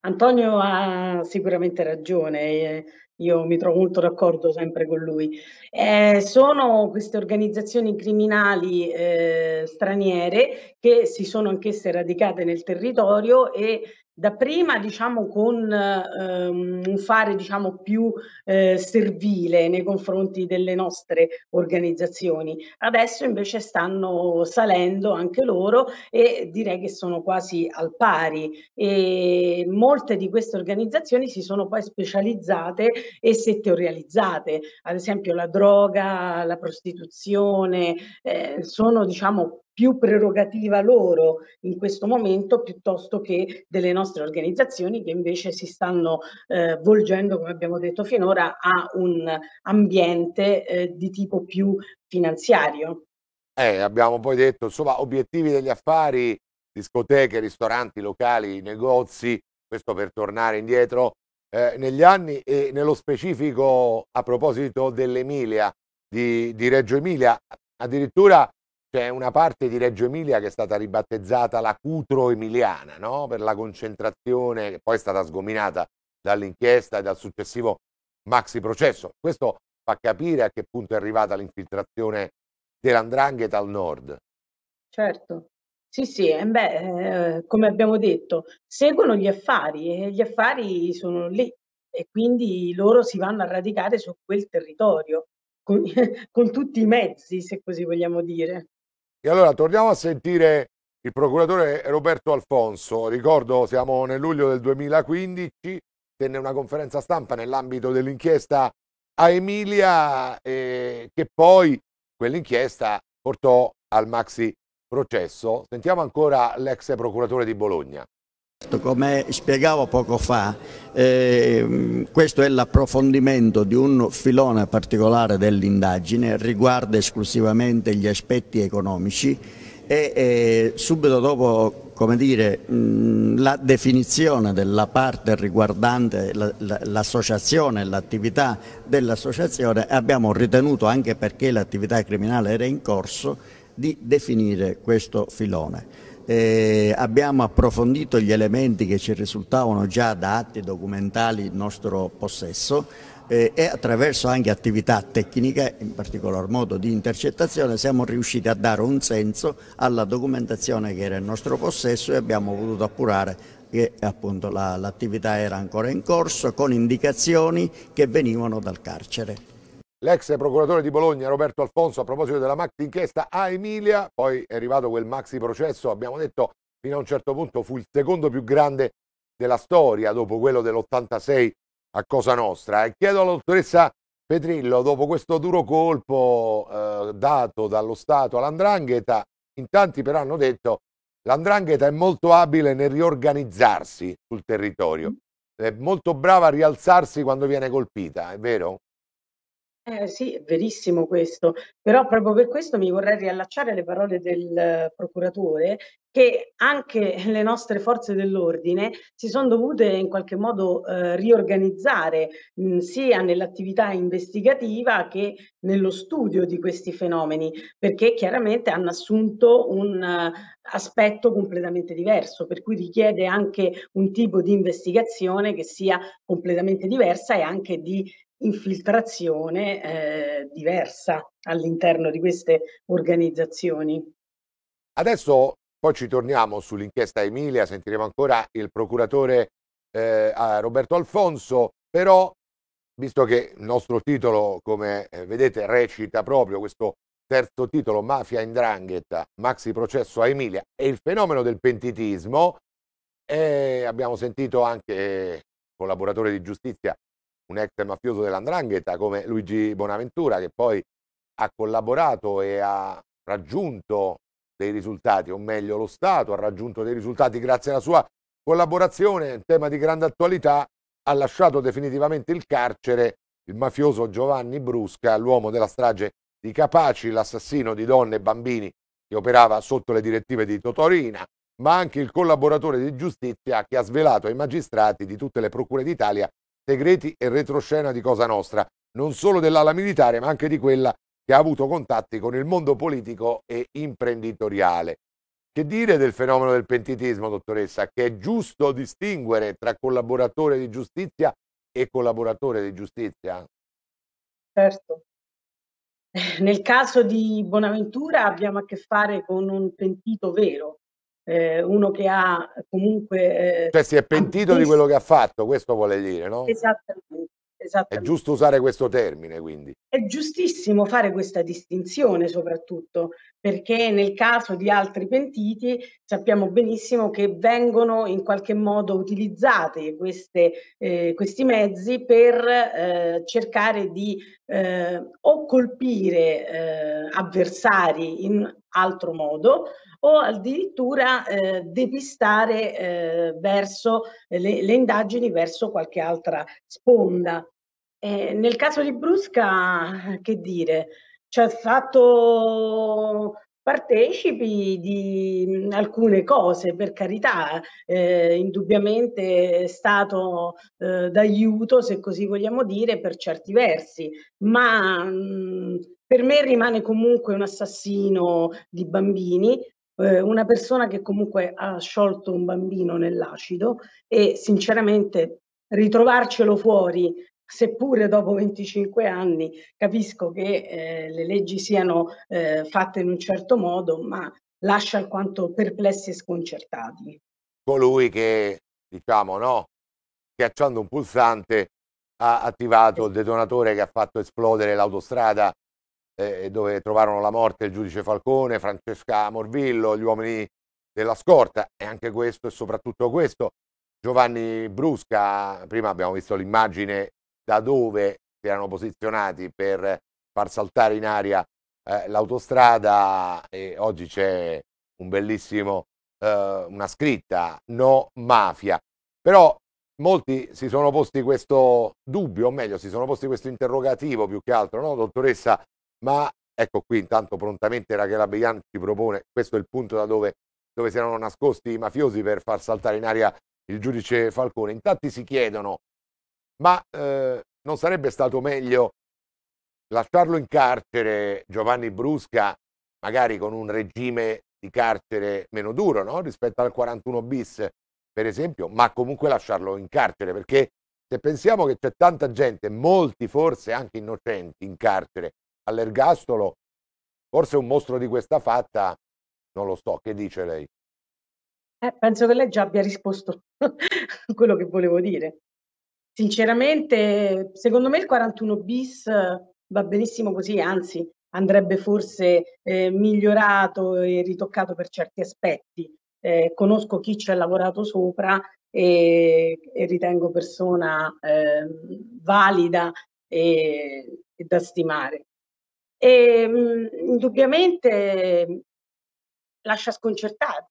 Antonio ha sicuramente ragione, eh, io mi trovo molto d'accordo sempre con lui. Eh, sono queste organizzazioni criminali eh, straniere che si sono anch'esse radicate nel territorio e Dapprima diciamo con ehm, un fare diciamo, più eh, servile nei confronti delle nostre organizzazioni, adesso invece stanno salendo anche loro e direi che sono quasi al pari e molte di queste organizzazioni si sono poi specializzate e settorializzate, ad esempio la droga, la prostituzione, eh, sono diciamo più prerogativa loro in questo momento piuttosto che delle nostre organizzazioni che invece si stanno eh, volgendo, come abbiamo detto finora, a un ambiente eh, di tipo più finanziario. Eh, abbiamo poi detto, insomma, obiettivi degli affari, discoteche, ristoranti, locali, negozi, questo per tornare indietro eh, negli anni e nello specifico a proposito dell'Emilia, di, di Reggio Emilia, addirittura c'è una parte di Reggio Emilia che è stata ribattezzata la Cutro Emiliana, no? per la concentrazione che poi è stata sgominata dall'inchiesta e dal successivo maxi processo. Questo fa capire a che punto è arrivata l'infiltrazione dell'andrangheta al nord. Certo, sì, sì, eh, beh, eh, come abbiamo detto, seguono gli affari e gli affari sono lì e quindi loro si vanno a radicare su quel territorio con, <laughs> con tutti i mezzi, se così vogliamo dire. E allora torniamo a sentire il procuratore Roberto Alfonso. Ricordo, siamo nel luglio del 2015, tenne una conferenza stampa nell'ambito dell'inchiesta a Emilia eh, che poi quell'inchiesta portò al maxi processo. Sentiamo ancora l'ex procuratore di Bologna. Come spiegavo poco fa, eh, questo è l'approfondimento di un filone particolare dell'indagine, riguarda esclusivamente gli aspetti economici e eh, subito dopo dire, mh, la definizione della parte riguardante l'associazione e l'attività dell'associazione abbiamo ritenuto, anche perché l'attività criminale era in corso, di definire questo filone eh, abbiamo approfondito gli elementi che ci risultavano già da atti documentali in nostro possesso eh, e attraverso anche attività tecniche, in particolar modo di intercettazione, siamo riusciti a dare un senso alla documentazione che era in nostro possesso e abbiamo potuto appurare che l'attività la, era ancora in corso con indicazioni che venivano dal carcere l'ex procuratore di Bologna Roberto Alfonso a proposito della maxi inchiesta a Emilia, poi è arrivato quel maxi processo, abbiamo detto fino a un certo punto fu il secondo più grande della storia dopo quello dell'86 a Cosa Nostra e chiedo alla dottoressa Petrillo dopo questo duro colpo eh, dato dallo Stato all'Andrangheta, in tanti però hanno detto l'Andrangheta è molto abile nel riorganizzarsi sul territorio, è molto brava a rialzarsi quando viene colpita, è vero? Eh sì, è verissimo questo, però proprio per questo mi vorrei riallacciare alle parole del procuratore che anche le nostre forze dell'ordine si sono dovute in qualche modo eh, riorganizzare mh, sia nell'attività investigativa che nello studio di questi fenomeni, perché chiaramente hanno assunto un uh, aspetto completamente diverso, per cui richiede anche un tipo di investigazione che sia completamente diversa e anche di infiltrazione eh, diversa all'interno di queste organizzazioni. Adesso poi ci torniamo sull'inchiesta Emilia, sentiremo ancora il procuratore eh, Roberto Alfonso, però visto che il nostro titolo, come eh, vedete, recita proprio questo terzo titolo Mafia in Drangheta, maxi processo a Emilia e il fenomeno del pentitismo, e abbiamo sentito anche collaboratore di giustizia un ex mafioso dell'Andrangheta come Luigi Bonaventura che poi ha collaborato e ha raggiunto dei risultati, o meglio lo Stato ha raggiunto dei risultati grazie alla sua collaborazione, un tema di grande attualità, ha lasciato definitivamente il carcere il mafioso Giovanni Brusca, l'uomo della strage di Capaci, l'assassino di donne e bambini che operava sotto le direttive di Totorina, ma anche il collaboratore di giustizia che ha svelato ai magistrati di tutte le procure d'Italia segreti e retroscena di Cosa Nostra, non solo dell'ala militare ma anche di quella che ha avuto contatti con il mondo politico e imprenditoriale. Che dire del fenomeno del pentitismo, dottoressa, che è giusto distinguere tra collaboratore di giustizia e collaboratore di giustizia? Certo. <laughs> Nel caso di Bonaventura abbiamo a che fare con un pentito vero, eh, uno che ha comunque... Eh, cioè si è pentito di quello che ha fatto, questo vuole dire, no? Esattamente. È giusto usare questo termine, quindi. È giustissimo fare questa distinzione, soprattutto perché nel caso di altri pentiti sappiamo benissimo che vengono in qualche modo utilizzati queste, eh, questi mezzi per eh, cercare di eh, o colpire eh, avversari in altro modo o addirittura eh, depistare eh, verso eh, le, le indagini verso qualche altra sponda. Eh, nel caso di Brusca, che dire, ci ha fatto partecipi di alcune cose, per carità, eh, indubbiamente è stato eh, d'aiuto, se così vogliamo dire, per certi versi, ma mh, per me rimane comunque un assassino di bambini eh, una persona che comunque ha sciolto un bambino nell'acido e sinceramente ritrovarcelo fuori, seppure dopo 25 anni, capisco che eh, le leggi siano eh, fatte in un certo modo, ma lascia alquanto perplessi e sconcertati. Colui che, diciamo, no, schiacciando un pulsante ha attivato il detonatore che ha fatto esplodere l'autostrada eh, dove trovarono la morte il giudice Falcone, Francesca Morvillo, gli uomini della scorta e anche questo e soprattutto questo. Giovanni Brusca, prima abbiamo visto l'immagine da dove si erano posizionati per far saltare in aria eh, l'autostrada e oggi c'è un bellissimo, eh, una scritta, no mafia. Però molti si sono posti questo dubbio, o meglio si sono posti questo interrogativo più che altro, no dottoressa, ma ecco qui intanto prontamente Rachela Brian ci propone, questo è il punto da dove, dove si erano nascosti i mafiosi per far saltare in aria il giudice Falcone. Intanto si chiedono, ma eh, non sarebbe stato meglio lasciarlo in carcere Giovanni Brusca, magari con un regime di carcere meno duro no? rispetto al 41 bis, per esempio, ma comunque lasciarlo in carcere perché se pensiamo che c'è tanta gente, molti forse anche innocenti in carcere, all'ergastolo, forse un mostro di questa fatta, non lo so, che dice lei? Eh, penso che lei già abbia risposto a <laughs> quello che volevo dire. Sinceramente, secondo me il 41 bis eh, va benissimo così, anzi andrebbe forse eh, migliorato e ritoccato per certi aspetti. Eh, conosco chi ci ha lavorato sopra e, e ritengo persona eh, valida e, e, da stimare. E, ehm, mh, indubbiamente lascia sconcertati.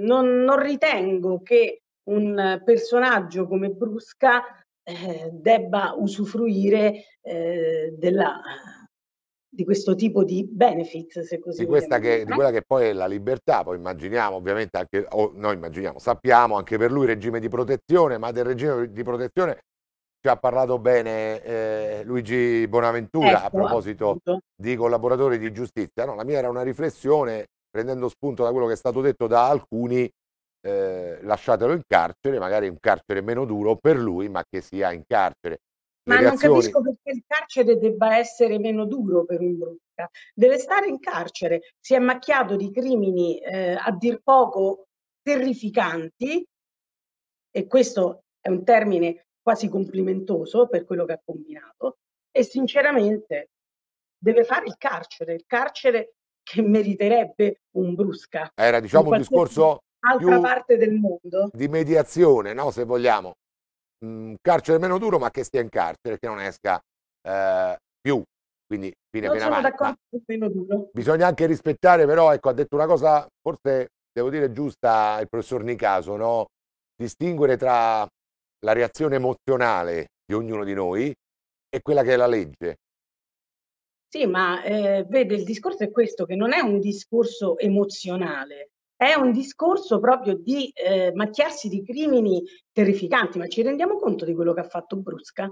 Non, non, ritengo che un personaggio come Brusca eh, debba usufruire eh, della, di questo tipo di benefit, se così di, questa che, di quella che poi è la libertà, poi immaginiamo ovviamente anche, o noi immaginiamo, sappiamo anche per lui regime di protezione, ma del regime di protezione ci ha parlato bene eh, Luigi Bonaventura ecco, a proposito appunto. di collaboratori di giustizia. No, la mia era una riflessione prendendo spunto da quello che è stato detto da alcuni, eh, lasciatelo in carcere, magari un carcere meno duro per lui, ma che sia in carcere. Le ma reazioni... non capisco perché il carcere debba essere meno duro per un brutta. Deve stare in carcere, si è macchiato di crimini eh, a dir poco terrificanti, e questo è un termine quasi complimentoso per quello che ha combinato e sinceramente deve fare il carcere, il carcere che meriterebbe un Brusca. Era diciamo un discorso altra parte del mondo di mediazione, no, se vogliamo. Un carcere meno duro, ma che stia in carcere, che non esca eh, più. Quindi fine non sono d'accordo meno duro. Bisogna anche rispettare, però, ecco, ha detto una cosa forse devo dire giusta il professor Nicaso, no? Distinguere tra la reazione emozionale di ognuno di noi e quella che è la legge. Sì, ma eh, vede, il discorso è questo, che non è un discorso emozionale, è un discorso proprio di eh, macchiarsi di crimini terrificanti, ma ci rendiamo conto di quello che ha fatto Brusca?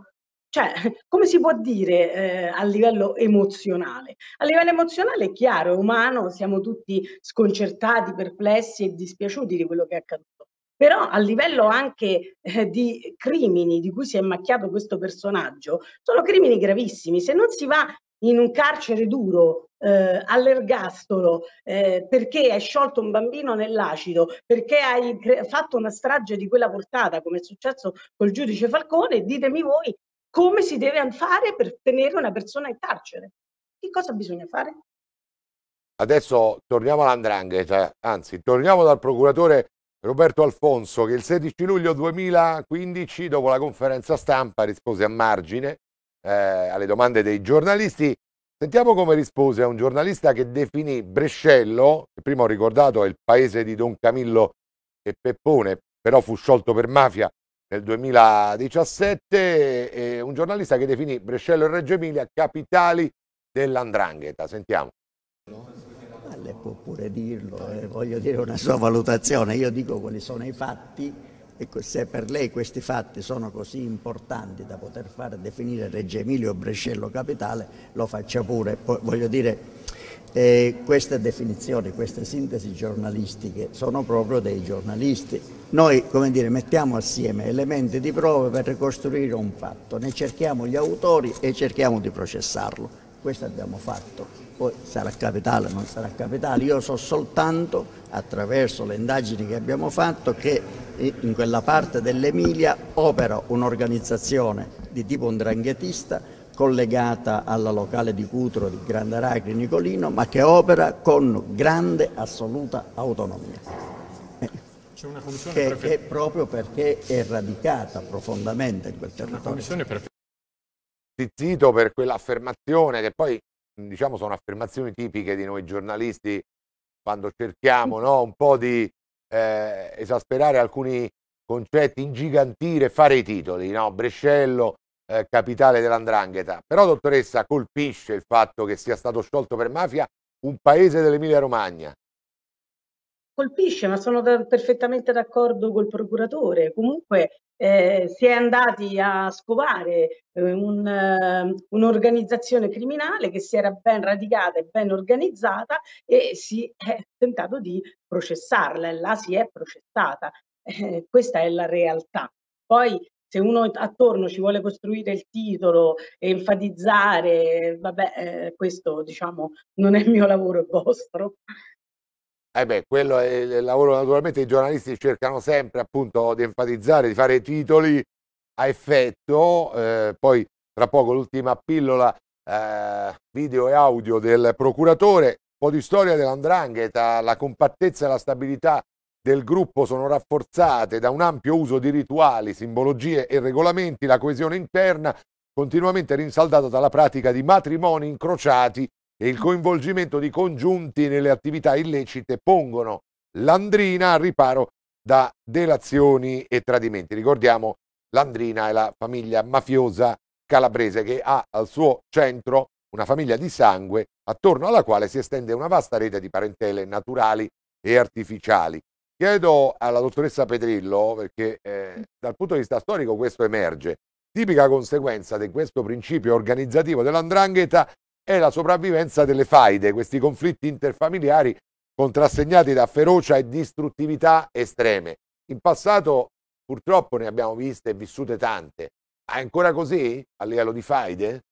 Cioè, come si può dire eh, a livello emozionale? A livello emozionale è chiaro, è umano, siamo tutti sconcertati, perplessi e dispiaciuti di quello che è accaduto però a livello anche eh, di crimini di cui si è macchiato questo personaggio, sono crimini gravissimi. Se non si va in un carcere duro eh, all'ergastolo eh, perché hai sciolto un bambino nell'acido, perché hai cre- fatto una strage di quella portata, come è successo col giudice Falcone, ditemi voi come si deve fare per tenere una persona in carcere. Che cosa bisogna fare? Adesso torniamo all'andrangheta, anzi torniamo dal procuratore Roberto Alfonso che il 16 luglio 2015, dopo la conferenza stampa, rispose a margine eh, alle domande dei giornalisti. Sentiamo come rispose a un giornalista che definì Brescello, che prima ho ricordato è il paese di Don Camillo e Peppone, però fu sciolto per mafia nel 2017, e un giornalista che definì Brescello e Reggio Emilia capitali dell'andrangheta. Sentiamo. No troppo oppure dirlo, eh, voglio dire una sua valutazione, io dico quali sono i fatti e se per lei questi fatti sono così importanti da poter fare definire Reggio Emilio Brescello capitale, lo faccia pure. Poi, voglio dire, eh, queste definizioni, queste sintesi giornalistiche sono proprio dei giornalisti. Noi, come dire, mettiamo assieme elementi di prove per ricostruire un fatto, ne cerchiamo gli autori e cerchiamo di processarlo. Questo abbiamo fatto poi sarà capitale o non sarà capitale, io so soltanto attraverso le indagini che abbiamo fatto che in quella parte dell'Emilia opera un'organizzazione di tipo undranghetista collegata alla locale di Cutro di Grande Aracri Nicolino, ma che opera con grande assoluta autonomia. Eh, C'è una commissione che è proprio perché è radicata profondamente in quel territorio. Una commissione per quell'affermazione che poi diciamo, sono affermazioni tipiche di noi giornalisti quando cerchiamo mm. no, un po' di eh, esasperare alcuni concetti, ingigantire, fare i titoli, no? Brescello, eh, capitale dell'andrangheta. Però, dottoressa, colpisce il fatto che sia stato sciolto per mafia un paese dell'Emilia Romagna. Colpisce, ma sono da, perfettamente d'accordo col procuratore. Comunque eh, si è andati a scovare eh, un, eh, un'organizzazione criminale che si era ben radicata e ben organizzata e si è tentato di processarla e là si è processata. Eh, questa è la realtà. Poi se uno attorno ci vuole costruire il titolo enfatizzare, vabbè, eh, questo diciamo non è il mio lavoro, è vostro. Eh beh, quello è il lavoro naturalmente i giornalisti cercano sempre appunto di enfatizzare, di fare titoli a effetto, eh, poi tra poco l'ultima pillola eh, video e audio del procuratore, un po' di storia dell'andrangheta, la compattezza e la stabilità del gruppo sono rafforzate da un ampio uso di rituali, simbologie e regolamenti, la coesione interna continuamente rinsaldata dalla pratica di matrimoni incrociati e il coinvolgimento di congiunti nelle attività illecite pongono Landrina al riparo da delazioni e tradimenti. Ricordiamo Landrina è la famiglia mafiosa calabrese che ha al suo centro una famiglia di sangue attorno alla quale si estende una vasta rete di parentele naturali e artificiali. Chiedo alla dottoressa Pedrillo, perché eh, dal punto di vista storico questo emerge, tipica conseguenza di questo principio organizzativo dell'andrangheta è la sopravvivenza delle faide, questi conflitti interfamiliari contrassegnati da ferocia e distruttività estreme. In passato purtroppo ne abbiamo viste e vissute tante. È ancora così a livello di faide?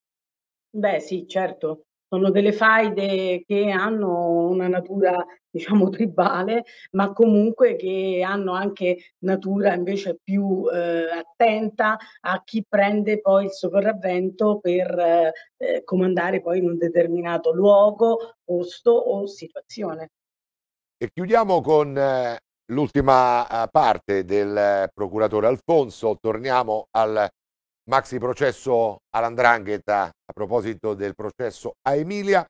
Beh sì, certo sono delle faide che hanno una natura diciamo <laughs> tribale, ma comunque che hanno anche natura invece più eh, attenta a chi prende poi il sopravvento per eh, eh comandare poi in un determinato luogo, posto o situazione. E chiudiamo con eh, l'ultima eh, parte del procuratore Alfonso, torniamo al maxi processo all'andrangheta a proposito del processo a Emilia,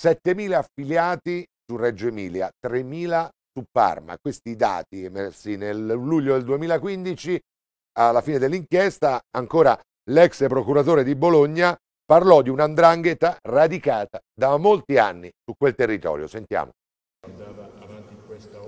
7.000 affiliati su Reggio Emilia, 3.000 su Parma. Questi dati emersi nel luglio del 2015, alla fine dell'inchiesta, ancora l'ex procuratore di Bologna parlò di un'andrangheta radicata da molti anni su quel territorio. Sentiamo.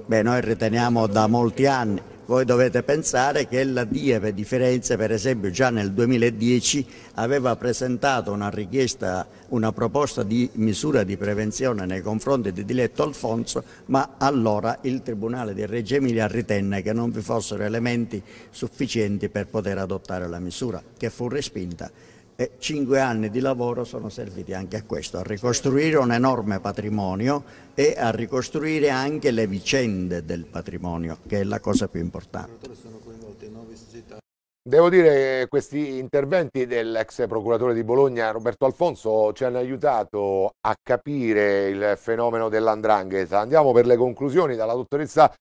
Beh, noi riteniamo da molti anni voi dovete pensare che la Dieve di Firenze, per esempio, già nel 2010 aveva presentato una richiesta, una proposta di misura di prevenzione nei confronti di Diletto Alfonso, ma allora il Tribunale di Reggio Emilia ritenne che non vi fossero elementi sufficienti per poter adottare la misura, che fu respinta e cinque anni di lavoro sono serviti anche a questo, a ricostruire un enorme patrimonio e a ricostruire anche le vicende del patrimonio, che è la cosa più importante. Devo dire che questi interventi dell'ex procuratore di Bologna, Roberto Alfonso, ci hanno aiutato a capire il fenomeno dell'andrangheta. Andiamo per le conclusioni dalla dottoressa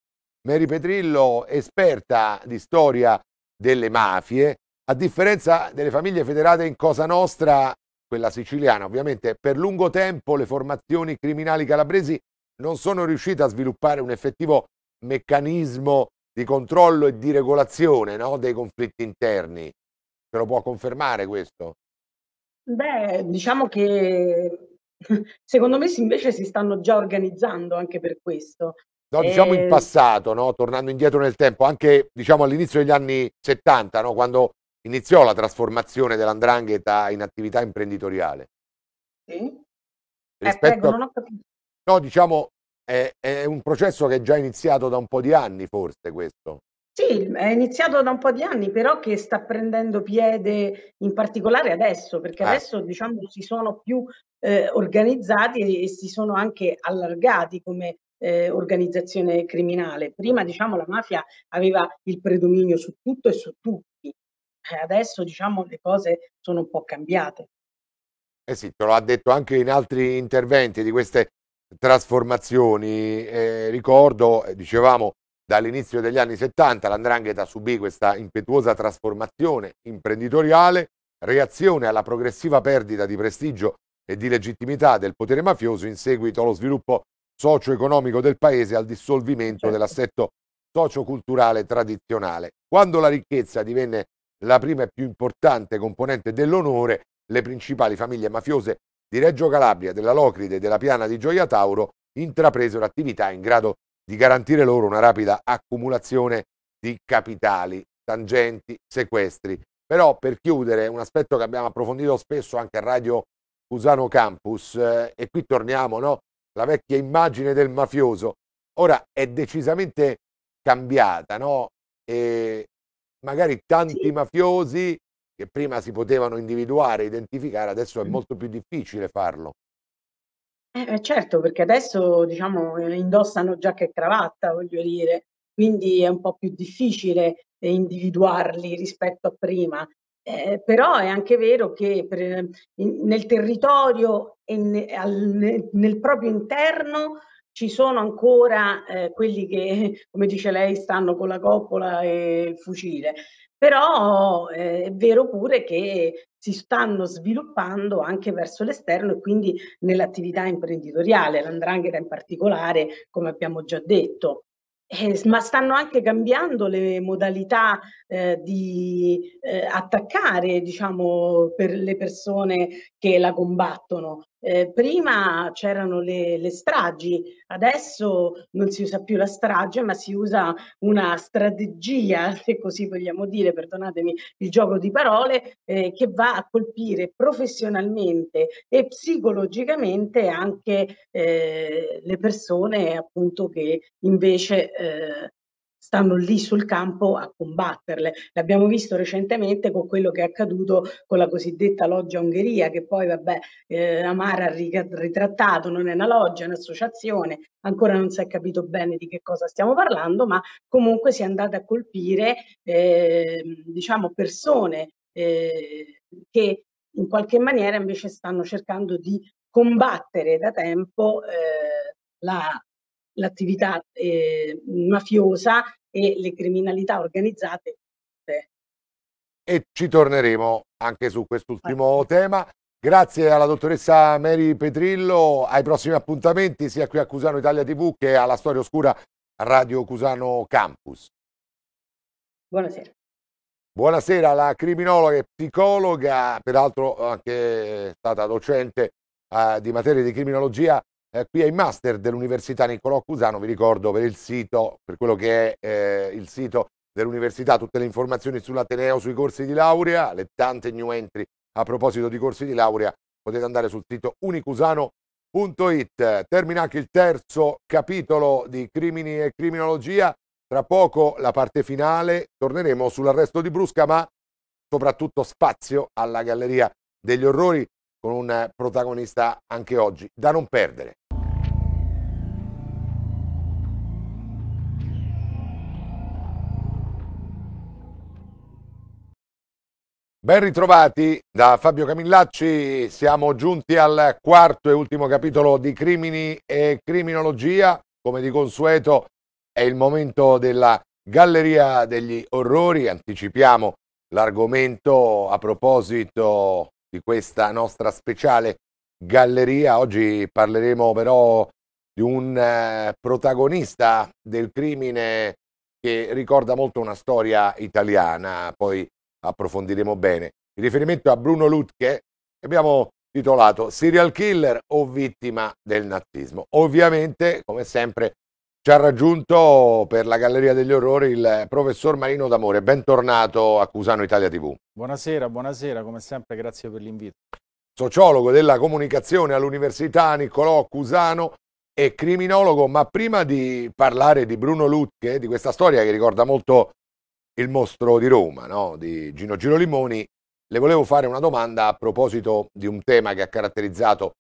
Mary Petrillo, esperta di storia delle mafie, a differenza delle famiglie federate in Cosa Nostra, quella siciliana ovviamente, per lungo tempo le formazioni criminali calabresi non sono riuscite a sviluppare un effettivo meccanismo di controllo e di regolazione no, dei conflitti interni. Ce lo può confermare questo? Beh, diciamo che <laughs> secondo me invece si stanno già organizzando anche per questo. No, diciamo in eh, passato, no? tornando indietro nel tempo, anche diciamo, all'inizio degli anni 70, no? quando iniziò la trasformazione dell'andrangheta in attività imprenditoriale. Sì. Rispetto eh, prego, non ho capito. No, diciamo, è, è, un processo che è già iniziato da un po' di anni, forse questo. Sì, è iniziato da un po' di anni, però che sta prendendo piede in particolare adesso, perché eh. adesso diciamo si sono più eh, organizzati e si sono anche allargati come eh, organizzazione criminale. Prima, diciamo, la mafia aveva il predominio su tutto e su tutti cioè, adesso diciamo le cose sono un po' cambiate. Eh sì, te lo ha detto anche in altri interventi di queste trasformazioni. Eh, ricordo, eh, dicevamo, dall'inizio degli anni 70 l'Andrangheta subì questa impetuosa trasformazione imprenditoriale, reazione alla progressiva perdita di prestigio e di legittimità del potere mafioso in seguito allo sviluppo socio-economico del paese e al dissolvimento certo. dell'assetto socioculturale tradizionale. Quando la ricchezza divenne la prima e più importante componente dell'onore, le principali famiglie mafiose di Reggio Calabria, della Locride e della Piana di Gioia Tauro intrapresero attività in grado di garantire loro una rapida accumulazione di capitali, tangenti, sequestri. Però per chiudere, un aspetto che abbiamo approfondito spesso anche a Radio Cusano Campus, eh, e qui torniamo, no? La vecchia immagine del mafioso, ora è decisamente cambiata, no? E magari tanti sì. mafiosi che prima si potevano individuare, identificare, adesso è molto più difficile farlo. Eh, eh certo, perché adesso diciamo eh, indossano giacca e cravatta, voglio dire, quindi è un po' più difficile eh, individuarli rispetto a prima. Eh, però è anche vero che per, in, nel territorio e ne, al, nel proprio interno ci sono ancora eh, quelli che, <laughs> come dice lei, stanno con la coppola e il fucile, però eh, è vero pure che si stanno sviluppando anche verso l'esterno e quindi nell'attività imprenditoriale, l'andrangheta in particolare, come abbiamo già detto. Eh, ma stanno anche cambiando le modalità eh, di eh, attaccare diciamo, per le persone che la combattono. Eh, prima c'erano le, le, stragi, adesso non si usa più la strage, ma si usa una strategia, <laughs> se così vogliamo dire, perdonatemi il gioco di parole, eh, che va a colpire professionalmente e psicologicamente anche eh, le persone appunto che invece eh, stanno lì sul campo a combatterle. L'abbiamo visto recentemente con quello che è accaduto con la cosiddetta loggia Ungheria, che poi vabbè, eh, Amara ha ritrattato, non è una loggia, è un'associazione, ancora non si è capito bene di che cosa stiamo parlando, ma comunque si è andata a colpire eh, diciamo persone eh, che in qualche maniera invece stanno cercando di combattere da tempo eh, la l'attività eh, mafiosa e le criminalità organizzate. E ci torneremo anche su quest'ultimo tema. Grazie alla dottoressa Mary Petrillo, ai prossimi appuntamenti sia qui a Cusano Italia TV che alla Storia Oscura Radio Cusano Campus. Buonasera. Buonasera, la criminologa e psicologa, peraltro anche stata docente eh, di materie di criminologia eh, qui ai master dell'Università Niccolò Cusano, vi ricordo per il sito, per quello che è eh, il sito dell'Università, tutte le informazioni sull'Ateneo, sui corsi di laurea, le tante new entry a proposito di corsi di laurea, potete andare sul sito unicusano.it. Termina anche il terzo capitolo di Crimini e Criminologia, tra poco la parte finale, torneremo sull'arresto di Brusca, ma soprattutto spazio alla Galleria degli Orrori con un protagonista anche oggi, da non perdere. Ben ritrovati da Fabio Camillacci, siamo giunti al quarto e ultimo capitolo di Crimini e Criminologia, come di consueto è il momento della Galleria degli Orrori, anticipiamo l'argomento a proposito di questa nostra speciale galleria, oggi parleremo però di un eh, protagonista del crimine che ricorda molto una storia italiana, poi approfondiremo bene. In riferimento a Bruno Lutke abbiamo titolato Serial Killer o vittima del nazismo. Ovviamente, come sempre, ci ha raggiunto per la Galleria degli Orrori il professor Marino D'Amore. Bentornato a Cusano Italia TV. Buonasera, buonasera, come sempre grazie per l'invito. Sociologo della comunicazione all'Università Niccolò Cusano e criminologo, ma prima di parlare di Bruno Lutke, di questa storia che ricorda molto il mostro di Roma, no? di Gino Giro Limoni, le volevo fare una domanda a proposito di un tema che ha caratterizzato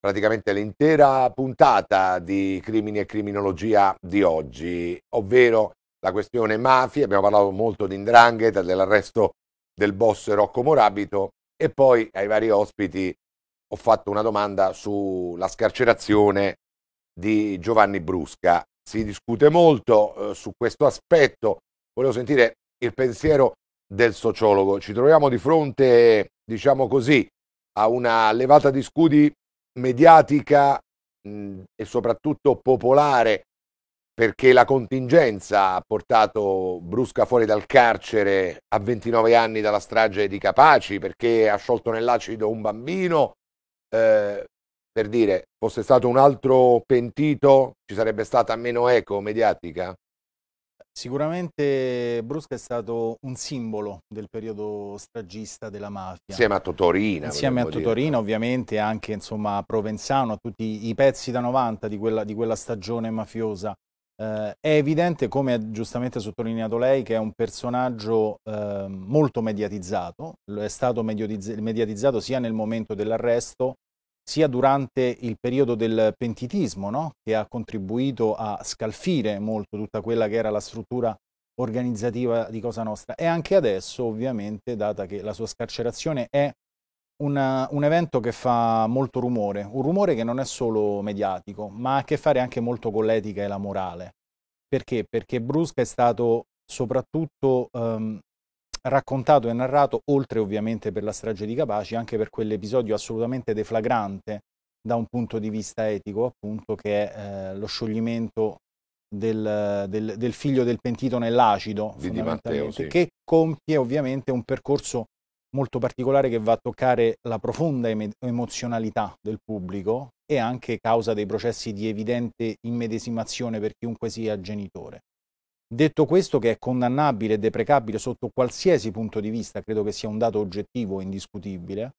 praticamente l'intera puntata di Crimini e Criminologia di oggi, ovvero la questione mafia, abbiamo parlato molto di Indrangheta, dell'arresto del boss Rocco Morabito e poi ai vari ospiti ho fatto una domanda sulla scarcerazione di Giovanni Brusca. Si discute molto eh, su questo aspetto, volevo sentire il pensiero del sociologo. Ci troviamo di fronte, diciamo così, a una levata di scudi mediatica mh, e soprattutto popolare perché la contingenza ha portato Brusca fuori dal carcere a 29 anni dalla strage di Capaci, perché ha sciolto nell'acido un bambino. Eh, per dire, fosse stato un altro pentito, ci sarebbe stata meno eco mediatica? Sicuramente Brusca è stato un simbolo del periodo stragista della mafia. Insieme a Totorina. Insieme a Totorina, ovviamente, anche insomma, a Provenzano, a tutti i pezzi da 90 di quella, di quella stagione mafiosa. Eh, è evidente, come ha giustamente sottolineato lei, che è un personaggio eh, molto mediatizzato. È stato mediatizzato sia nel momento dell'arresto, sia durante il periodo del pentitismo, no? che ha contribuito a scalfire molto tutta quella che era la struttura organizzativa di Cosa Nostra, e anche adesso, ovviamente, data che la sua scarcerazione è una, un evento che fa molto rumore, un rumore che non è solo mediatico, ma ha a che fare anche molto con l'etica e la morale. Perché? Perché Brusca è stato soprattutto um, raccontato e narrato, oltre ovviamente per la strage di Capaci, anche per quell'episodio assolutamente deflagrante da un punto di vista etico, appunto, che è eh, lo scioglimento del, del, del, figlio del pentito nell'acido, di Di Matteo, sì. che compie ovviamente un percorso molto particolare che va a toccare la profonda em emozionalità del pubblico e anche causa dei processi di evidente immedesimazione per chiunque sia genitore. Detto questo che è condannabile e deprecabile sotto qualsiasi punto di vista, credo che sia un dato oggettivo e indiscutibile,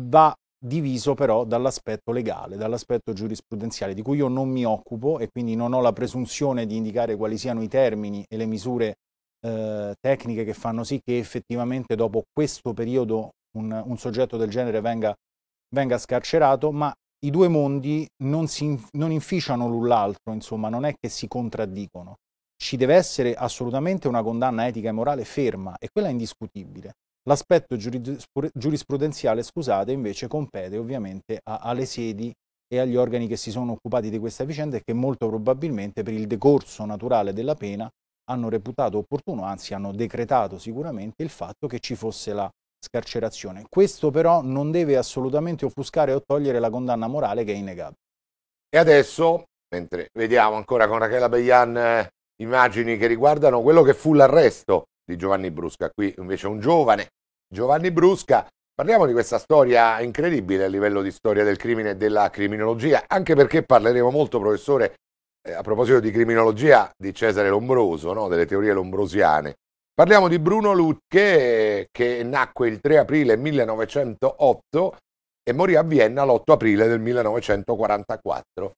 va diviso però dall'aspetto legale, dall'aspetto giurisprudenziale, di cui io non mi occupo e quindi non ho la presunzione di indicare quali siano i termini e le misure eh, tecniche che fanno sì che effettivamente dopo questo periodo un, un soggetto del genere venga, venga, scarcerato, ma i due mondi non, si, non inficiano l'un l'altro, insomma, non è che si contraddicono ci deve essere assolutamente una condanna etica e morale ferma e quella è indiscutibile. L'aspetto giurisprudenziale, scusate, invece compete ovviamente a, alle sedi e agli organi che si sono occupati di questa vicenda e che molto probabilmente per il decorso naturale della pena hanno reputato opportuno, anzi hanno decretato sicuramente il fatto che ci fosse la scarcerazione. Questo però non deve assolutamente offuscare o togliere la condanna morale che è innegabile. E adesso, mentre vediamo ancora con Rachela Beian immagini che riguardano quello che fu l'arresto di Giovanni Brusca. Qui invece un giovane, Giovanni Brusca. Parliamo di questa storia incredibile a livello di storia del crimine e della criminologia, anche perché parleremo molto, professore, eh, a proposito di criminologia di Cesare Lombroso, no? delle teorie lombrosiane. Parliamo di Bruno Lucche, che nacque il 3 aprile 1908 e morì a Vienna l'8 aprile del 1944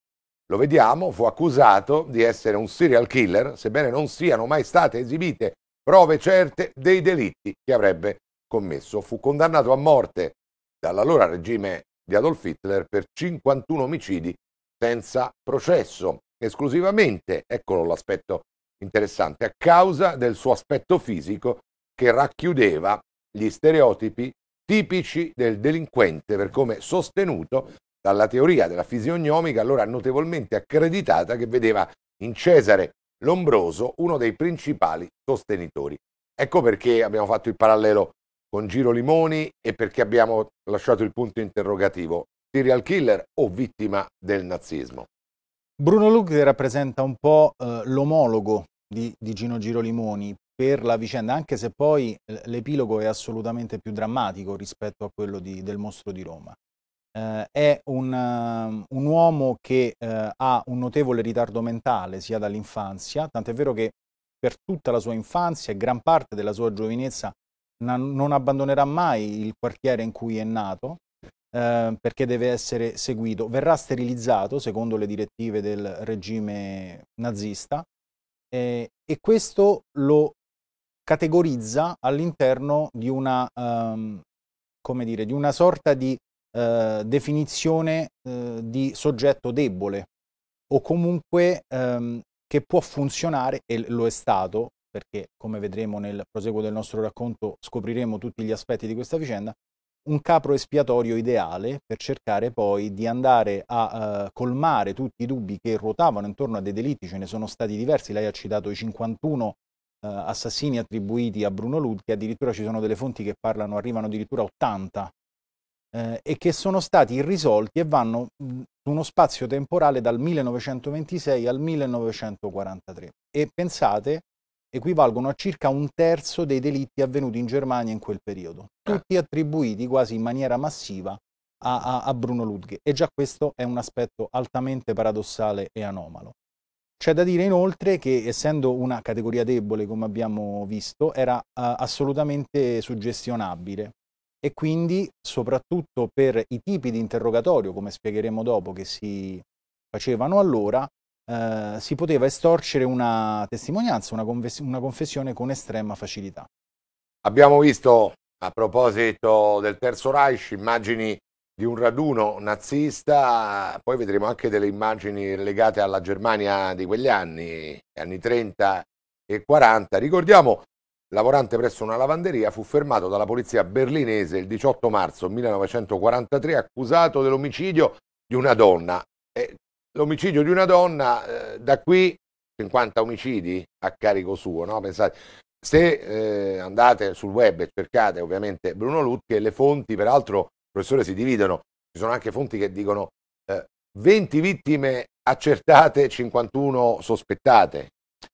lo vediamo, fu accusato di essere un serial killer, sebbene non siano mai state esibite prove certe dei delitti che avrebbe commesso. Fu condannato a morte dall'allora regime di Adolf Hitler per 51 omicidi senza processo, esclusivamente, eccolo l'aspetto interessante, a causa del suo aspetto fisico che racchiudeva gli stereotipi tipici del delinquente per come sostenuto dalla teoria della fisiognomica allora notevolmente accreditata che vedeva in Cesare Lombroso uno dei principali sostenitori. Ecco perché abbiamo fatto il parallelo con Giro Limoni e perché abbiamo lasciato il punto interrogativo serial killer o vittima del nazismo. Bruno Lugri rappresenta un po' eh, l'omologo di, di Gino Giro Limoni per la vicenda, anche se poi l'epilogo è assolutamente più drammatico rispetto a quello di, del mostro di Roma eh, è un, uh, un, uomo che uh, ha un notevole ritardo mentale sia dall'infanzia, tant'è vero che per tutta la sua infanzia e gran parte della sua giovinezza non abbandonerà mai il quartiere in cui è nato eh, perché deve essere seguito. Verrà sterilizzato secondo le direttive del regime nazista eh, e questo lo categorizza all'interno di, una, um, di una sorta di eh, definizione eh, di soggetto debole o comunque ehm, che può funzionare, e lo è stato, perché come vedremo nel proseguo del nostro racconto scopriremo tutti gli aspetti di questa vicenda, un capro espiatorio ideale per cercare poi di andare a uh, colmare tutti i dubbi che ruotavano intorno a dei delitti, ce ne sono stati diversi, lei ha citato i 51 uh, eh, assassini attribuiti a Bruno Lud, che addirittura ci sono delle fonti che parlano, arrivano addirittura a 80 eh, e che sono stati irrisolti e vanno mm, su uno spazio temporale dal 1926 al 1943 e pensate equivalgono a circa un terzo dei delitti avvenuti in Germania in quel periodo, eh. tutti attribuiti quasi in maniera massiva a, a, a Bruno Ludge. e già questo è un aspetto altamente paradossale e anomalo. C'è da dire inoltre che essendo una categoria debole, come abbiamo visto, era uh, assolutamente suggestionabile, e quindi soprattutto per i tipi di interrogatorio, come spiegheremo dopo, che si facevano allora, eh, si poteva estorcere una testimonianza, una, confes una confessione con estrema facilità. Abbiamo visto, a proposito del Terzo Reich, immagini di un raduno nazista, poi vedremo anche delle immagini legate alla Germania di quegli anni, anni 30 e 40. Ricordiamo lavorante presso una lavanderia, fu fermato dalla polizia berlinese il 18 marzo 1943 accusato dell'omicidio di una donna. Eh, l'omicidio di una donna, eh, da qui 50 omicidi a carico suo, no? Pensate. Se eh, andate sul web e cercate ovviamente Bruno Lutche, le fonti peraltro, professore, si dividono. Ci sono anche fonti che dicono 20 eh, vittime accertate, 51 sospettate.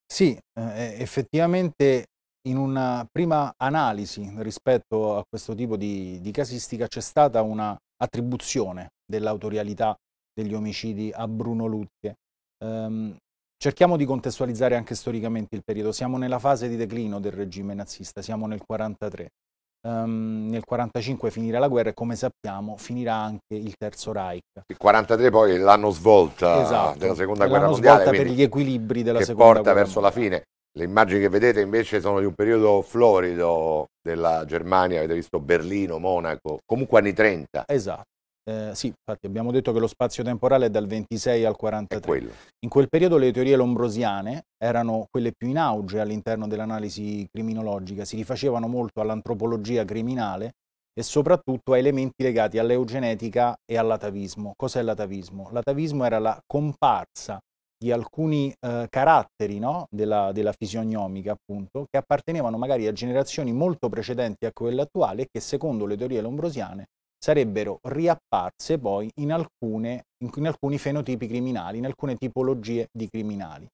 Sì, eh, effettivamente in una prima analisi rispetto a questo tipo di, di casistica c'è stata un'attribuzione dell'autorialità degli omicidi a Bruno Lutke. Um, ehm, cerchiamo di contestualizzare anche storicamente il periodo. Siamo nella fase di declino del regime nazista, siamo nel 1943. Um, ehm, nel 1945 finirà la guerra e come sappiamo finirà anche il terzo Reich. Il 1943 poi è l'anno svolta esatto, della seconda guerra mondiale. L'anno svolta per gli equilibri della seconda guerra mondiale. Che porta verso la fine. Le immagini che vedete invece sono di un periodo florido della Germania, avete visto Berlino, Monaco, comunque anni 30. Esatto. Eh, sì, infatti abbiamo detto che lo spazio temporale è dal 26 al 43. In quel periodo le teorie lombrosiane erano quelle più in auge all'interno dell'analisi criminologica, si rifacevano molto all'antropologia criminale e soprattutto a elementi legati all'eugenetica e all'atavismo. Cos'è l'atavismo? L'atavismo era la comparsa di alcuni eh, caratteri no? della, della, fisionomica, appunto, che appartenevano magari a generazioni molto precedenti a quelle attuali e che secondo le teorie lombrosiane sarebbero riapparse poi in, alcune, in, in alcuni fenotipi criminali, in alcune tipologie di criminali.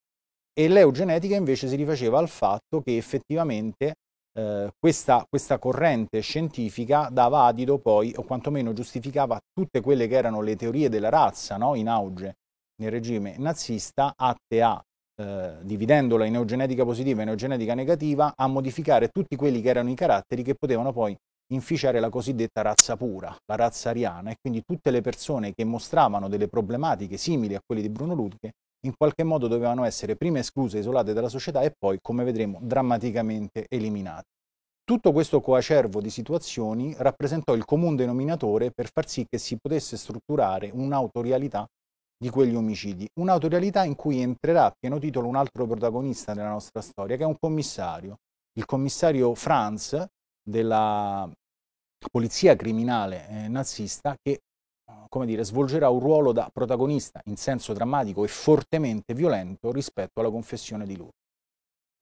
E l'eugenetica invece si rifaceva al fatto che effettivamente eh, questa, questa, corrente scientifica dava adito poi, o quantomeno giustificava tutte quelle che erano le teorie della razza no? in auge nel regime nazista atte a, eh, dividendola in eugenetica positiva e eugenetica negativa, a modificare tutti quelli che erano i caratteri che potevano poi inficiare la cosiddetta razza pura, la razza ariana, e quindi tutte le persone che mostravano delle problematiche simili a quelle di Bruno Ludwig, in qualche modo dovevano essere prima escluse, isolate dalla società e poi, come vedremo, drammaticamente eliminate. Tutto questo coacervo di situazioni rappresentò il comune denominatore per far sì che si potesse strutturare un'autorialità di quegli omicidi. Un'autorealità in cui entrerà a pieno titolo un altro protagonista della nostra storia, che è un commissario, il commissario Franz della polizia criminale eh, nazista che eh, come dire, svolgerà un ruolo da protagonista in senso drammatico e fortemente violento rispetto alla confessione di lui.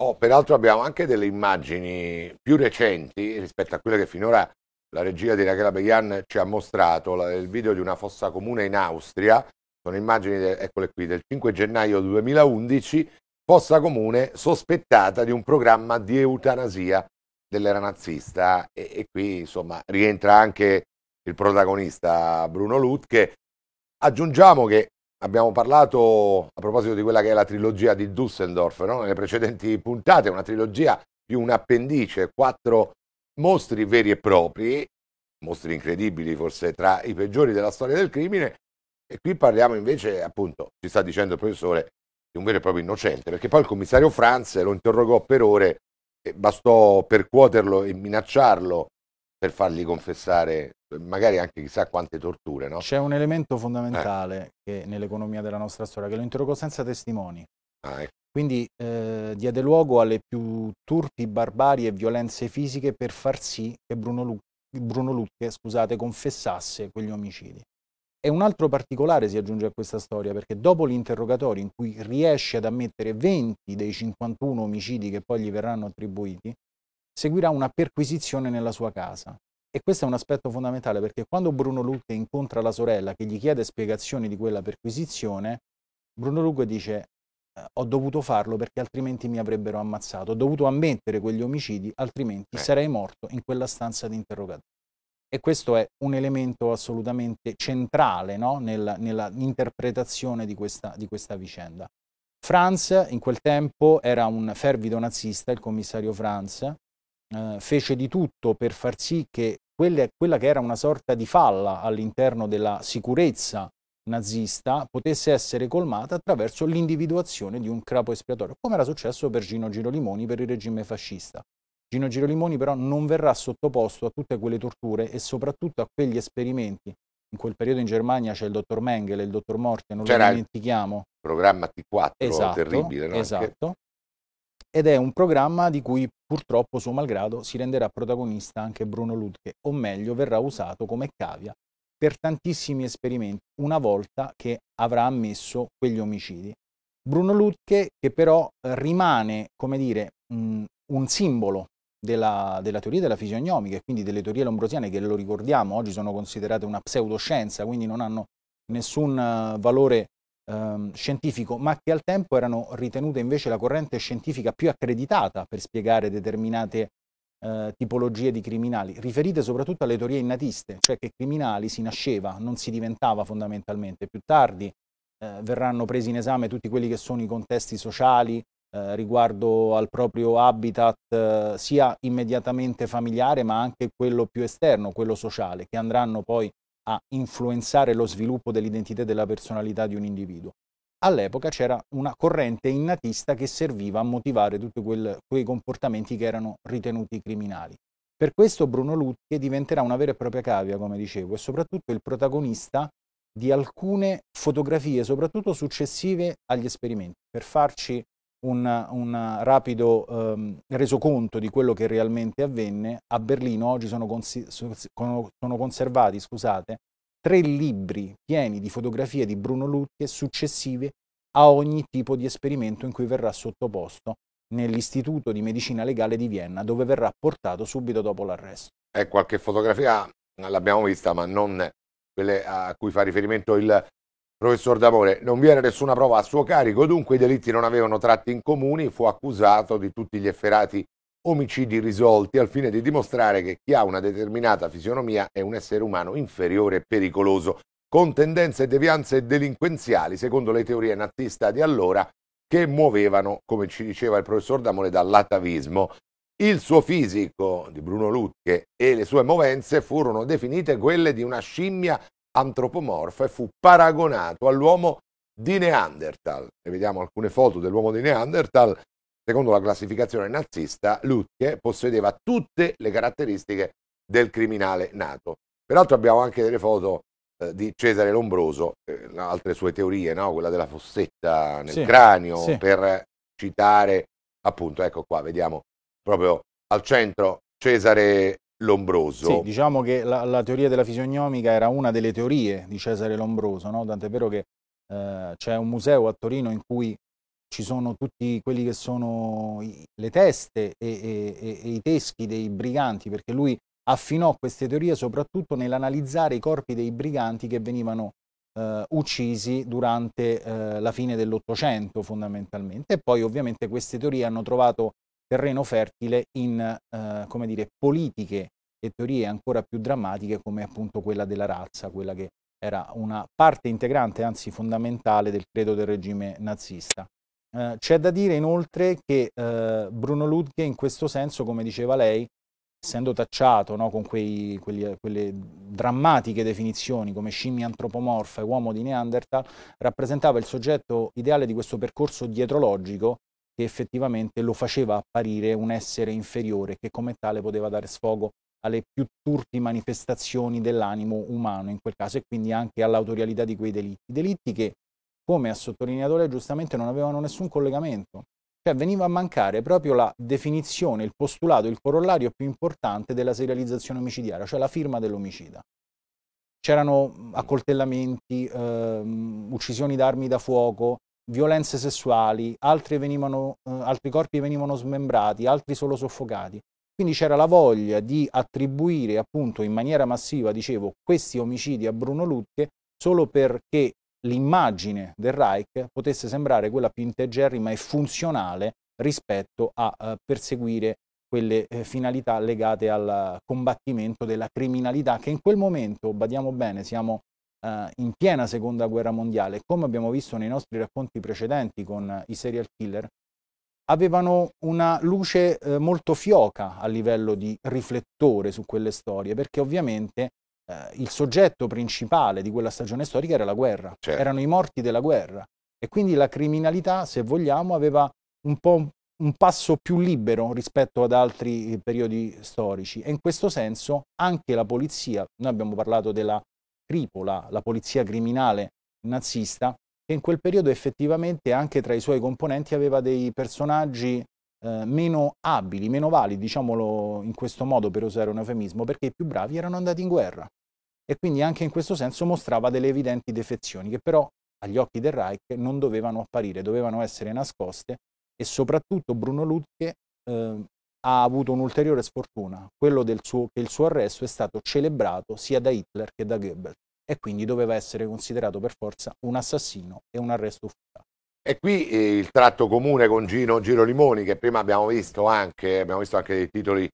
Oh, peraltro abbiamo anche delle immagini più recenti rispetto a quelle che finora la regia di Rachela Beglian ci ha mostrato, la, il video di una fossa comune in Austria, sono immagini, de, eccole qui, del 5 gennaio 2011, fossa comune sospettata di un programma di eutanasia dell'era nazista e, e qui insomma rientra anche il protagonista Bruno Lutke. Aggiungiamo che abbiamo parlato a proposito di quella che è la trilogia di Dusseldorf no? nelle precedenti puntate, una trilogia più un appendice, quattro mostri veri e propri, mostri incredibili forse tra i peggiori della storia del crimine, e qui parliamo invece, appunto, ci sta dicendo il professore, di un vero e proprio innocente, perché poi il commissario Franz lo interrogò per ore, e bastò percuoterlo e minacciarlo per fargli confessare magari anche chissà quante torture. No? C'è un elemento fondamentale eh. nell'economia della nostra storia, che lo interrogò senza testimoni. Ah, ecco. Quindi eh, diede luogo alle più turpi barbarie e violenze fisiche per far sì che Bruno, Lu Bruno Lucche scusate, confessasse quegli omicidi. E un altro particolare si aggiunge a questa storia, perché dopo l'interrogatorio in cui riesce ad ammettere 20 dei 51 omicidi che poi gli verranno attribuiti, seguirà una perquisizione nella sua casa. E questo è un aspetto fondamentale perché quando Bruno Lucche incontra la sorella che gli chiede spiegazioni di quella perquisizione, Bruno Lucche dice eh, ho dovuto farlo perché altrimenti mi avrebbero ammazzato, ho dovuto ammettere quegli omicidi, altrimenti eh. sarei morto in quella stanza di interrogatorio. E questo è un elemento assolutamente centrale no? Nel, nell'interpretazione di questa, di questa vicenda. Franz in quel tempo era un fervido nazista, il commissario Franz, eh, fece di tutto per far sì che quelle, quella che era una sorta di falla all'interno della sicurezza nazista potesse essere colmata attraverso l'individuazione di un capo espiatorio, come era successo per Gino Girolimoni per il regime fascista. Gino Girolimoni però non verrà sottoposto a tutte quelle torture e soprattutto a quegli esperimenti. In quel periodo in Germania c'è il dottor Mengele, il dottor Morte, non C'era lo dimentichiamo. Il programma T4, esatto, terribile. No? Esatto. Ed è un programma di cui purtroppo, suo malgrado, si renderà protagonista anche Bruno Ludke, o meglio, verrà usato come cavia per tantissimi esperimenti, una volta che avrà ammesso quegli omicidi. Bruno Ludke che però rimane, come dire, un simbolo della, della, teoria della fisiognomica e quindi delle teorie lombrosiane che lo ricordiamo oggi sono considerate una pseudoscienza, quindi non hanno nessun eh, valore ehm, scientifico, ma che al tempo erano ritenute invece la corrente scientifica più accreditata per spiegare determinate eh, tipologie di criminali, riferite soprattutto alle teorie innatiste, cioè che criminali si nasceva, non si diventava fondamentalmente. Più tardi eh, verranno presi in esame tutti quelli che sono i contesti sociali, eh, riguardo al proprio habitat eh, sia immediatamente familiare ma anche quello più esterno, quello sociale, che andranno poi a influenzare lo sviluppo dell'identità e della personalità di un individuo. All'epoca c'era una corrente innatista che serviva a motivare tutti quel, quei comportamenti che erano ritenuti criminali. Per questo Bruno Lutche diventerà una vera e propria cavia, come dicevo, e soprattutto il protagonista di alcune fotografie, soprattutto successive agli esperimenti, per farci un, un rapido ehm, resoconto di quello che realmente avvenne, a Berlino oggi sono, consi- sono conservati scusate, tre libri pieni di fotografie di Bruno Luttie successive a ogni tipo di esperimento in cui verrà sottoposto nell'Istituto di Medicina Legale di Vienna, dove verrà portato subito dopo l'arresto. E eh, qualche fotografia l'abbiamo vista, ma non quelle a cui fa riferimento il Professor D'Amore, non vi era nessuna prova a suo carico, dunque i delitti non avevano tratti in comuni, fu accusato di tutti gli efferati omicidi risolti al fine di dimostrare che chi ha una determinata fisionomia è un essere umano inferiore e pericoloso, con tendenze e devianze delinquenziali, secondo le teorie nazista di allora, che muovevano, come ci diceva il professor D'Amore, dall'atavismo. Il suo fisico di Bruno Lutke e le sue movenze furono definite quelle di una scimmia antropomorfa e fu paragonato all'uomo di Neanderthal. E vediamo alcune foto dell'uomo di Neanderthal. Secondo la classificazione nazista, Lutke possedeva tutte le caratteristiche del criminale nato. Peraltro abbiamo anche delle foto eh, di Cesare Lombroso, eh, altre sue teorie, no? quella della fossetta nel sì, cranio, sì. per citare appunto, ecco qua, vediamo proprio al centro Cesare Lombroso. Sì, diciamo che la, la, teoria della fisionomica era una delle teorie di Cesare Lombroso, no? tant'è vero che eh, c'è un museo a Torino in cui ci sono tutti quelli che sono i, le teste e, e, e, e, i teschi dei briganti, perché lui affinò queste teorie soprattutto nell'analizzare i corpi dei briganti che venivano eh, uccisi durante eh, la fine dell'Ottocento fondamentalmente. E poi ovviamente queste teorie hanno trovato terreno fertile in eh, come dire, politiche e teorie ancora più drammatiche come appunto quella della razza, quella che era una parte integrante, anzi fondamentale, del credo del regime nazista. Eh, c'è da dire inoltre che eh, Bruno Ludghe in questo senso, come diceva lei, essendo tacciato no, con quei, quelli, quelle drammatiche definizioni come scimmia antropomorfa e uomo di Neanderthal, rappresentava il soggetto ideale di questo percorso dietrologico che effettivamente lo faceva apparire un essere inferiore che come tale poteva dare sfogo alle più turpi manifestazioni dell'animo umano in quel caso e quindi anche all'autorialità di quei delitti. Delitti che, come ha sottolineato lei giustamente, non avevano nessun collegamento. Cioè veniva a mancare proprio la definizione, il postulato, il corollario più importante della serializzazione omicidiaria, cioè la firma dell'omicida. C'erano accoltellamenti, ehm, uccisioni d'armi da fuoco, violenze sessuali, altri, venivano, eh, altri corpi venivano smembrati, altri solo soffocati. Quindi c'era la voglia di attribuire appunto in maniera massiva, dicevo, questi omicidi a Bruno Lutke solo perché l'immagine del Reich potesse sembrare quella più integerrima e funzionale rispetto a eh, perseguire quelle eh, finalità legate al combattimento della criminalità che in quel momento, badiamo bene, siamo eh, in piena seconda guerra mondiale, come abbiamo visto nei nostri racconti precedenti con eh, i serial killer, avevano una luce eh, molto fioca a livello di riflettore su quelle storie, perché ovviamente eh, il soggetto principale di quella stagione storica era la guerra, certo. erano i morti della guerra e quindi la criminalità, se vogliamo, aveva un po' un passo più libero rispetto ad altri eh, periodi storici e in questo senso anche la polizia, noi abbiamo parlato della Tripola, la polizia criminale nazista, che in quel periodo effettivamente anche tra i suoi componenti aveva dei personaggi eh, meno abili, meno validi, diciamolo in questo modo per usare un eufemismo, perché i più bravi erano andati in guerra e quindi anche in questo senso mostrava delle evidenti defezioni che però agli occhi del Reich non dovevano apparire, dovevano essere nascoste e soprattutto Bruno Lutke eh, ha avuto un'ulteriore sfortuna, quello suo, che il suo arresto è stato celebrato sia da Hitler che da Goebbels e quindi doveva essere considerato per forza un assassino e un arresto ufficiale. E qui eh, il tratto comune con Gino Giro Limoni, che prima abbiamo visto anche, abbiamo visto anche dei titoli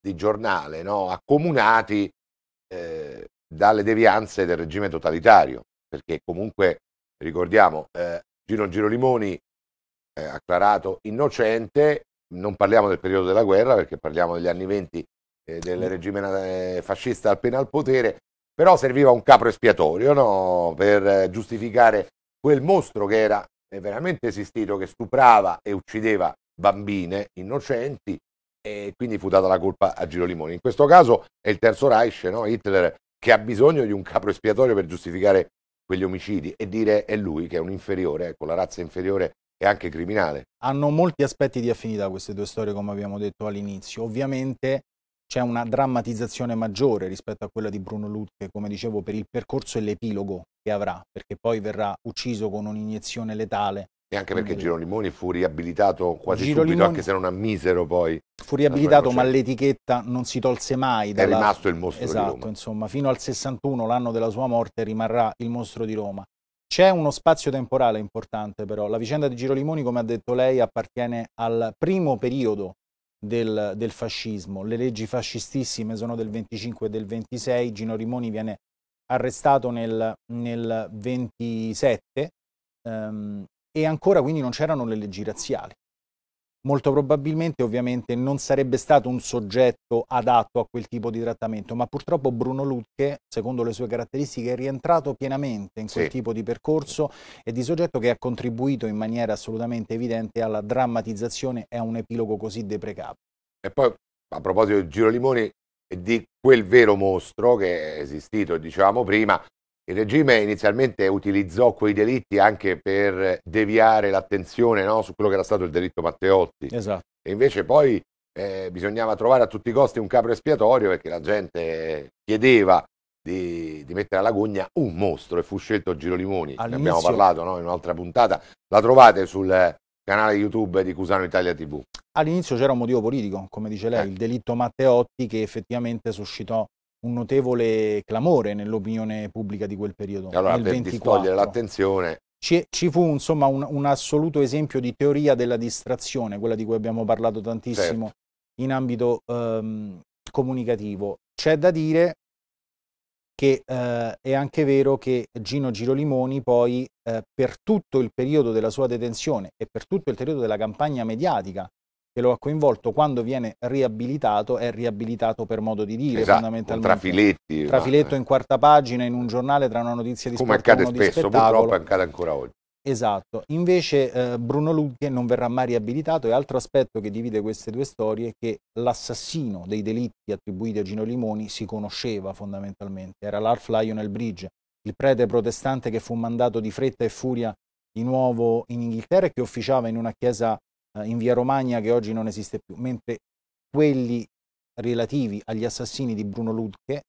di giornale, no? accomunati eh, dalle devianze del regime totalitario, perché comunque, ricordiamo, eh, Gino Giro Limoni eh, acclarato innocente non parliamo del periodo della guerra perché parliamo degli anni venti eh, del mm. regime eh, fascista appena al potere, però serviva un capro espiatorio no? per eh, giustificare quel mostro che era eh, veramente esistito, che stuprava e uccideva bambine innocenti e quindi fu data la colpa a Girolimoni. In questo caso è il terzo Reich, no? Hitler, che ha bisogno di un capro espiatorio per giustificare quegli omicidi e dire è lui che è un inferiore, ecco la razza inferiore e anche criminale. Hanno molti aspetti di affinità queste due storie, come abbiamo detto all'inizio. Ovviamente c'è una drammatizzazione maggiore rispetto a quella di Bruno Lutke, come dicevo, per il percorso e l'epilogo che avrà, perché poi verrà ucciso con un'iniezione letale. E anche perché Giro Limoni fu riabilitato quasi Giro subito, Limoni... anche se non ammisero poi. Fu riabilitato, ma l'etichetta non si tolse mai. Dalla... È rimasto il mostro esatto, di Roma. Esatto, insomma, fino al 61, l'anno della sua morte, rimarrà il mostro di Roma. C'è uno spazio temporale importante però, la vicenda di Girolimoni, come ha detto lei, appartiene al primo periodo del, del fascismo, le leggi fascistissime sono del 25 e del 26, Gino Rimoni viene arrestato nel, nel 27 ehm, e ancora quindi non c'erano le leggi razziali molto probabilmente ovviamente non sarebbe stato un soggetto adatto a quel tipo di trattamento, ma purtroppo Bruno Lutke, secondo le sue caratteristiche, è rientrato pienamente in quel sì. tipo di percorso e di soggetto che ha contribuito in maniera assolutamente evidente alla drammatizzazione e a un epilogo così deprecabile. E poi, a proposito di Giro Limoni, e di quel vero mostro che è esistito, diciamo prima, il regime inizialmente utilizzò quei delitti anche per deviare l'attenzione no, su quello che era stato il delitto Matteotti. Esatto. E invece poi eh, bisognava trovare a tutti i costi un capo espiatorio perché la gente chiedeva di, di, mettere alla gogna un mostro e fu scelto Giro Limoni. Ne abbiamo parlato no, in un'altra puntata. La trovate sul canale YouTube di Cusano Italia TV. All'inizio c'era un motivo politico, come dice lei, eh. il delitto Matteotti che effettivamente suscitò un notevole clamore nell'opinione pubblica di quel periodo. Allora, per 24. distogliere l'attenzione... Ci, ci, fu insomma un, un, assoluto esempio di teoria della distrazione, quella di cui abbiamo parlato tantissimo certo. in ambito ehm, comunicativo. C'è da dire che eh, è anche vero che Gino Girolimoni poi eh, per tutto il periodo della sua detenzione e per tutto il periodo della campagna mediatica che lo ha coinvolto quando viene riabilitato, è riabilitato per modo di dire, esatto, fondamentalmente. Trafiletti. Trafiletto ma... in quarta pagina in un giornale tra una notizia di Come sport e uno spesso, di spettacolo. Purtroppo accade ancora oggi. Esatto, invece eh, Bruno Lucche non verrà mai riabilitato e altro aspetto che divide queste due storie è che l'assassino dei delitti attribuiti a Gino Limoni si conosceva fondamentalmente, era l'Alf Lionel Bridge, il prete protestante che fu mandato di fretta e furia di nuovo in Inghilterra e che officiava in una chiesa eh, in via Romagna che oggi non esiste più, mentre quelli relativi agli assassini di Bruno Ludke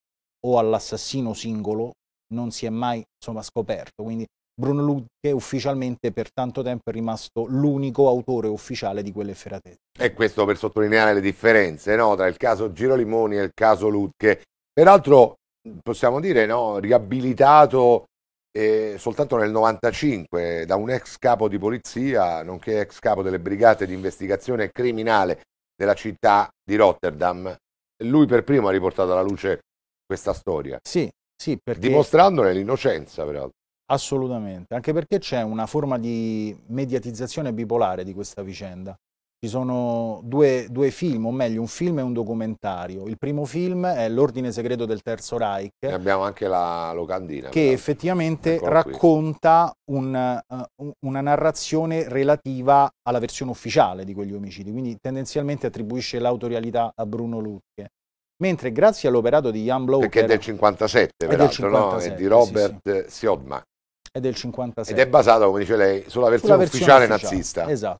o all'assassino singolo non si è mai insomma, scoperto. Quindi Bruno Ludke ufficialmente per tanto tempo è rimasto l'unico autore ufficiale di quelle efferatezze. E questo per sottolineare le differenze no? tra il caso Girolimoni e il caso Ludke. Peraltro possiamo dire no? riabilitato e soltanto nel 95 da un ex capo di polizia, nonché ex capo delle brigate di investigazione criminale della città di Rotterdam. Lui per primo ha riportato alla luce questa storia. Sì, sì, perché... Dimostrandone l'innocenza, peraltro. Assolutamente, anche perché c'è una forma di mediatizzazione bipolare di questa vicenda. Ci sono due, due, film, o meglio, un film e un documentario. Il primo film è L'ordine segreto del Terzo Reich. E abbiamo anche la locandina. Che però. effettivamente racconta un, uh, una narrazione relativa alla versione ufficiale di quegli omicidi, quindi tendenzialmente attribuisce l'autorialità a Bruno Lucche. Mentre grazie all'operato di Jan Blocher... Perché è del 57, peraltro, è, del 57, no? è di Robert sì, sì. Siodmak. È del 57. Ed è basato, come dice lei, sulla versione, sulla versione ufficiale, ufficiale nazista. Esatto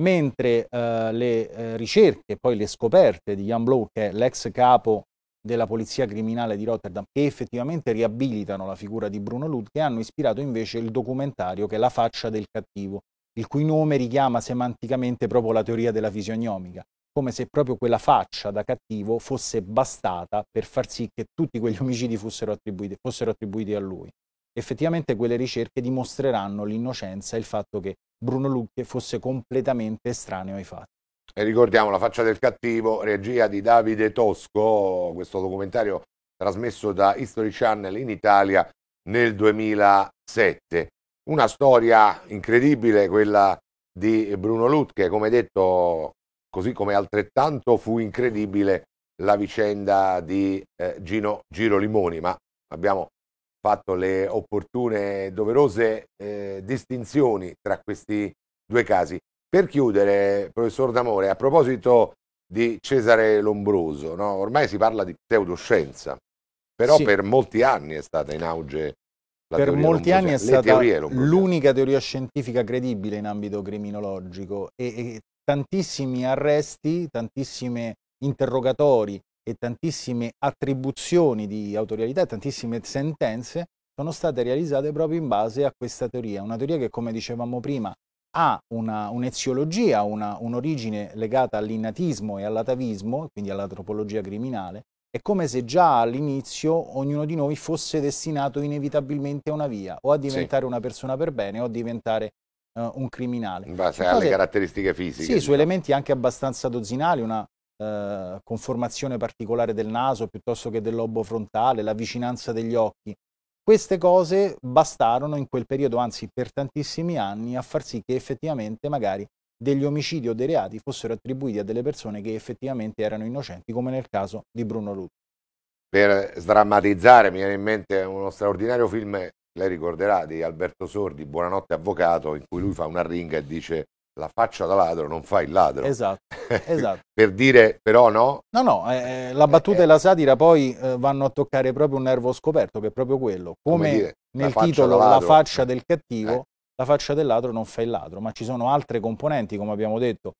mentre eh, le eh, ricerche, poi le scoperte di Jan Blow, che è l'ex capo della polizia criminale di Rotterdam, che effettivamente riabilitano la figura di Bruno Ludke, hanno ispirato invece il documentario che è La faccia del cattivo, il cui nome richiama semanticamente proprio la teoria della fisionomica, come se proprio quella faccia da cattivo fosse bastata per far sì che tutti quegli omicidi fossero attribuiti, fossero attribuiti a lui. Effettivamente quelle ricerche dimostreranno l'innocenza e il fatto che Bruno Lucchi fosse completamente estraneo ai fatti. E ricordiamo La faccia del cattivo, regia di Davide Tosco, questo documentario trasmesso da History Channel in Italia nel 2007. Una storia incredibile quella di Bruno Lutke, come detto, così come altrettanto fu incredibile la vicenda di eh, Gino Girolimoni, ma abbiamo fatto le opportune, e doverose eh, distinzioni tra questi due casi. Per chiudere, professor D'Amore, a proposito di Cesare Lombroso, no? ormai si parla di pseudoscienza, però sì. per molti anni è stata in auge la per molti anni è stata l'unica teoria scientifica credibile in ambito criminologico e, e tantissimi arresti, tantissimi interrogatori e tantissime attribuzioni di autorialità, tantissime sentenze sono state realizzate proprio in base a questa teoria, una teoria che come dicevamo prima ha un'eziologia, un'origine legata all'innatismo e all'atavismo, quindi all'antropologia criminale, è come se già all'inizio ognuno di noi fosse destinato inevitabilmente a una via, o a diventare sì. una persona per bene o a diventare uh, un criminale. In base alle caratteristiche fisiche. Sì, diciamo. su elementi anche abbastanza dozzinali, una eh, conformazione particolare del naso piuttosto che del lobo frontale, la vicinanza degli occhi. Queste cose bastarono in quel periodo, anzi per tantissimi anni, a far sì che effettivamente magari degli omicidi o dei reati fossero attribuiti a delle persone che effettivamente erano innocenti, come nel caso di Bruno Lutti. Per sdrammatizzare, mi viene in mente uno straordinario film, lei ricorderà, di Alberto Sordi, Buonanotte Avvocato, in cui lui fa una ringa e dice la faccia da ladro non fa il ladro. Esatto, <laughs> esatto. per dire però no? No, no, eh, eh la eh, battuta eh, e la satira poi eh, vanno a toccare proprio un nervo scoperto che è proprio quello. Come, come dire, nel titolo La faccia del cattivo, eh. la faccia del ladro non fa il ladro, ma ci sono altre componenti, come abbiamo detto,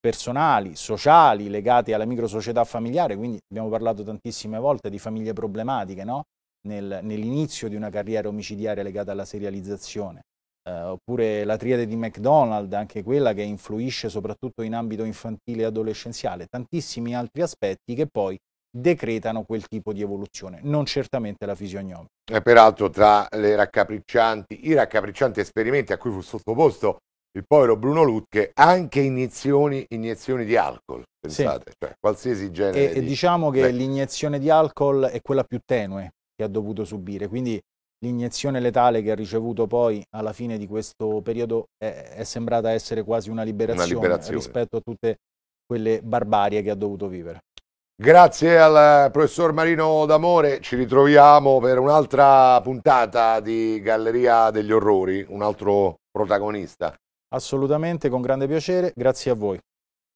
personali, sociali, legate alla microsocietà familiare, quindi abbiamo parlato tantissime volte di famiglie problematiche, no? Nel, nell'inizio di una carriera omicidiaria legata alla serializzazione eh, oppure la triade di McDonald's, anche quella che influisce soprattutto in ambito infantile e adolescenziale, tantissimi altri aspetti che poi decretano quel tipo di evoluzione, non certamente la fisiognomia. E eh, peraltro tra raccapriccianti, i raccapriccianti esperimenti a cui fu sottoposto il povero Bruno Lutke, anche iniezioni, iniezioni di alcol, pensate, sì. cioè qualsiasi genere. E, di... e diciamo che l'iniezione di alcol è quella più tenue che ha dovuto subire, quindi L'iniezione letale che ha ricevuto poi alla fine di questo periodo è, è sembrata essere quasi una liberazione, una liberazione rispetto a tutte quelle barbarie che ha dovuto vivere. Grazie al professor Marino D'Amore, ci ritroviamo per un'altra puntata di Galleria degli Orrori, un altro protagonista. Assolutamente, con grande piacere, grazie a voi.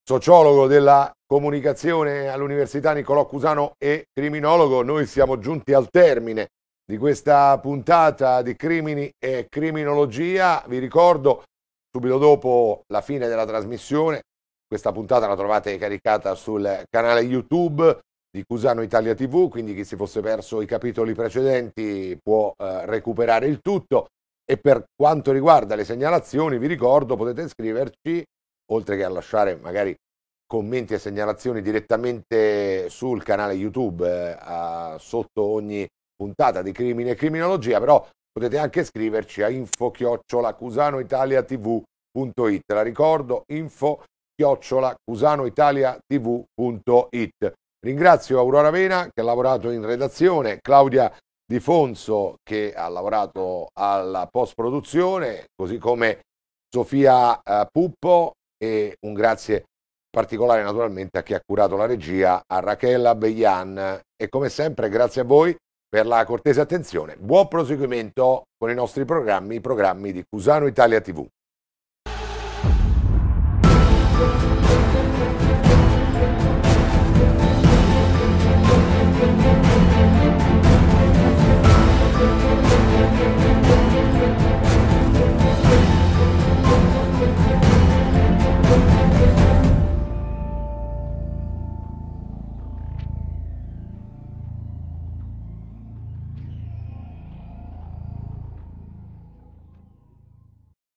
Sociologo della comunicazione all'Università Niccolò Cusano e criminologo, noi siamo giunti al termine di questa puntata di crimini e criminologia. Vi ricordo subito dopo la fine della trasmissione, questa puntata la trovate caricata sul canale YouTube di Cusano Italia TV, quindi chi si fosse perso i capitoli precedenti può eh, recuperare il tutto. E per quanto riguarda le segnalazioni, vi ricordo, potete iscriverci, oltre che a lasciare magari commenti e segnalazioni direttamente sul canale YouTube, eh, a, sotto ogni puntata di Crimine e Criminologia, però potete anche scriverci a info-cusanoitaliatv.it. La ricordo, info-cusanoitaliatv.it. Ringrazio Aurora Vena che ha lavorato in redazione, Claudia Di Fonso che ha lavorato alla post-produzione, così come Sofia eh, Puppo e un grazie particolare naturalmente a chi ha curato la regia, a Rachella Beian e come sempre grazie a voi per la cortese attenzione. Buon proseguimento con i nostri programmi, i programmi di Cusano Italia TV.